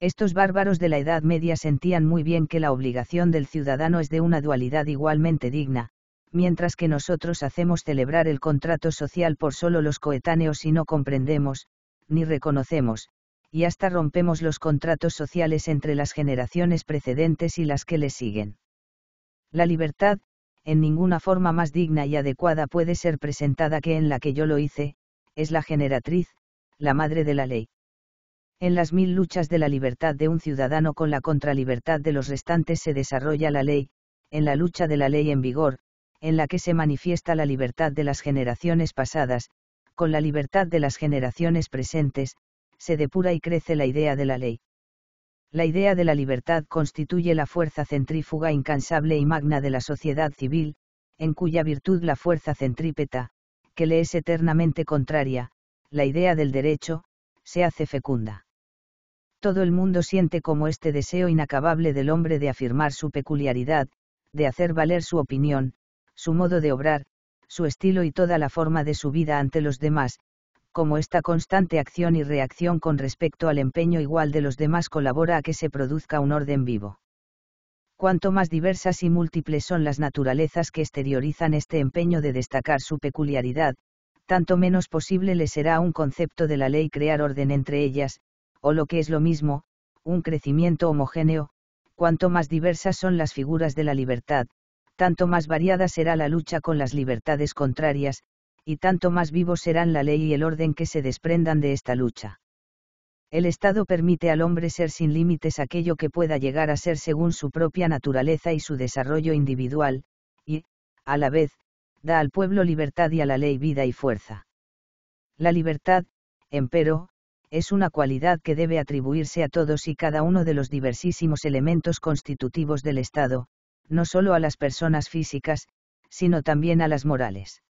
Estos bárbaros de la Edad Media sentían muy bien que la obligación del ciudadano es de una dualidad igualmente digna, mientras que nosotros hacemos celebrar el contrato social por solo los coetáneos y no comprendemos, ni reconocemos, y hasta rompemos los contratos sociales entre las generaciones precedentes y las que le siguen. La libertad, en ninguna forma más digna y adecuada puede ser presentada que en la que yo lo hice, es la generatriz, la madre de la ley. En las mil luchas de la libertad de un ciudadano con la contralibertad de los restantes se desarrolla la ley, en la lucha de la ley en vigor, en la que se manifiesta la libertad de las generaciones pasadas, con la libertad de las generaciones presentes, se depura y crece la idea de la ley. La idea de la libertad constituye la fuerza centrífuga incansable y magna de la sociedad civil, en cuya virtud la fuerza centrípeta, que le es eternamente contraria, la idea del derecho, se hace fecunda. Todo el mundo siente como este deseo inacabable del hombre de afirmar su peculiaridad, de hacer valer su opinión, su modo de obrar, su estilo y toda la forma de su vida ante los demás, como esta constante acción y reacción con respecto al empeño igual de los demás colabora a que se produzca un orden vivo. Cuanto más diversas y múltiples son las naturalezas que exteriorizan este empeño de destacar su peculiaridad, tanto menos posible le será un concepto de la ley crear orden entre ellas, o lo que es lo mismo, un crecimiento homogéneo, cuanto más diversas son las figuras de la libertad, tanto más variada será la lucha con las libertades contrarias, y tanto más vivos serán la ley y el orden que se desprendan de esta lucha. El Estado permite al hombre ser sin límites aquello que pueda llegar a ser según su propia naturaleza y su desarrollo individual, y, a la vez, da al pueblo libertad y a la ley vida y fuerza. La libertad, empero, es una cualidad que debe atribuirse a todos y cada uno de los diversísimos elementos constitutivos del Estado, no solo a las personas físicas, sino también a las morales.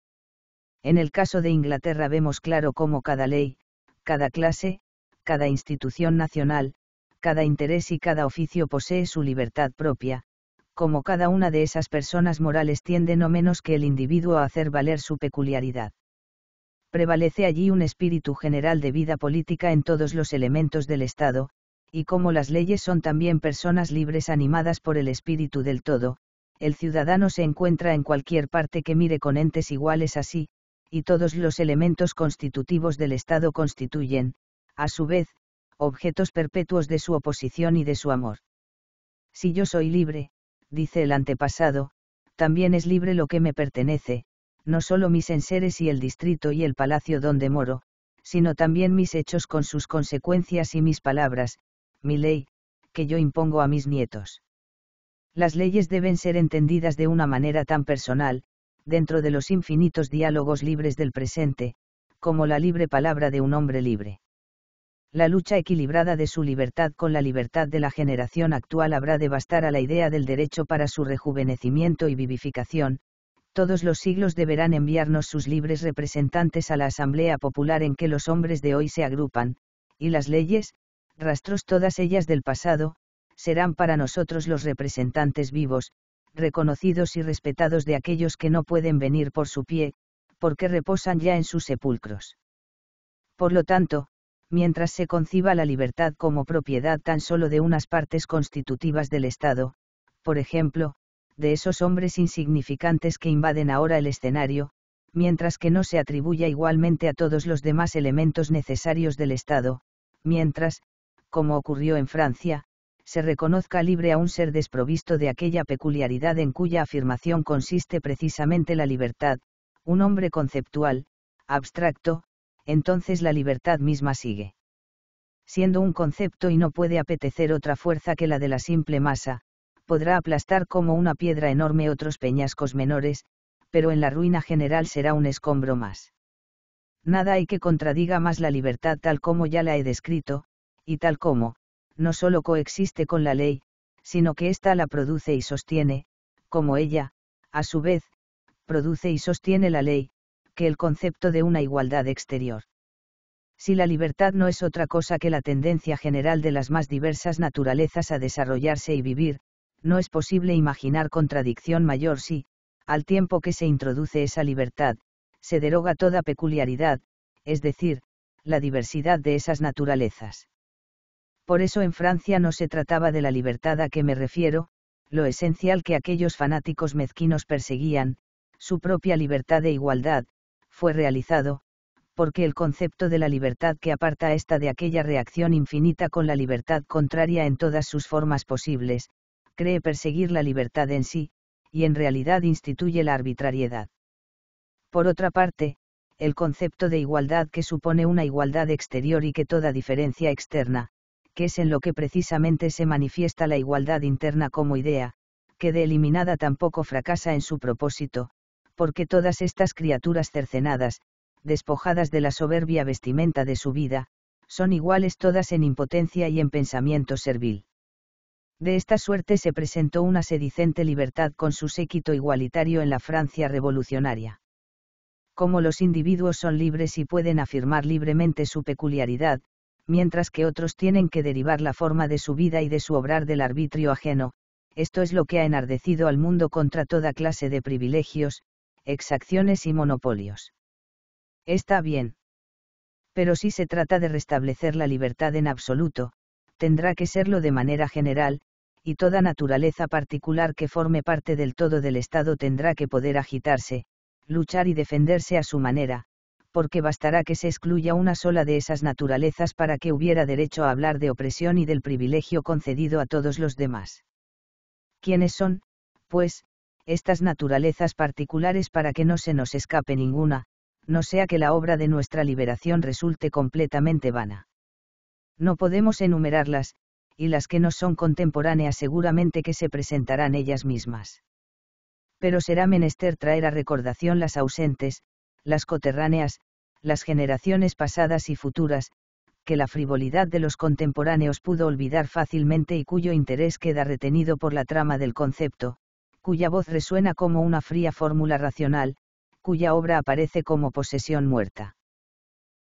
En el caso de Inglaterra vemos claro cómo cada ley, cada clase, cada institución nacional, cada interés y cada oficio posee su libertad propia, como cada una de esas personas morales tiende no menos que el individuo a hacer valer su peculiaridad. Prevalece allí un espíritu general de vida política en todos los elementos del Estado, y como las leyes son también personas libres animadas por el espíritu del todo, el ciudadano se encuentra en cualquier parte que mire con entes iguales así, y todos los elementos constitutivos del Estado constituyen, a su vez, objetos perpetuos de su oposición y de su amor. Si yo soy libre, dice el antepasado, también es libre lo que me pertenece, no solo mis enseres y el distrito y el palacio donde moro, sino también mis hechos con sus consecuencias y mis palabras, mi ley, que yo impongo a mis nietos. Las leyes deben ser entendidas de una manera tan personal, dentro de los infinitos diálogos libres del presente, como la libre palabra de un hombre libre la lucha equilibrada de su libertad con la libertad de la generación actual habrá de bastar a la idea del derecho para su rejuvenecimiento y vivificación, todos los siglos deberán enviarnos sus libres representantes a la Asamblea Popular en que los hombres de hoy se agrupan, y las leyes, rastros todas ellas del pasado, serán para nosotros los representantes vivos, reconocidos y respetados de aquellos que no pueden venir por su pie, porque reposan ya en sus sepulcros. Por lo tanto, mientras se conciba la libertad como propiedad tan solo de unas partes constitutivas del Estado, por ejemplo, de esos hombres insignificantes que invaden ahora el escenario, mientras que no se atribuya igualmente a todos los demás elementos necesarios del Estado, mientras, como ocurrió en Francia, se reconozca libre a un ser desprovisto de aquella peculiaridad en cuya afirmación consiste precisamente la libertad, un hombre conceptual, abstracto, entonces la libertad misma sigue siendo un concepto y no puede apetecer otra fuerza que la de la simple masa, podrá aplastar como una piedra enorme otros peñascos menores, pero en la ruina general será un escombro más. Nada hay que contradiga más la libertad tal como ya la he descrito, y tal como, no solo coexiste con la ley, sino que ésta la produce y sostiene, como ella, a su vez, produce y sostiene la ley, que el concepto de una igualdad exterior. Si la libertad no es otra cosa que la tendencia general de las más diversas naturalezas a desarrollarse y vivir, no es posible imaginar contradicción mayor si, al tiempo que se introduce esa libertad, se deroga toda peculiaridad, es decir, la diversidad de esas naturalezas. Por eso en Francia no se trataba de la libertad a que me refiero, lo esencial que aquellos fanáticos mezquinos perseguían, su propia libertad e igualdad, fue realizado, porque el concepto de la libertad que aparta esta de aquella reacción infinita con la libertad contraria en todas sus formas posibles, cree perseguir la libertad en sí, y en realidad instituye la arbitrariedad. Por otra parte, el concepto de igualdad que supone una igualdad exterior y que toda diferencia externa, que es en lo que precisamente se manifiesta la igualdad interna como idea, de eliminada tampoco fracasa en su propósito, porque todas estas criaturas cercenadas, despojadas de la soberbia vestimenta de su vida, son iguales todas en impotencia y en pensamiento servil. De esta suerte se presentó una sedicente libertad con su séquito igualitario en la Francia revolucionaria. Como los individuos son libres y pueden afirmar libremente su peculiaridad, mientras que otros tienen que derivar la forma de su vida y de su obrar del arbitrio ajeno, esto es lo que ha enardecido al mundo contra toda clase de privilegios, exacciones y monopolios. Está bien. Pero si se trata de restablecer la libertad en absoluto, tendrá que serlo de manera general, y toda naturaleza particular que forme parte del todo del Estado tendrá que poder agitarse, luchar y defenderse a su manera, porque bastará que se excluya una sola de esas naturalezas para que hubiera derecho a hablar de opresión y del privilegio concedido a todos los demás. ¿Quiénes son, pues, estas naturalezas particulares para que no se nos escape ninguna, no sea que la obra de nuestra liberación resulte completamente vana. No podemos enumerarlas, y las que no son contemporáneas seguramente que se presentarán ellas mismas. Pero será menester traer a recordación las ausentes, las coterráneas, las generaciones pasadas y futuras, que la frivolidad de los contemporáneos pudo olvidar fácilmente y cuyo interés queda retenido por la trama del concepto, cuya voz resuena como una fría fórmula racional, cuya obra aparece como posesión muerta.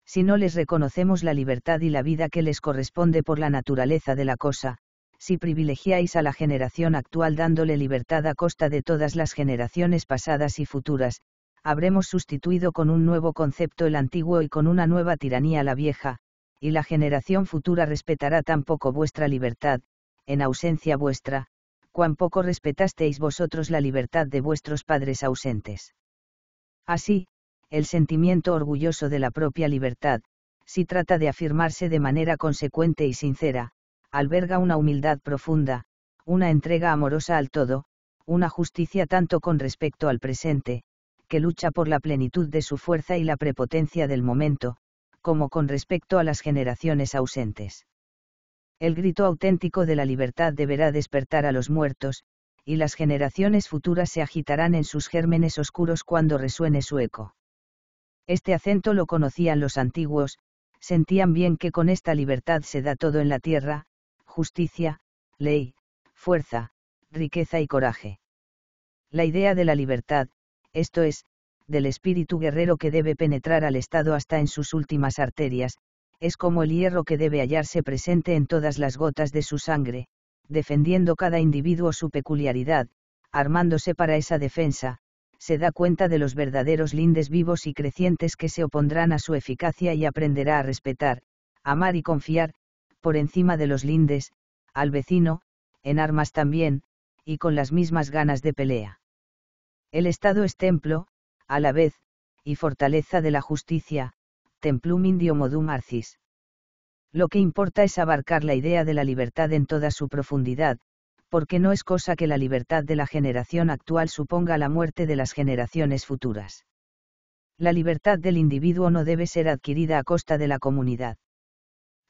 Si no les reconocemos la libertad y la vida que les corresponde por la naturaleza de la cosa, si privilegiáis a la generación actual dándole libertad a costa de todas las generaciones pasadas y futuras, habremos sustituido con un nuevo concepto el antiguo y con una nueva tiranía la vieja, y la generación futura respetará tampoco vuestra libertad, en ausencia vuestra, cuán poco respetasteis vosotros la libertad de vuestros padres ausentes. Así, el sentimiento orgulloso de la propia libertad, si trata de afirmarse de manera consecuente y sincera, alberga una humildad profunda, una entrega amorosa al todo, una justicia tanto con respecto al presente, que lucha por la plenitud de su fuerza y la prepotencia del momento, como con respecto a las generaciones ausentes. El grito auténtico de la libertad deberá despertar a los muertos, y las generaciones futuras se agitarán en sus gérmenes oscuros cuando resuene su eco. Este acento lo conocían los antiguos, sentían bien que con esta libertad se da todo en la tierra, justicia, ley, fuerza, riqueza y coraje. La idea de la libertad, esto es, del espíritu guerrero que debe penetrar al Estado hasta en sus últimas arterias, es como el hierro que debe hallarse presente en todas las gotas de su sangre, defendiendo cada individuo su peculiaridad, armándose para esa defensa, se da cuenta de los verdaderos lindes vivos y crecientes que se opondrán a su eficacia y aprenderá a respetar, amar y confiar, por encima de los lindes, al vecino, en armas también, y con las mismas ganas de pelea. El Estado es templo, a la vez, y fortaleza de la justicia, templum indio modum arcis. Lo que importa es abarcar la idea de la libertad en toda su profundidad, porque no es cosa que la libertad de la generación actual suponga la muerte de las generaciones futuras. La libertad del individuo no debe ser adquirida a costa de la comunidad.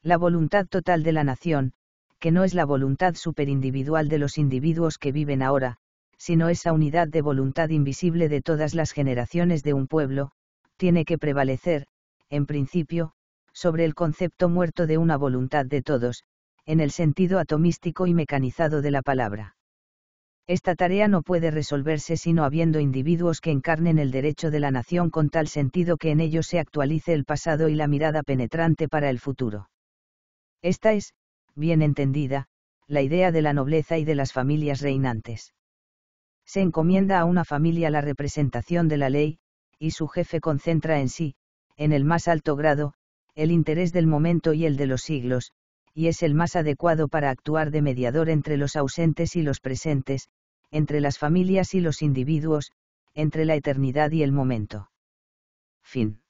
La voluntad total de la nación, que no es la voluntad superindividual de los individuos que viven ahora, sino esa unidad de voluntad invisible de todas las generaciones de un pueblo, tiene que prevalecer, en principio, sobre el concepto muerto de una voluntad de todos, en el sentido atomístico y mecanizado de la palabra. Esta tarea no puede resolverse sino habiendo individuos que encarnen el derecho de la nación con tal sentido que en ellos se actualice el pasado y la mirada penetrante para el futuro. Esta es, bien entendida, la idea de la nobleza y de las familias reinantes. Se encomienda a una familia la representación de la ley, y su jefe concentra en sí, en el más alto grado, el interés del momento y el de los siglos, y es el más adecuado para actuar de mediador entre los ausentes y los presentes, entre las familias y los individuos, entre la eternidad y el momento. Fin.